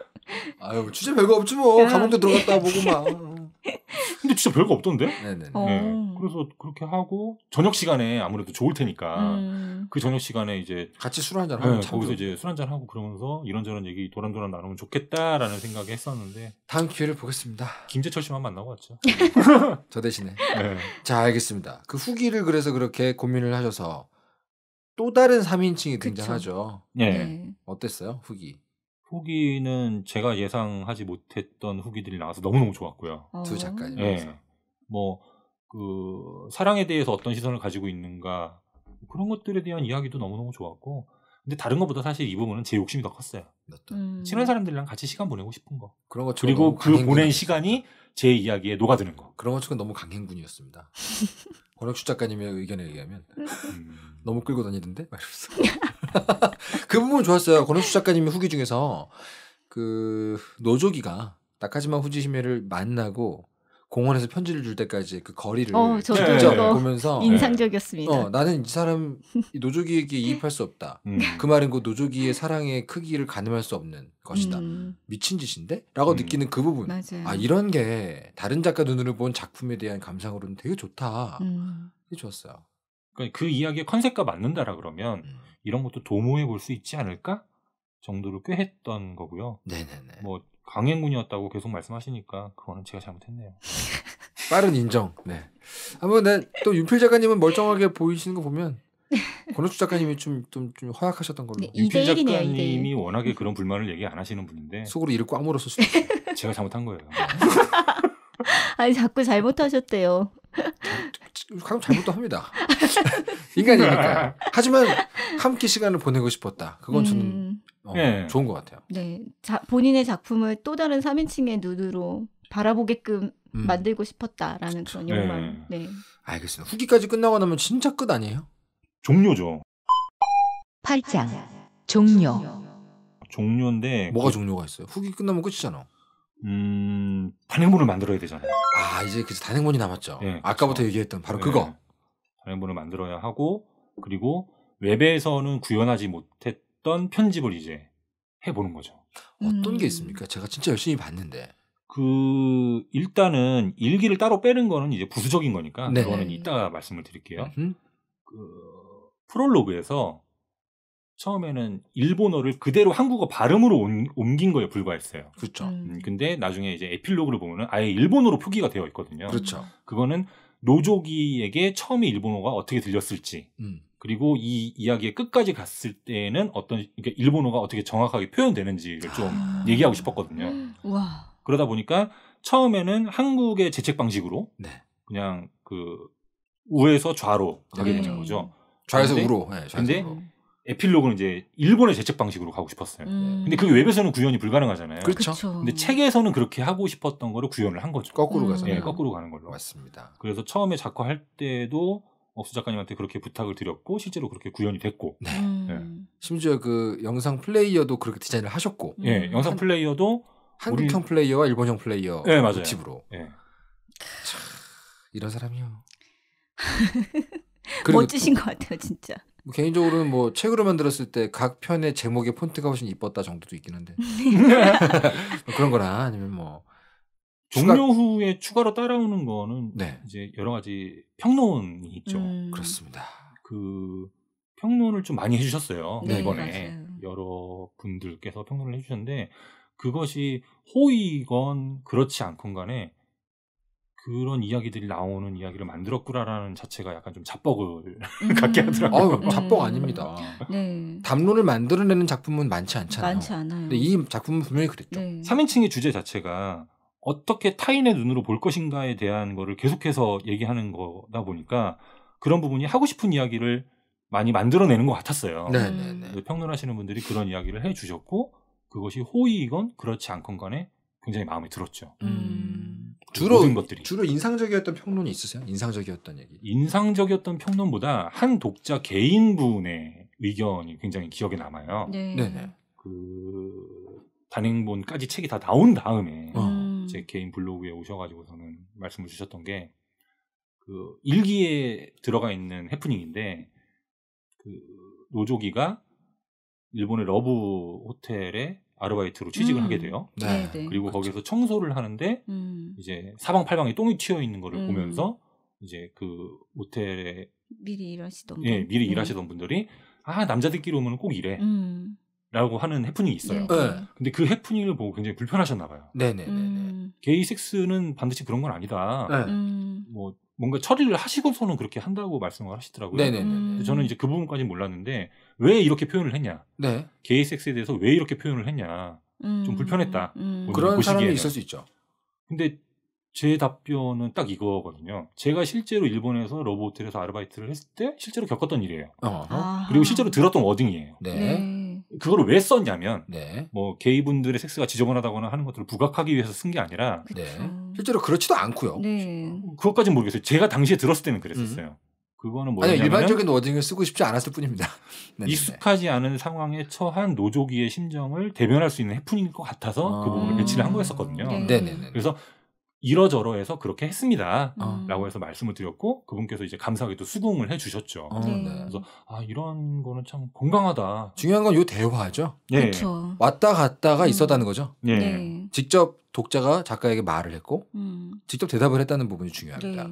아유 취재 별거 없지 뭐 감옥도 들어갔다 보고 막 근데 진짜 별거 없던데? 네네. 어. 네. 그래서 그렇게 하고 저녁 시간에 아무래도 좋을 테니까 음. 그 저녁 시간에 이제 같이 술 한잔 하고 네, 거기서 이제 술 한잔 하고 그러면서 이런저런 얘기 도란도란 나누면 좋겠다라는 생각을 했었는데 다음 기회를 보겠습니다. 김재철 씨만 만나고 왔죠. 저 대신에. 네. 자 알겠습니다. 그 후기를 그래서 그렇게 고민을 하셔서 또 다른 3인칭이 등장하죠. 네. 네. 어땠어요 후기? 후기는 제가 예상하지 못했던 후기들이 나와서 너무너무 좋았고요. 어. 두 작가님. 네. 뭐, 그, 사랑에 대해서 어떤 시선을 가지고 있는가, 그런 것들에 대한 이야기도 너무너무 좋았고, 근데 다른 것보다 사실 이 부분은 제 욕심이 더 컸어요. 음. 친한 사람들이랑 같이 시간 보내고 싶은 거. 그런 것 그리고 그 보낸 시간이 제 이야기에 녹아드는 거. 그런 것 치고 너무 강행군이었습니다. 권혁수 작가님의 의견에 의하면 음. 너무 끌고 다니던데 말이면서 그 부분 좋았어요. 권호수 작가님이 후기 중에서 그 노조기가 나카지마 후지시메를 만나고 공원에서 편지를 줄 때까지 그 거리를 어, 저도 직접 네. 보면서 인상적이었습니다. 어, 나는 이 사람 이 노조기에게 이입할 수 없다. 음. 그 말은 그 노조기의 사랑의 크기를 가늠할 수 없는 것이다. 음. 미친 짓인데?라고 음. 느끼는 그 부분. 맞아요. 아 이런 게 다른 작가 눈으로 본 작품에 대한 감상으로는 되게 좋다. 음. 좋았어요. 그러니까 그 이야기의 컨셉과 맞는다라 그러면 음. 이런 것도 도모해 볼 수 있지 않을까 정도로 꽤 했던 거고요. 네네네. 뭐 강행군이었다고 계속 말씀하시니까 그거는 제가 잘못했네요. 빠른 인정. 네. 한번 네, 또 윤필 작가님은 멀쩡하게 보이시는 거 보면 권호주 작가님이 좀, 좀, 좀 허약하셨던 걸로. 네, 윤필 작가님이 워낙에 그런 불만을 얘기 안 하시는 분인데 속으로 이를 꽉 물었을 수도 있어요. 제가 잘못한 거예요. 아니 자꾸 잘못하셨대요. 가혹 잘못도 합니다. 인간이니까. 하지만 함께 시간을 보내고 싶었다. 그건 저는 음. 어, 네. 좋은 것 같아요. 네, 자, 본인의 작품을 또 다른 3인칭의 눈으로 바라보게끔 음. 만들고 싶었다라는 그쵸. 그런 욕망. 네. 네. 알겠습니다. 후기까지 끝나고 나면 진짜 끝 아니에요? 종료죠. 8장 종료. 종료인데 뭐가 그 종료가 있어요? 후기 끝나면 끝이잖아. 음, 단행본을 만들어야 되잖아요. 아 이제 그 단행본이 남았죠. 네, 아까부터 그렇죠. 얘기했던 바로 네. 그거. 단행본을 만들어야 하고 그리고 웹에서는 구현하지 못했던 편집을 이제 해보는 거죠. 어떤 게 음. 있습니까? 제가 진짜 열심히 봤는데. 그 일단은 일기를 따로 빼는 거는 이제 부수적인 거니까 네. 그거는 이따 가 말씀을 드릴게요. 으그 프롤로그에서 처음에는 일본어를 그대로 한국어 발음으로 온, 옮긴 거에 불과했어요. 그렇죠. 음. 음. 근데 나중에 이제 에필로그를 보면은 아예 일본어로 표기가 되어 있거든요. 그렇죠. 그거는 노조기에게 처음에 일본어가 어떻게 들렸을지 음. 그리고 이 이야기의 끝까지 갔을 때는 어떤 그러니까 일본어가 어떻게 정확하게 표현되는지를 좀 아. 얘기하고 싶었거든요. 우와. 그러다 보니까 처음에는 한국의 재책 방식으로 네. 그냥 그 우에서 좌로 가게 네. 되는 거죠. 좌에서 우로. 네, 좌에서 근데 우로. 에필로그는 이제 일본의 재책 방식으로 가고 싶었어요. 음. 근데 그게 웹에서는 구현이 불가능하잖아요. 그렇죠. 그렇죠. 근데 책에서는 그렇게 하고 싶었던 거를 구현을 한 거죠. 거꾸로 음. 가서 네, 거꾸로 가는 걸로. 맞습니다. 그래서 처음에 작화할 때도 업수 작가님한테 그렇게 부탁을 드렸고 실제로 그렇게 구현이 됐고. 네. 음. 네. 심지어 그 영상 플레이어도 그렇게 디자인을 하셨고. 음. 예, 네, 영상 플레이어도 한국형 우리... 플레이어와 일본형 플레이어 네, 맞아요. 팁으로. 네. 예. 이런 사람이요. 멋지신 것 같아요, 진짜. 개인적으로는 뭐 책으로 만들었을 때 각 편의 제목의 폰트가 훨씬 이뻤다 정도도 있긴 한데 그런 거나 아니면 뭐 종료 추가... 후에 추가로 따라오는 거는 네. 이제 여러 가지 평론이 있죠. 음. 그렇습니다. 그 평론을 좀 많이 해주셨어요 네, 이번에 맞아요. 여러 분들께서 평론을 해주셨는데 그것이 호의건 그렇지 않건 간에 그런 이야기들이 나오는 이야기를 만들었구나라는 자체가 약간 좀 자뻑을 음. 갖게 하더라고요. 아유, 자뻑 음. 아닙니다. 네. 담론을 만들어내는 작품은 많지 않잖아요. 많지 않아요. 근데 이 작품은 분명히 그랬죠. 네. 3인칭의 주제 자체가 어떻게 타인의 눈으로 볼 것인가에 대한 거를 계속해서 얘기하는 거다 보니까 그런 부분이 하고 싶은 이야기를 많이 만들어내는 것 같았어요. 네네네. 네, 음. 네. 평론하시는 분들이 그런 이야기를 해주셨고 그것이 호의이건 그렇지 않건 간에 굉장히 마음에 들었죠. 음. 주로 모든 것들이 주로 인상적이었던 평론이 있으세요? 인상적이었던 얘기? 인상적이었던 평론보다 한 독자 개인분의 의견이 굉장히 기억에 남아요. 네. 네네. 그 단행본까지 책이 다 나온 다음에 어. 음. 제 개인 블로그에 오셔가지고서는 말씀을 주셨던 게 그 일기에 들어가 있는 해프닝인데 그 노조기가 일본의 러브 호텔에 아르바이트로 취직을 음. 하게 돼요. 네. 네. 네. 그리고 그렇죠. 거기서 청소를 하는데 음. 이제 사방팔방에 똥이 튀어 있는 거를 음. 보면서 이제 그 모텔에 미리 일하시던 예, 미리 음. 일하시던 분들이 아 남자들끼리 오면 꼭 이래. 음. 라고 하는 해프닝이 있어요. 네, 네. 네. 근데 그 해프닝을 보고 굉장히 불편하셨나 봐요. 네네 음. 게이 섹스는 반드시 그런 건 아니다. 뭐 뭔가 처리를 하시고서는 그렇게 한다고 말씀을 하시더라고요. 네네 저는 이제 그 부분까지 몰랐는데 왜 이렇게 표현을 했냐? 네. 게이 섹스에 대해서 왜 이렇게 표현을 했냐? 음, 좀 불편했다. 음. 음 그런 보시기에는. 사람이 있을 수 있죠. 근데 제 답변은 딱 이거거든요. 제가 실제로 일본에서 로봇호텔에서 아르바이트를 했을 때 실제로 겪었던 일이에요. 어허. 그리고 실제로 들었던 워딩이에요. 네. 네. 그걸 왜 썼냐면 네. 뭐 게이 분들의 섹스가 지저분하다거나 하는 것들을 부각하기 위해서 쓴 게 아니라 네. 실제로 그렇지도 않고요. 네. 그것까지는 모르겠어요. 제가 당시에 들었을 때는 그랬었어요. 음. 그거는 뭐냐 아니 일반적인 워딩을 쓰고 싶지 않았을 뿐입니다. 네, 네, 네. 익숙하지 않은 상황에 처한 노조기의 심정을 대변할 수 있는 해프닝일 것 같아서 아~ 그 부분을 아. 배치를 한 거였었거든요. 네네네. 그래서 이러저러해서 그렇게 했습니다라고 음. 해서 말씀을 드렸고 그분께서 이제 감사하게도 수긍을 해주셨죠. 아, 네. 그래서 아 이런 거는 참 건강하다. 중요한 건 요 대화죠. 네. 그렇죠. 왔다 갔다가 음. 있었다는 거죠. 네. 네. 직접 독자가 작가에게 말을 했고 음. 직접 대답을 했다는 부분이 중요합니다.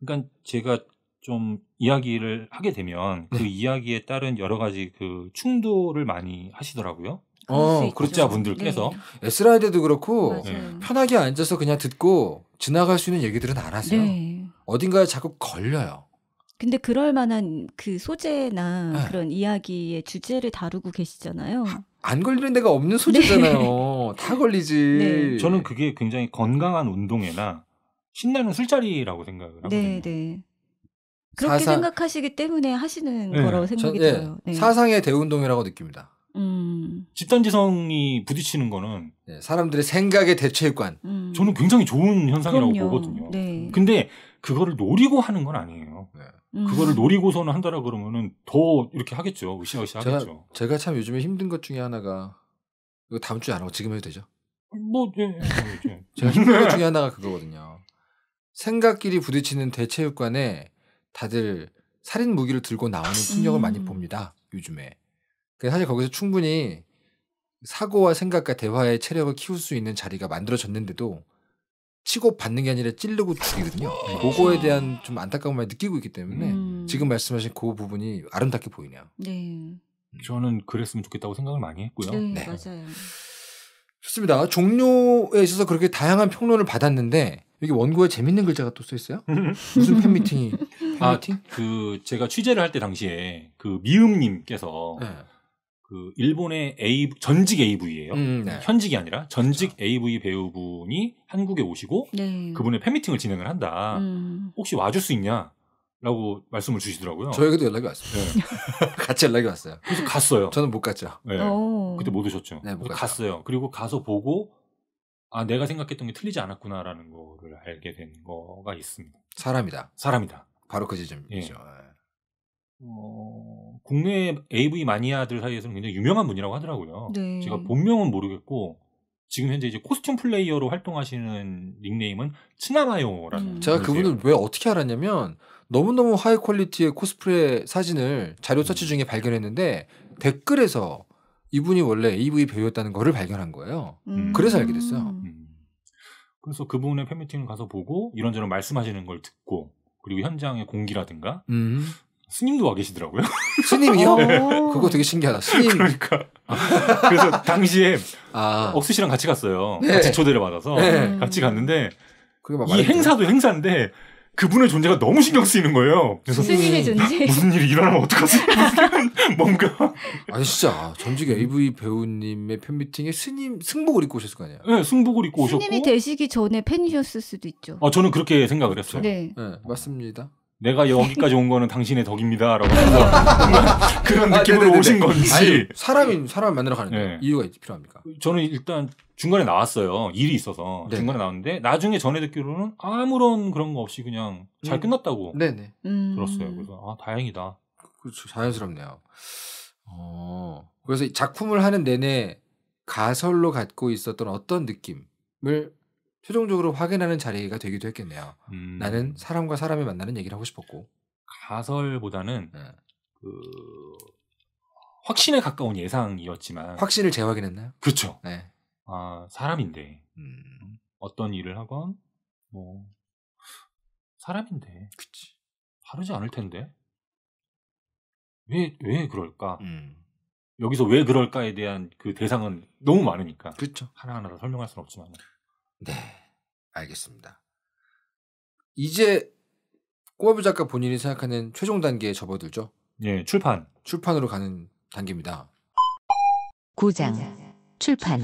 그러니까 제가 좀 이야기를 하게 되면 그 네. 이야기에 따른 여러 가지 그 충돌을 많이 하시더라고요. 어, 그렇자분들께서 네. S라이드도 그렇고 맞아요. 편하게 앉아서 그냥 듣고 지나갈 수 있는 얘기들은 안 하세요. 네. 어딘가에 자꾸 걸려요. 근데 그럴 만한 그 소재나 네. 그런 이야기의 주제를 다루고 계시잖아요. 안 걸리는 데가 없는 소재잖아요. 네. 다 걸리지. 네. 저는 그게 굉장히 건강한 운동회나 신나는 술자리라고 생각을 하거든요. 네, 네. 그렇게 사상... 생각하시기 때문에 하시는 네. 거라고 생각이 저, 예. 들어요. 네. 사상의 대운동이라고 느낍니다. 음. 집단지성이 부딪히는 거는 네, 사람들의 생각의 대체육관. 음. 저는 굉장히 좋은 현상이라고 그럼요. 보거든요. 네. 근데 그거를 노리고 하는 건 아니에요. 네. 그거를 음. 노리고서는 한다라 그러면은 더 이렇게 하겠죠. 으쌰으쌰 하겠죠. 제가, 참 요즘에 힘든 것 중에 하나가 이거 다음 주에 안 하고 지금 해도 되죠? 뭐 예, 예, 예. 제가 힘든 것 중에 하나가 그거거든요. 생각끼리 부딪히는 대체육관에 다들 살인 무기를 들고 나오는 풍경을 음. 많이 봅니다. 요즘에. 그 사실 거기서 충분히 사고와 생각과 대화의 체력을 키울 수 있는 자리가 만들어졌는데도 치고 받는 게 아니라 찌르고 죽이거든요. 그거에 대한 좀 안타까움을 느끼고 있기 때문에 음. 지금 말씀하신 그 부분이 아름답게 보이네요. 네. 음. 저는 그랬으면 좋겠다고 생각을 많이 했고요. 네, 네. 맞아요. 좋습니다. 종료에 있어서 그렇게 다양한 평론을 받았는데 여기 원고에 재밌는 글자가 또 써 있어요. 무슨 팬미팅이 홈 아, 그 제가 취재를 할 때 당시에 그 미음님께서 네. 그 일본의 a 전직 AV예요. 음, 네. 현직이 아니라 전직 그렇죠. AV 배우분이 한국에 오시고 네. 그분의 팬미팅을 진행을 한다. 음. 혹시 와줄 수 있냐? 라고 말씀을 주시더라고요. 저에게도 연락이 왔어요. 네. 같이 연락이 왔어요. 그래서 갔어요. 저는 못 갔죠. 네. 어. 그때 못 오셨죠. 네, 못 갔어요. 그리고 가서 보고 아 내가 생각했던 게 틀리지 않았구나라는 거를 알게 된 거가 있습니다. 사람이다. 사람이다. 바로 그 지점이죠. 예. 예. 어, 국내 AV 마니아들 사이에서는 굉장히 유명한 분이라고 하더라고요. 네. 제가 본명은 모르겠고 지금 현재 이제 코스튬 플레이어로 활동하시는 닉네임은 친나마요라는 음. 제가 그분을 왜 어떻게 알았냐면 너무너무 하이 퀄리티의 코스프레 사진을 자료 서치 음. 중에 발견했는데 댓글에서 이분이 원래 AV 배우였다는 거를 발견한 거예요. 음. 그래서 알게 됐어요. 음. 음. 그래서 그분의 팬미팅을 가서 보고 이런저런 말씀하시는 걸 듣고 그리고 현장의 공기라든가 음. 스님도 와 계시더라고요. 스님이요? 네. 그거 되게 신기하다. 스님. 그러니까. 그래서 당시에 아. 억수 씨랑 같이 갔어요. 네. 같이 초대를 받아서 네. 같이 갔는데 이 행사도 행사인데 그분의 존재가 너무 신경 쓰이는 거예요. 그래서 스님의 음, 존재. 무슨 일이 일어나면 어떡하지? 뭔가. 아니 진짜 전직 AV 배우님의 팬 미팅에 스님 승복을 입고 오셨을 거아니에 네, 승복을 입고 오셨고. 스님이 되시기 전에 팬이셨을 수도 있죠. 아 저는 그렇게 생각을 했어요. 네, 네 맞습니다. 내가 여기까지 온 거는 당신의 덕입니다라고 해서 그런 아, 느낌으로 아, 오신 건지 사람인 사람 만나러 가는데 네. 이유가 필요합니까? 저는 일단 중간에 나왔어요 일이 있어서 네. 중간에 나왔는데 나중에 전해 듣기로는 아무런 그런 거 없이 그냥 잘 음. 끝났다고 네네. 음. 들었어요. 그래서 아 다행이다. 그렇죠 자연스럽네요. 어 그래서 작품을 하는 내내 가설로 갖고 있었던 어떤 느낌을 최종적으로 확인하는 자리가 되기도 했겠네요. 음. 나는 사람과 사람이 만나는 얘기를 하고 싶었고 가설보다는 네. 그 확신에 가까운 예상이었지만 확신을 재확인했나요? 그렇죠. 네. 아 사람인데 음. 어떤 일을 하건 뭐 사람인데 그치. 다르지 않을 텐데 왜왜 왜 그럴까? 음. 여기서 왜 그럴까에 대한 그 대상은 너무 많으니까 그렇죠. 하나하나를 설명할 수는 없지만 네, 알겠습니다. 이제 꼬마부 작가 본인이 생각하는 최종 단계에 접어들죠. 예, 출판. 출판으로 가는 단계입니다. 고장 출판.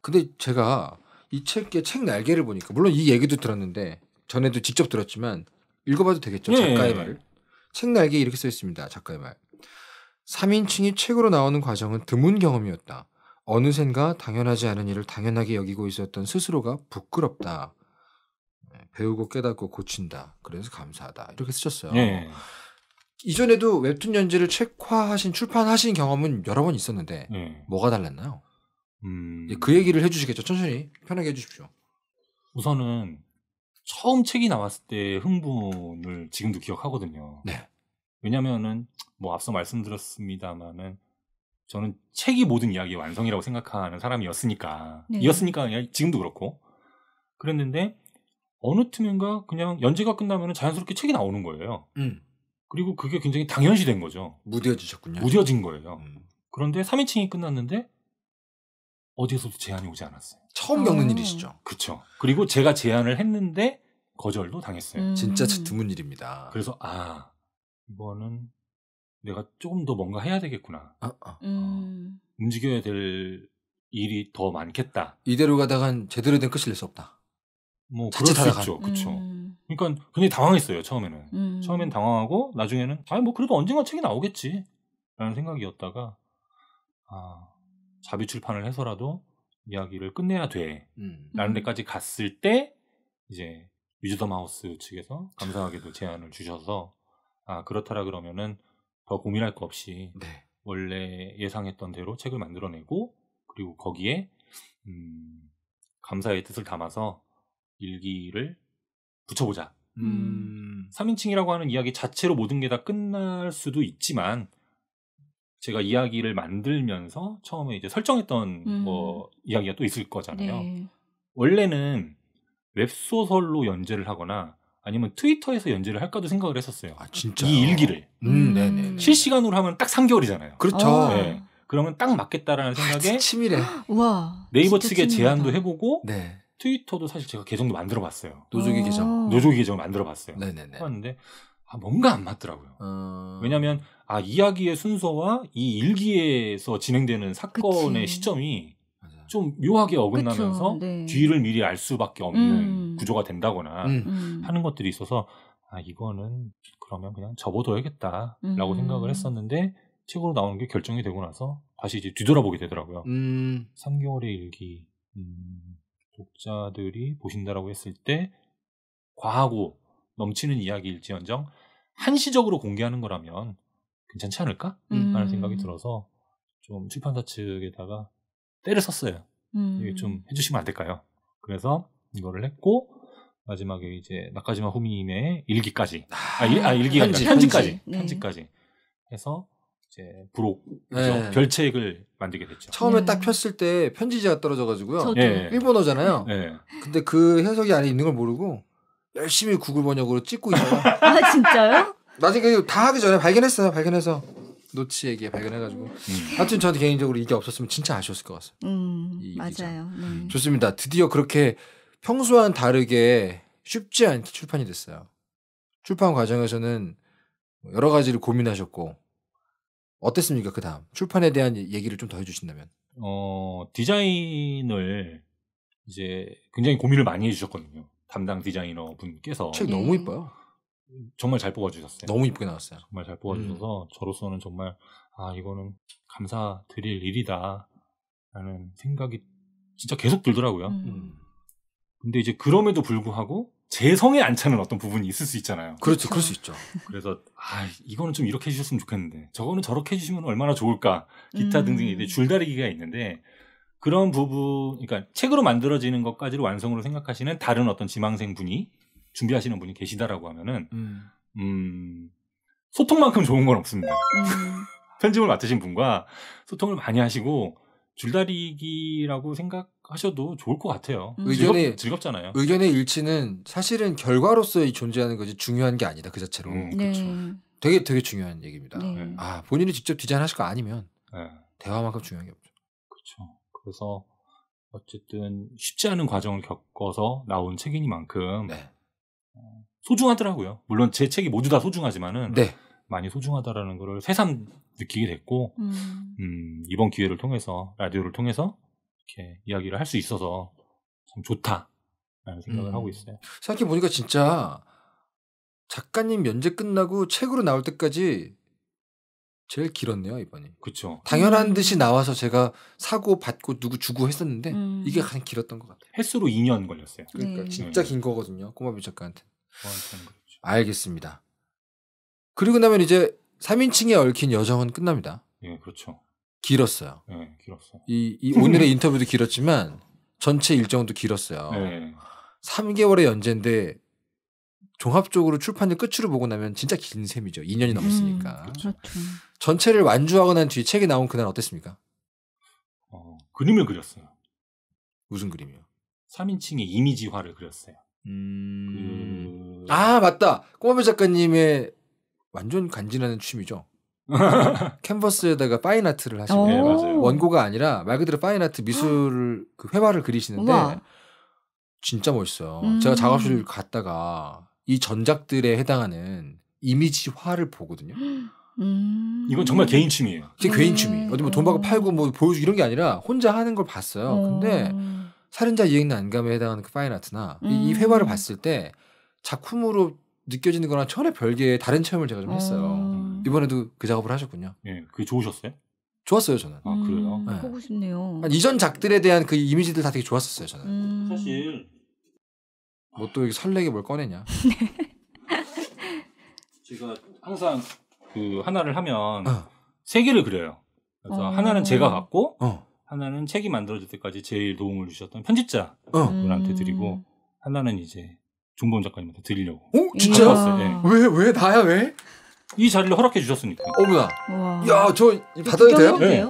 근데 제가 이 책의 책 날개를 보니까 물론 이 얘기도 들었는데 전에도 직접 들었지만 읽어봐도 되겠죠 예. 작가의 말책 날개에 이렇게 써 있습니다. 작가의 말. 3인칭이 책으로 나오는 과정은 드문 경험이었다. 어느샌가 당연하지 않은 일을 당연하게 여기고 있었던 스스로가 부끄럽다. 네, 배우고 깨닫고 고친다. 그래서 감사하다. 이렇게 쓰셨어요. 네. 이전에도 웹툰 연재를 책화하신 출판하신 경험은 여러 번 있었는데 네. 뭐가 달랐나요? 음... 그 얘기를 해주시겠죠. 천천히 편하게 해주십시오. 우선은 처음 책이 나왔을 때 흥분을 지금도 기억하거든요. 네. 왜냐면은 하뭐 앞서 말씀드렸습니다만은 저는 책이 모든 이야기의 완성이라고 생각하는 사람이었으니까 네. 이었으니까 지금도 그렇고 그랬는데 어느 틈인가 그냥 연재가 끝나면 자연스럽게 책이 나오는 거예요. 음. 그리고 그게 굉장히 당연시된 거죠. 무뎌지셨군요. 무뎌진 거예요. 음. 그런데 3인칭이 끝났는데 어디에서도 제안이 오지 않았어요. 처음 겪는 아. 일이시죠. 그렇죠. 그리고 제가 제안을 했는데 거절도 당했어요. 음. 진짜 드문 일입니다. 그래서 아 이거는 내가 조금 더 뭔가 해야 되겠구나. 아, 아. 음. 어, 움직여야 될 일이 더 많겠다. 이대로 가다간 제대로 된 끝을 낼 수 없다. 뭐 그럴 수 있죠. 그렇죠. 음. 그러니까 굉장히 당황했어요 처음에는. 음. 처음엔 당황하고 나중에는 아니 뭐 그래도 언젠가 책이 나오겠지라는 생각이었다가 아 자비 출판을 해서라도 이야기를 끝내야 돼라는 음. 음. 데까지 갔을 때 이제 위즈더마우스 측에서 감사하게도 제안을 주셔서 아 그렇다라 그러면은 더 고민할 거 없이 네. 원래 예상했던 대로 책을 만들어내고 그리고 거기에 음, 감사의 뜻을 담아서 일기를 붙여보자. 음. 3인칭이라고 하는 이야기 자체로 모든 게 다 끝날 수도 있지만 제가 이야기를 만들면서 처음에 이제 설정했던 음. 뭐 이야기가 또 있을 거잖아요. 네. 원래는 웹소설로 연재를 하거나 아니면 트위터에서 연재를 할까도 생각을 했었어요. 아, 진짜? 이 일기를. 음, 음. 음. 실시간으로 하면 딱 3개월이잖아요. 그렇죠. 아. 네. 그러면 딱 맞겠다라는 아, 생각에 아, 치밀해. 와. 네이버 측에 치밀하다. 제안도 해보고 네. 트위터도 사실 제가 계정도 만들어봤어요. 노조기 아. 계정. 노조기 계정을 만들어봤어요. 네네네. 하는데 아, 뭔가 안 맞더라고요. 어. 왜냐하면 아 이야기의 순서와 이 일기에서 진행되는 사건의 그치. 시점이 맞아. 좀 묘하게 어긋나면서 네. 뒤를 미리 알 수밖에 없는. 음. 음. 구조가 된다거나 음. 음. 하는 것들이 있어서 아 이거는 그러면 그냥 접어둬야겠다라고 음. 생각을 했었는데 책으로 나오는 게 결정이 되고 나서 다시 이제 뒤돌아보게 되더라고요. 3개월의 음. 일기 독자들이 보신다라고 했을 때 과하고 넘치는 이야기일지언정 한시적으로 공개하는 거라면 괜찮지 않을까? 라는 생각이 들어서 좀 출판사 측에다가 때를 썼어요. 음. 이게 좀 해주시면 안 될까요? 그래서 이거를 했고 마지막에 이제 나카지마 후미님의 일기까지 아, 아 일, 아 일기가 편지, 편지까지 편지. 네. 편지까지 해서 이제 부록 네. 별책을 만들게 됐죠. 처음에 네. 딱 폈을 때 편지지가 떨어져가지고요. 네. 일본어잖아요. 예. 근데 그 해석이 안에 있는 걸 모르고 열심히 구글 번역으로 찍고 있어요. 아 진짜요? 나중에 그 다 하기 전에 발견했어요. 발견해서 노치에게 발견해가지고 음. 하여튼 저한테 개인적으로 이게 없었으면 진짜 아쉬웠을 것 같습니다. 음, 맞아요. 네. 음. 좋습니다. 드디어 그렇게 평소와는 다르게 쉽지 않게 출판이 됐어요. 출판 과정에서는 뭐 여러 가지를 고민하셨고 어땠습니까 그 다음 출판에 대한 얘기를 좀 더 해주신다면 어 디자인을 이제 굉장히 고민을 많이 해주셨거든요 담당 디자이너 분께서 책 너무 네. 이뻐요 정말 잘 뽑아주셨어요 너무 이쁘게 나왔어요 정말 잘 뽑아주셔서 음. 저로서는 정말 아 이거는 감사드릴 일이다 라는 생각이 진짜 계속 들더라고요 음. 음. 근데 이제 그럼에도 불구하고 재성에 안 차는 어떤 부분이 있을 수 있잖아요. 그렇죠. 그럴 그렇죠. 수 있죠. 그래서 아 이거는 좀 이렇게 해주셨으면 좋겠는데 저거는 저렇게 해주시면 얼마나 좋을까 기타 음. 등등 이제 줄다리기가 있는데 그런 부분 그러니까 책으로 만들어지는 것까지를 완성으로 생각하시는 다른 어떤 지망생 분이 준비하시는 분이 계시다라고 하면은 음, 음 소통만큼 좋은 건 없습니다. 음. 편집을 맡으신 분과 소통을 많이 하시고 줄다리기라고 생각 하셔도 좋을 것 같아요. 음. 의견의 즐겁, 잖아요 의견의 일치는 사실은 결과로서의 존재하는 것이 중요한 게 아니다 그 자체로. 음, 네. 그렇죠. 네. 되게 되게 중요한 얘기입니다. 네. 네. 아 본인이 직접 디자인하실 거 아니면 네. 대화만큼 중요한 게 없죠. 그렇죠. 그래서 어쨌든 쉽지 않은 과정을 겪어서 나온 책이니만큼 네. 어, 소중하더라고요. 물론 제 책이 모두 다 소중하지만은 많이 소중하다라는 것을 새삼 느끼게 됐고 음. 음, 이번 기회를 통해서 라디오를 통해서 이렇게 이야기를 할 수 있어서 참 좋다. 라는 생각을 음. 하고 있어요. 생각해 보니까 진짜 작가님 면제 끝나고 책으로 나올 때까지 제일 길었네요 이번이. 그렇죠. 당연한 음. 듯이 나와서 제가 사고 받고 누구 주고 했었는데 음. 이게 가장 길었던 것 같아요. 횟수로 2년 걸렸어요. 그러니까 네. 진짜 긴 거거든요. 꼬마비 작가한테. 그렇죠. 알겠습니다. 그리고 나면 이제 3인칭에 얽힌 여정은 끝납니다. 예, 그렇죠. 길었어요. 네, 길었어. 이, 이 오늘의 인터뷰도 길었지만 전체 일정도 길었어요. 네. 3개월의 연재인데 종합적으로 출판을 끝으로 보고 나면 진짜 긴 셈이죠. 2년이 음, 넘었으니까. 그렇죠. 그렇죠. 전체를 완주하고 난 뒤에 책이 나온 그날 어땠습니까? 어, 그림을 그렸어요. 무슨 그림이요? 3인칭의 이미지화를 그렸어요. 음... 그... 아 맞다. 꼬마배 작가님의 완전 간지나는 취미죠. 캔버스에다가 파인 아트를 하시고 어. 네, 원고가 아니라 말 그대로 파인 아트 미술 그 회화를 그리시는데 진짜 멋있어요. 음. 제가 작업실 갔다가 이 전작들에 해당하는 이미지화를 보거든요. 음. 이건 정말 개인 취미예요. 제 음. 개인 취미. 어디 뭐 돈 받고 팔고 뭐 보여주고 이런 게 아니라 혼자 하는 걸 봤어요. 어. 근데 살인자 이행나 안감에 해당하는 그 파인 아트나 이, 이 음. 회화를 봤을 때 작품으로 느껴지는 거랑 전혀 별개의 다른 체험을 제가 좀 했어요. 어. 이번에도 그 작업을 하셨군요. 예, 네, 그게 좋으셨어요? 좋았어요 저는. 아 그래요? 음, 네. 보고 싶네요. 아, 이전 작들에 대한 그 이미지들 다 되게 좋았었어요 저는. 음... 사실 뭐 또 설레게 뭘 꺼내냐. 네. 제가 항상 그 하나를 하면 어. 세 개를 그려요. 그래서 어. 하나는 제가 갖고 어. 하나는 책이 만들어질 때까지 제일 도움을 주셨던 편집자 어. 분한테 음. 드리고 하나는 이제 중범 작가님한테 드리려고. 어? 진짜? 요 네. 예. 왜왜 나야 왜? 이 자리를 허락해 주셨으니까. 어머나. 야, 저 받아도 돼요? 네.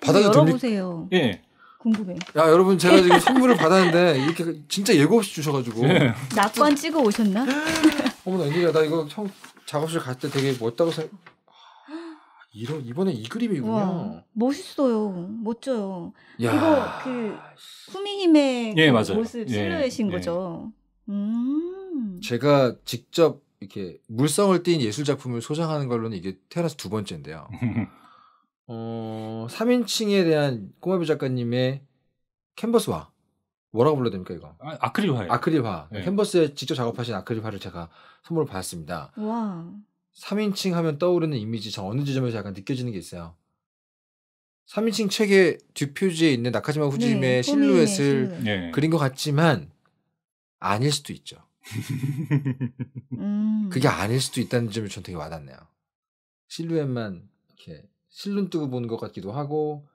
받아도 열어보세요. 됩니 예. 궁금해. 야, 여러분 제가 지금 선물을 받았는데 이렇게 진짜 예고 없이 주셔 가지고. 예. 낙관 찍어 오셨나? 어머나, 웬일야나 이거 형 작업실 갈 때 되게 멋다고 생각 아, 이번에이 그림이군요. 와, 멋있어요. 멋져요. 야. 그거 그 후미힘의 예, 그 모습 예, 실루엣인 예, 거죠. 음. 제가 직접 이렇게 물성을 띈 예술 작품을 소장하는 걸로는 이게 태어나서 두 번째인데요. 어, 3인칭에 대한 꼬마비 작가님의 캔버스화. 뭐라고 불러야 됩니까, 이거? 아, 크릴화예요 아크릴화. 네. 캔버스에 직접 작업하신 아크릴화를 제가 선물을 받았습니다. 와. 3인칭 하면 떠오르는 이미지, 저 어느 지점에서 약간 느껴지는 게 있어요. 3인칭 책의 뒷표지에 있는 나카지마 후지미의 네, 실루엣을 네. 그린 것 같지만 아닐 수도 있죠. 음. 그게 아닐 수도 있다는 점이 전 되게 와닿네요. 실루엣만 이렇게 실눈 뜨고 보는 것 같기도 하고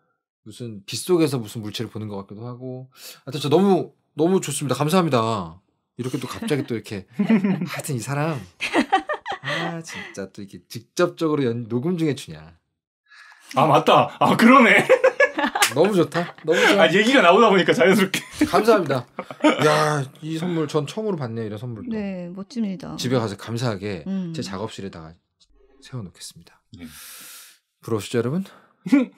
무슨 빛 속에서 무슨 물체를 보는 것 같기도 하고 하여튼 아, 저 너무 너무 좋습니다. 감사합니다. 이렇게 또 갑자기 또 이렇게 하여튼 이 사람 아 진짜 또 이렇게 직접적으로 연, 녹음 중에 주냐. 아 맞다. 아 그러네. 너무 좋다. 너무 좋아. 아, 얘기가 나오다 보니까 자연스럽게. 감사합니다. 야, 이 선물 전 처음으로 받네요. 이런 선물도. 네, 멋집니다. 집에 가서 감사하게 음. 제 작업실에다가 세워 놓겠습니다. 네. 부러우시죠, 여러분? 네.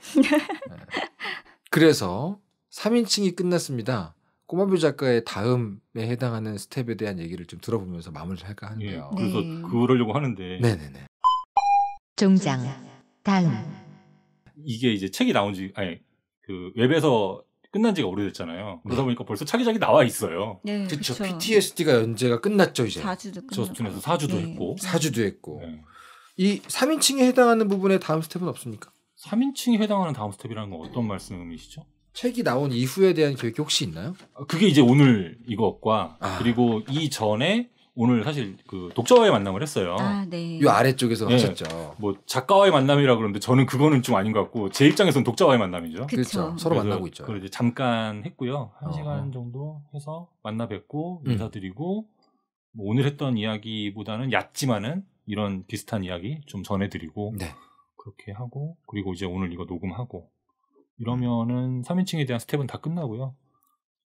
그래서 3인칭이 끝났습니다. 꼬마뷰 작가의 다음에 해당하는 스텝에 대한 얘기를 좀 들어보면서 마무리를 할까 하는데요. 예, 그래서 네. 그러려고 하는데. 네네네. 종장 다음. 이게 이제 책이 나온 지 아니 그 웹에서 끝난 지가 오래됐잖아요. 그러다 네. 보니까 벌써 차기작이 나와 있어요. 네, 그렇죠. PTSD가 연재가 끝났죠 이제. 4주도 저스틴에서 4주도 네. 했고. 4주도 했고. 네. 이 3인칭에 해당하는 부분에 다음 스텝은 없습니까? 3인칭에 해당하는 다음 스텝이라는 건 어떤 말씀이시죠? 책이 나온 이후에 대한 계획이 혹시 있나요? 아, 그게 이제 오늘 이것과 아. 그리고 이전에 오늘 사실 그 독자와의 만남을 했어요. 아, 네. 이 아래쪽에서 네. 하셨죠. 뭐 작가와의 만남이라 그러는데 저는 그거는 좀 아닌 것 같고 제 입장에서는 독자와의 만남이죠. 그렇죠. 서로 만나고 있죠. 그걸 이제 잠깐 했고요. 한 어. 시간 정도 해서 만나 뵙고 음. 인사드리고 음. 뭐 오늘 했던 이야기보다는 얕지만은 이런 비슷한 이야기 좀 전해드리고 네. 그렇게 하고 그리고 이제 오늘 이거 녹음하고 이러면은 3인칭에 대한 스텝은 다 끝나고요.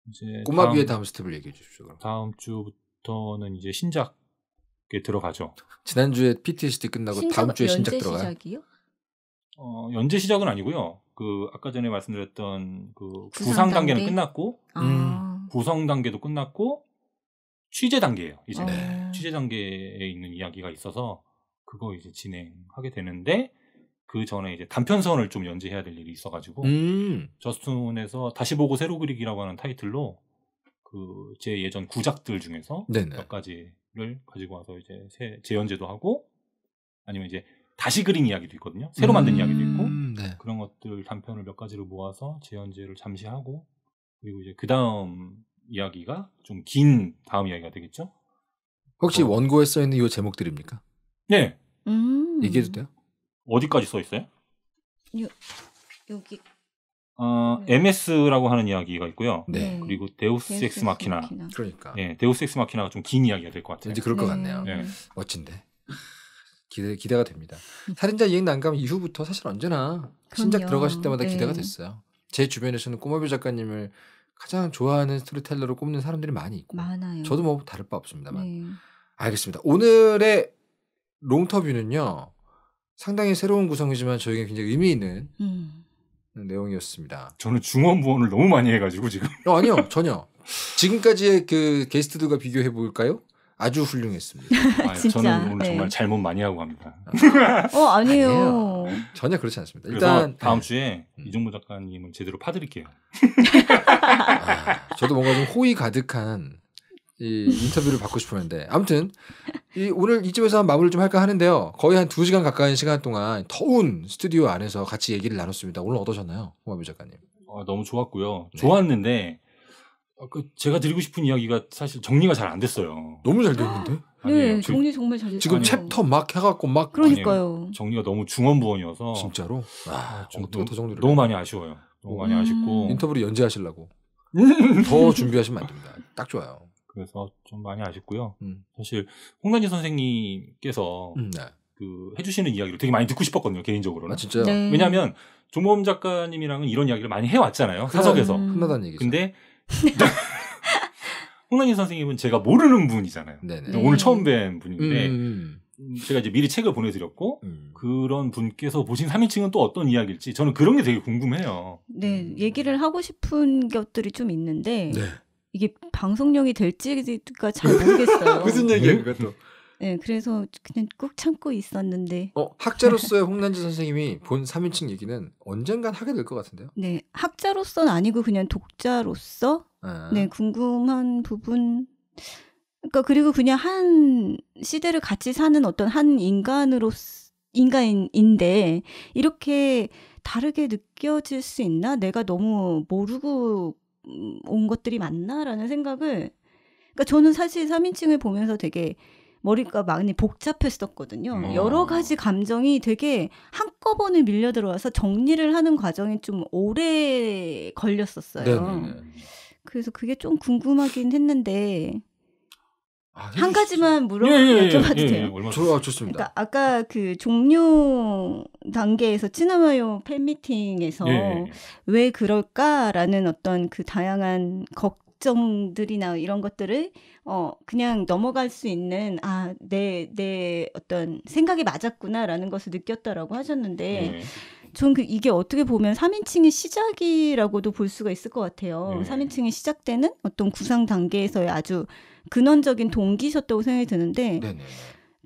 이제 꼬마 다음, 위에 다음 스텝을 얘기해 주십시오. 다음 주부터 부터는 이제 신작에 들어가죠. 지난주에 PTSD 끝나고 신작, 다음 주에 신작 들어가요. 시작이요? 어, 연재 시작은 아니고요. 그 아까 전에 말씀드렸던 그 구상, 단계? 는 끝났고 아. 음. 구성 단계도 끝났고 취재 단계예요. 이제 네. 취재 단계에 있는 이야기가 있어서 그거 이제 진행하게 되는데 그 전에 이제 단편선을 좀 연재해야 될 일이 있어가지고 음. 저스툰에서 다시 보고 새로 그리기라고 하는 타이틀로 그제 예전 구작들 중에서 네네. 몇 가지를 가지고 와서 이제 새, 재연재도 하고 아니면 이제 다시 그린 이야기도 있거든요. 새로 만든 음... 이야기도 있고 네. 그런 것들 단편을 몇 가지를 모아서 재연재를 잠시 하고 그리고 이제 그 다음 이야기가 좀 긴 다음 이야기가 되겠죠. 혹시 어... 원고에 써 있는 이 제목들입니까? 네. 음... 얘기해도 돼요? 어디까지 써 있어요? 요, 여기 어, 네. MS라고 하는 이야기가 있고요. 네. 네. 그리고 데우스 엑스 마키나. 그러니까. 예, 데우스 엑스 마키나가 좀 긴 이야기가 될 것 같아요. 이제 그럴 것 네. 같네요. 네. 멋진데. 기대, 기대가 됩니다. 살인자 이행 난감 이후부터 사실 언제나 신작 그럼요. 들어가실 때마다 네. 기대가 됐어요. 제 주변에서는 꼬마비 작가님을 가장 좋아하는 스토리텔러로 꼽는 사람들이 많이 있고 많아요. 저도 뭐 다를 바 없습니다만 네. 알겠습니다. 오늘의 롱터뷰는요 상당히 새로운 구성이지만 저에게 굉장히 의미 있는 음. 내용이었습니다. 저는 중원부원을 너무 많이 해가지고 지금. 어, 아니요 전혀. 지금까지의 그 게스트들과 비교해 볼까요? 아주 훌륭했습니다. 아, 진 저는 오늘 네. 정말 잘못 많이 하고 갑니다. 어 아니에요. 아니에요. 전혀 그렇지 않습니다. 일단 다음 네. 주에 음. 이종모 작가님을 제대로 파드릴게요. 아, 저도 뭔가 좀 호의 가득한 이 인터뷰를 받고 싶었는데 아무튼 이 오늘 이쯤에서 마무리를 좀 할까 하는데요. 거의 한 두시간 가까이 시간 동안 더운 스튜디오 안에서 같이 얘기를 나눴습니다. 오늘 어떠셨나요? 홍화미 작가님. 아, 너무 좋았고요. 네. 좋았는데 아, 그 제가 드리고 싶은 이야기가 사실 정리가 잘 안 됐어요. 너무 잘 됐는데? 네, 정리 정말 잘 됐어요. 지금 챕터 막 해갖고 막 그러니까요. 아니에요. 정리가 너무 중언부언이어서 진짜로 아, 좀, 어떻게 더 정리를 너무 많이 아쉬워요. 너무 음... 많이 아쉽고 인터뷰를 연재하시려고 더 준비하시면 안 됩니다. 딱 좋아요. 그래서 좀 많이 아쉽고요. 음. 사실 홍단지 선생님께서 음, 네. 그 해주시는 이야기를 되게 많이 듣고 싶었거든요 개인적으로는. 아, 진짜요? 네. 왜냐하면 조모범 작가님이랑은 이런 이야기를 많이 해왔잖아요 그 사석에서. 흔하다는 음. 얘기죠. 근데 홍단지 선생님은 제가 모르는 분이잖아요. 네네. 그러니까 오늘 처음 뵌 분인데 음, 음, 제가 이제 미리 책을 보내드렸고 음. 그런 분께서 보신 3인칭은 또 어떤 이야기일지 저는 그런 게 되게 궁금해요. 네, 얘기를 하고 싶은 것들이 좀 있는데 네. 이게 방송용이 될지가 잘 모르겠어요. 무슨 얘기예요, 네? 그것도? 네, 그래서 그냥 꾹 참고 있었는데. 어, 학자로서의 홍난지 선생님이 본 3인칭 얘기는 언젠간 하게 될 것 같은데요? 네, 학자로서는 아니고 그냥 독자로서 아. 네, 궁금한 부분 그러니까 그리고 그냥 한 시대를 같이 사는 어떤 한 인간으로 인간인데 이렇게 다르게 느껴질 수 있나? 내가 너무 모르고 음, 온 것들이 맞나라는 생각을 그러니까 저는 사실 3인칭을 보면서 되게 머리가 많이 복잡했었거든요. 어. 여러 가지 감정이 되게 한꺼번에 밀려 들어와서 정리를 하는 과정이 좀 오래 걸렸었어요. 네네 그래서 그게 좀 궁금하긴 했는데 아, 한 가지만 물어 예, 예, 예, 봐도 돼요. 좋아, 좋습니다. 그러니까 아까 그 종료 단계에서 찌나마요 팬미팅에서 왜 그럴까라는 어떤 그 다양한 걱정들이나 이런 것들을 어 그냥 넘어갈 수 있는 아 내내 내 어떤 생각이 맞았구나라는 것을 느꼈다라고 하셨는데 전그 이게 어떻게 보면 3인칭의 시작이라고도 볼 수가 있을 것 같아요. 네. 3인칭의 시작되는 어떤 구상 단계에서의 아주 근원적인 동기셨다고 생각이 드는데 네네.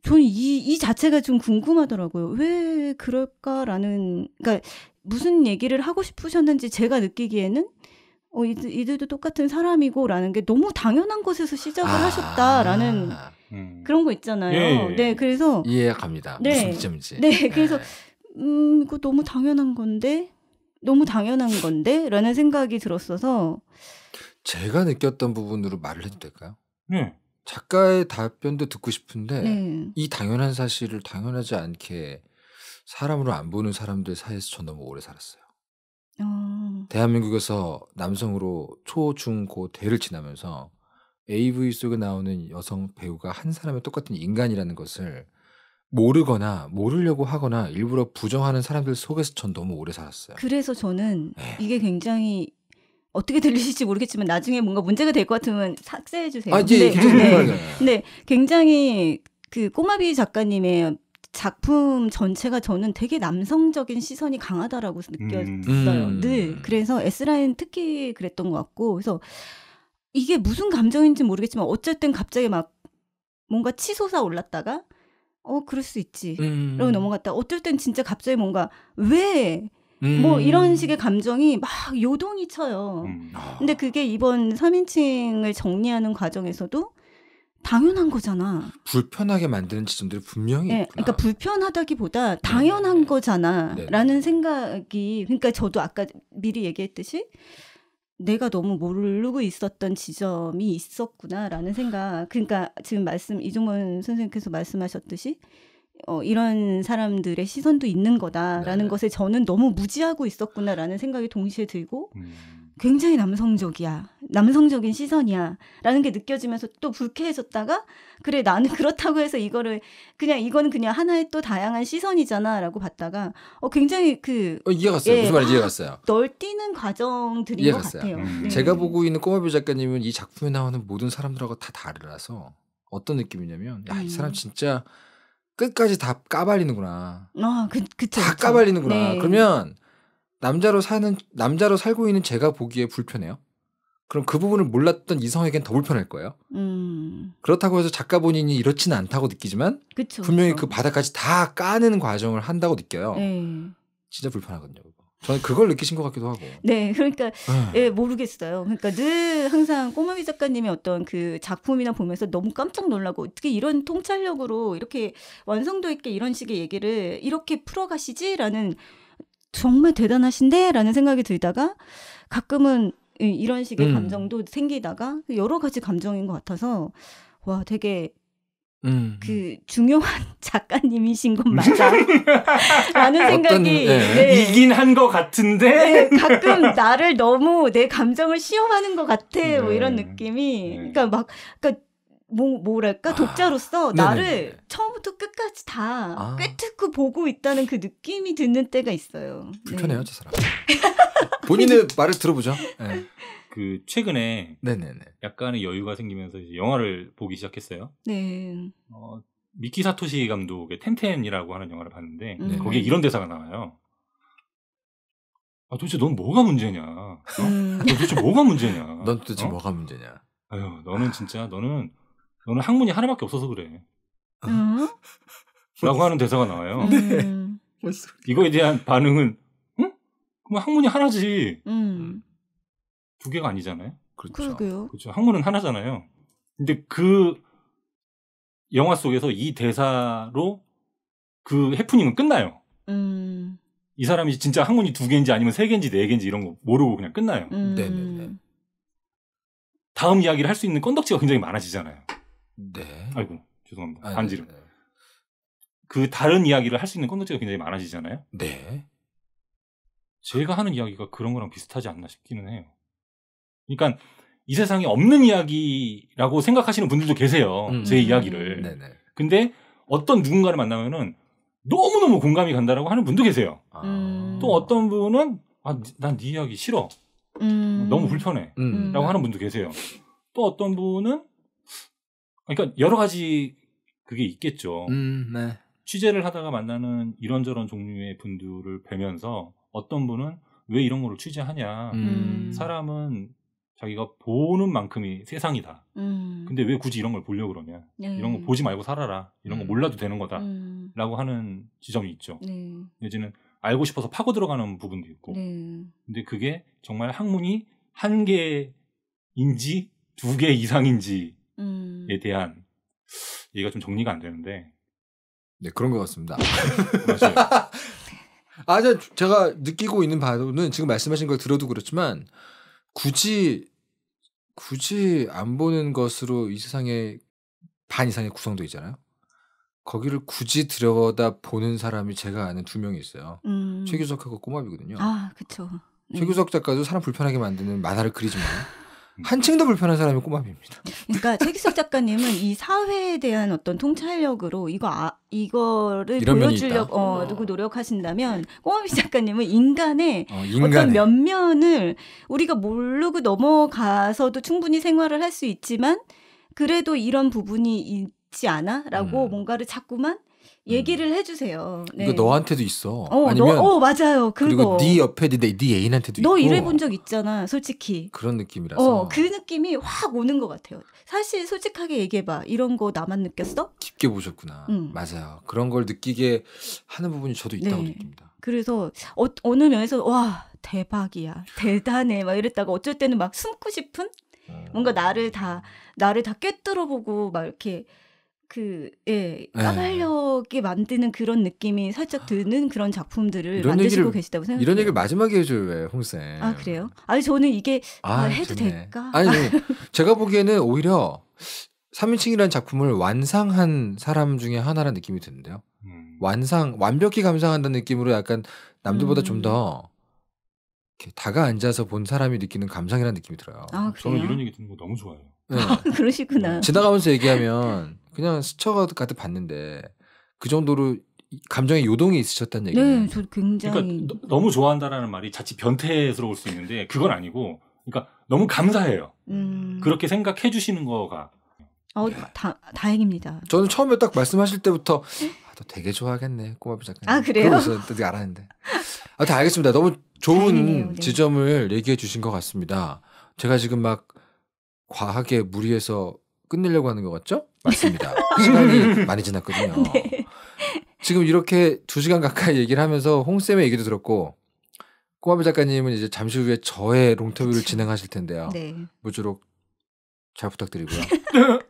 저는 이, 이 자체가 좀 궁금하더라고요. 왜 그럴까라는, 그니까 무슨 얘기를 하고 싶으셨는지 제가 느끼기에는 어, 이들, 도 똑같은 사람이고 라는 게 너무 당연한 것에서 시작을 아, 하셨다라는 음. 그런 거 있잖아요. 예, 예. 네, 그래서. 이해가 니다 네, 무슨 점인지. 네, 네, 그래서, 음, 그거 너무 당연한 건데, 너무 당연한 건데, 라는 생각이 들었어서. 제가 느꼈던 부분으로 말을 해도 될까요? 네. 작가의 답변도 듣고 싶은데 네. 이 당연한 사실을 당연하지 않게 사람으로 안 보는 사람들 사이에서 전 너무 오래 살았어요. 어... 대한민국에서 남성으로 초, 중, 고, 대를 지나면서 AV 속에 나오는 여성 배우가 한 사람의 똑같은 인간이라는 것을 모르거나 모르려고 하거나 일부러 부정하는 사람들 속에서 전 너무 오래 살았어요. 그래서 저는 에이. 네. 이게 굉장히 어떻게 들리실지 모르겠지만 나중에 뭔가 문제가 될 것 같으면 삭제해 주세요. 아, 예, 근데, 네, 네. 굉장히 그 꼬마비 작가님의 작품 전체가 저는 되게 남성적인 시선이 강하다라고 느꼈어요. 음. 늘 음. 그래서 S라인 특히 그랬던 것 같고 그래서 이게 무슨 감정인지 모르겠지만 어쨌든 갑자기 막 뭔가 치솟아 올랐다가 어 그럴 수 있지. 음. 라고 넘어갔다. 어쩔 땐 진짜 갑자기 뭔가 왜뭐 음. 뭐 이런 식의 감정이 막 요동이 쳐요. 음. 아. 근데 그게 이번 3인칭을 정리하는 과정에서도 당연한 거잖아. 불편하게 만드는 지점들이 분명히 네, 있구나. 그러니까 불편하다기보다 네. 당연한 네. 거잖아라는 네. 생각이 그러니까 저도 아까 미리 얘기했듯이 내가 너무 모르고 있었던 지점이 있었구나라는 생각. 그러니까 지금 말씀 이종원 선생님께서 말씀하셨듯이 어, 이런 사람들의 시선도 있는 거다라는 네. 것에 저는 너무 무지하고 있었구나라는 생각이 동시에 들고 음. 굉장히 남성적이야. 남성적인 시선이야. 라는 게 느껴지면서 또 불쾌해졌다가, 그래, 나는 그렇다고 해서 이거를, 그냥 이건 그냥 하나의 또 다양한 시선이잖아. 라고 봤다가, 어, 굉장히 그. 어, 이해갔어요. 예, 무슨 말인지 이해갔어요. 아, 널뛰는 과정들인 이해갔어요. 것 같아요. 음. 네. 제가 보고 있는 꼬마비 작가님은 이 작품에 나오는 모든 사람들하고 다다르라서 어떤 느낌이냐면, 야, 이 사람 음. 진짜 음. 끝까지 다 까발리는구나. 아, 그, 그쵸, 다 그쵸. 까발리는구나. 네. 그러면 남자로 사는 남자로 살고 있는 제가 보기에 불편해요. 그럼 그 부분을 몰랐던 이성에겐 더 불편할 거예요. 음. 그렇다고 해서 작가 본인이 이렇지는 않다고 느끼지만 그쵸, 분명히 그 바닥까지 다 까는 과정을 한다고 느껴요. 네. 진짜 불편하거든요. 저는 그걸 느끼신 것 같기도 하고. 네, 그러니까 네. 예, 모르겠어요. 그러니까 늘 항상 꼬마미 작가님의 어떤 그 작품이나 보면서 너무 깜짝 놀라고 어떻게 이런 통찰력으로 이렇게 완성도 있게 이런 식의 얘기를 이렇게 풀어가시지라는 정말 대단하신데라는 생각이 들다가 가끔은 이런 식의 음. 감정도 생기다가 여러 가지 감정인 것 같아서 와 되게 음, 음. 그 중요한 작가님이신 것 맞아? 라는 생각이 어떤, 네. 예. 네. 이긴 한 것 같은데 네, 가끔 나를 너무 내 감정을 시험하는 것 같아 뭐 네. 이런 느낌이 네. 그러니까 막 그러니까 뭐, 뭐랄까 아. 독자로서 나를 네네. 처음부터 끝까지 다 아. 꿰뚫고 보고 있다는 그 느낌이 드는 때가 있어요 불편해요 네. 저 사람 본인의 말을 들어보죠 네. 그 최근에 네네네. 약간의 여유가 생기면서 이제 영화를 보기 시작했어요. 네. 어, 미키 사토시 감독의 텐텐이라고 하는 영화를 봤는데 음. 네. 거기에 이런 대사가 나와요. 아 도대체 넌 뭐가 문제냐? 어? 음. 너 도대체 뭐가 문제냐? 넌 도대체 어? 뭐가 문제냐? 아유 너는 진짜 너는 너는 학문이 하나밖에 없어서 그래. 음? 라고 하는 대사가 나와요. 음. 네. 이거에 대한 반응은 응? 그럼 학문이 하나지. 음. 두 개가 아니잖아요. 그렇죠. 그러게요. 그렇죠. 한문은 하나잖아요. 근데 그 영화 속에서 이 대사로 그 해프닝은 끝나요. 음. 이 사람이 진짜 항문이 두 개인지 아니면 세 개인지 네 개인지 이런 거 모르고 그냥 끝나요. 음. 네네 다음 이야기를 할 수 있는 건덕지가 굉장히 많아지잖아요. 네. 아이고 죄송합니다. 아, 반지름. 네, 네, 네. 그 다른 이야기를 할 수 있는 건덕지가 굉장히 많아지잖아요. 네. 제가 하는 이야기가 그런 거랑 비슷하지 않나 싶기는 해요. 그러니까 이 세상에 없는 이야기라고 생각하시는 분들도 계세요. 음. 제 음, 음. 이야기를. 네네. 근데 어떤 누군가를 만나면은 너무너무 공감이 간다라고 하는 분도 계세요. 아. 음. 또 어떤 분은 아, 난네 이야기 싫어. 음. 너무 불편해. 음. 라고 하는 분도 계세요. 또 어떤 분은 그러니까 여러 가지 그게 있겠죠. 네. 취재를 하다가 만나는 이런저런 종류의 분들을 뵈면서 어떤 분은 왜 이런 거를 취재하냐. 사람은 자기가 보는 만큼이 세상이다. 음. 근데 왜 굳이 이런 걸 보려고 그러냐? 네. 이런 거 보지 말고 살아라. 이런 거 음. 몰라도 되는 거다라고 음. 하는 지점이 있죠. 네. 내지는 알고 싶어서 파고 들어가는 부분도 있고. 네. 근데 그게 정말 학문이 한 개인지 두 개 이상인지에 음. 대한 얘가 기좀 정리가 안 되는데. 네 그런 것 같습니다. 맞아요. 아, 제가 느끼고 있는 바로는 지금 말씀하신 걸 들어도 그렇지만 굳이 굳이 안 보는 것으로 이 세상에 반이상의구성도 있잖아요. 거기를 굳이 들여다 보는 사람이 제가 아는 두 명이 있어요. 음. 최규석하고 꼬마비거든요. 아, 그렇죠. 네. 최규석 작가도 사람 불편하게 만드는 만화를 그리지 마요. 한층 더 불편한 사람이 꼬마비입니다. 그러니까 최기석 작가님은 이 사회에 대한 어떤 통찰력으로 이거 아, 이거를 보여주려고 어, 누구 노력하신다면 꼬마비 작가님은 인간의 어, 떤 면면을 우리가 모르고 넘어가서도 충분히 생활을 할 수 있지만 그래도 이런 부분이 있지 않아라고 음. 뭔가를 자꾸만 음. 얘기를 해주세요. 네. 이 너한테도 있어. 어, 아니면 너, 어 맞아요. 그리 그리고 네 옆에 네, 네 애인한테도 너 있고. 일해본 적 있잖아, 솔직히. 그런 느낌이라서. 어, 그 느낌이 확 오는 것 같아요. 사실 솔직하게 얘기해봐. 이런 거 나만 느꼈어? 깊게 보셨구나. 음. 맞아요. 그런 걸 느끼게 하는 부분이 저도 네. 있다고 네. 느낍니다. 그래서 어, 어느 면에서 와 대박이야, 대단해 막 이랬다가 어쩔 때는 막 숨고 싶은 음. 뭔가 나를 다 나를 다 꿰뚫어보고 막 이렇게. 그, 예, 네. 까발력이 예. 만드는 그런 느낌이 살짝 아. 드는 그런 작품들을 만드시고 얘기를, 계시다고 생각해요. 이런 얘기 마지막에 해줘요, 왜, 홍쌤. 아, 그래요? 아니, 저는 이게 아, 아, 해도 좋네. 될까? 아니, 제가 보기에는 오히려 3인칭이라는 작품을 완상한 사람 중에 하나라는 느낌이 드는데요. 음. 완상, 완벽히 감상한다는 느낌으로 약간 남들보다 음. 좀더 다가 앉아서 본 사람이 느끼는 감상이라는 느낌이 들어요. 아, 저는 이런 얘기 듣는 거 너무 좋아해요. 네. 아, 그러시구나. 어, 지나가면서 얘기하면 그냥 스쳐가듯 가듯 봤는데 그 정도로 감정의 요동이 있으셨다는 얘기예요. 네, 저 굉장히 그러니까 너, 무 좋아한다라는 말이 자칫 변태스러울 수 있는데 그건 아니고, 그러니까 너무 감사해요. 음... 그렇게 생각해 주시는 거가. 어, 네. 다, 다행입니다. 저는 처음에 딱 말씀하실 때부터 아, 너 되게 좋아하겠네, 꼬마비 작가. 아 그래요? 그래서 알았는데. 아, 다 알겠습니다. 너무 좋은 다행이네요, 네. 지점을 얘기해 주신 것 같습니다. 제가 지금 막 과하게 무리해서 끝내려고 하는 것 같죠? 맞습니다. 시간이 많이 지났거든요. 네. 지금 이렇게 두 시간 가까이 얘기를 하면서 홍쌤의 얘기도 들었고 꼬마배 작가님은 이제 잠시 후에 저의 롱터뷰를 진행하실 텐데요. 네. 무조록잘 부탁드리고요.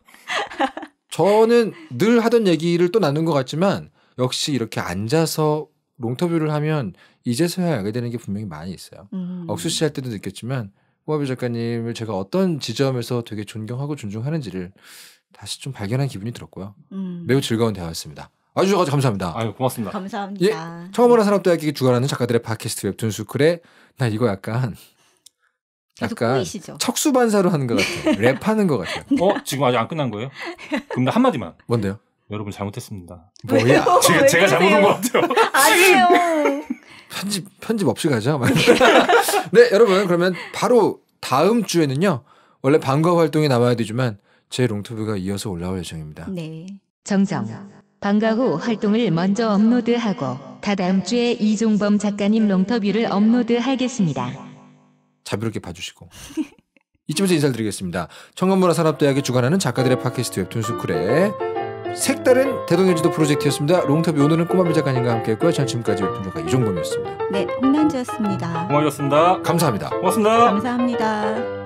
저는 늘 하던 얘기를 또 나눈 것 같지만 역시 이렇게 앉아서 롱터뷰를 하면 이제서야 알게 되는 게 분명히 많이 있어요. 음. 억수 씨 할 때도 느꼈지만 호아비 작가님을 제가 어떤 지점에서 되게 존경하고 존중하는지를 다시 좀 발견한 기분이 들었고요. 음. 매우 즐거운 대화였습니다. 와주셔서 감사합니다. 아유 고맙습니다. 감사합니다. 예, 처음 보는 사람들에게 주관하는 작가들의 팟캐스트 웹툰 스쿨에나 이거 약간 약간 척수반사로 하는 것 같아요. 랩하는 것 같아요. 어 지금 아직 안 끝난 거예요? 그럼 나 한마디만. 뭔데요? 여러분 잘못했습니다. 뭐야? 제가, 제가 잘못한 것 같아요. 아니에요. 편집 편집 없이 가죠. 네, 여러분 그러면 바로 다음 주에는요. 원래 방과 활동이 나와야 되지만 제 롱투브가 이어서 올라올 예정입니다. 네. 정정. 방과 후 활동을 먼저 업로드하고 다다음 주에 이종범 작가님 롱터뷰를 업로드하겠습니다. 자비롭게 봐주시고. 이쯤에서 인사드리겠습니다. 청건문화 산업대학이 주관하는 작가들의 팟캐스트 웹툰 스쿨의 색다른 대동여지도 프로젝트였습니다. 롱터뷰 오늘은 꼬마미 작가님과 함께했고요. 전 지금까지 웹툰 이종범이었습니다. 네, 홍난주였습니다. 고맙습니다. 감사합니다. 고맙습니다. 감사합니다.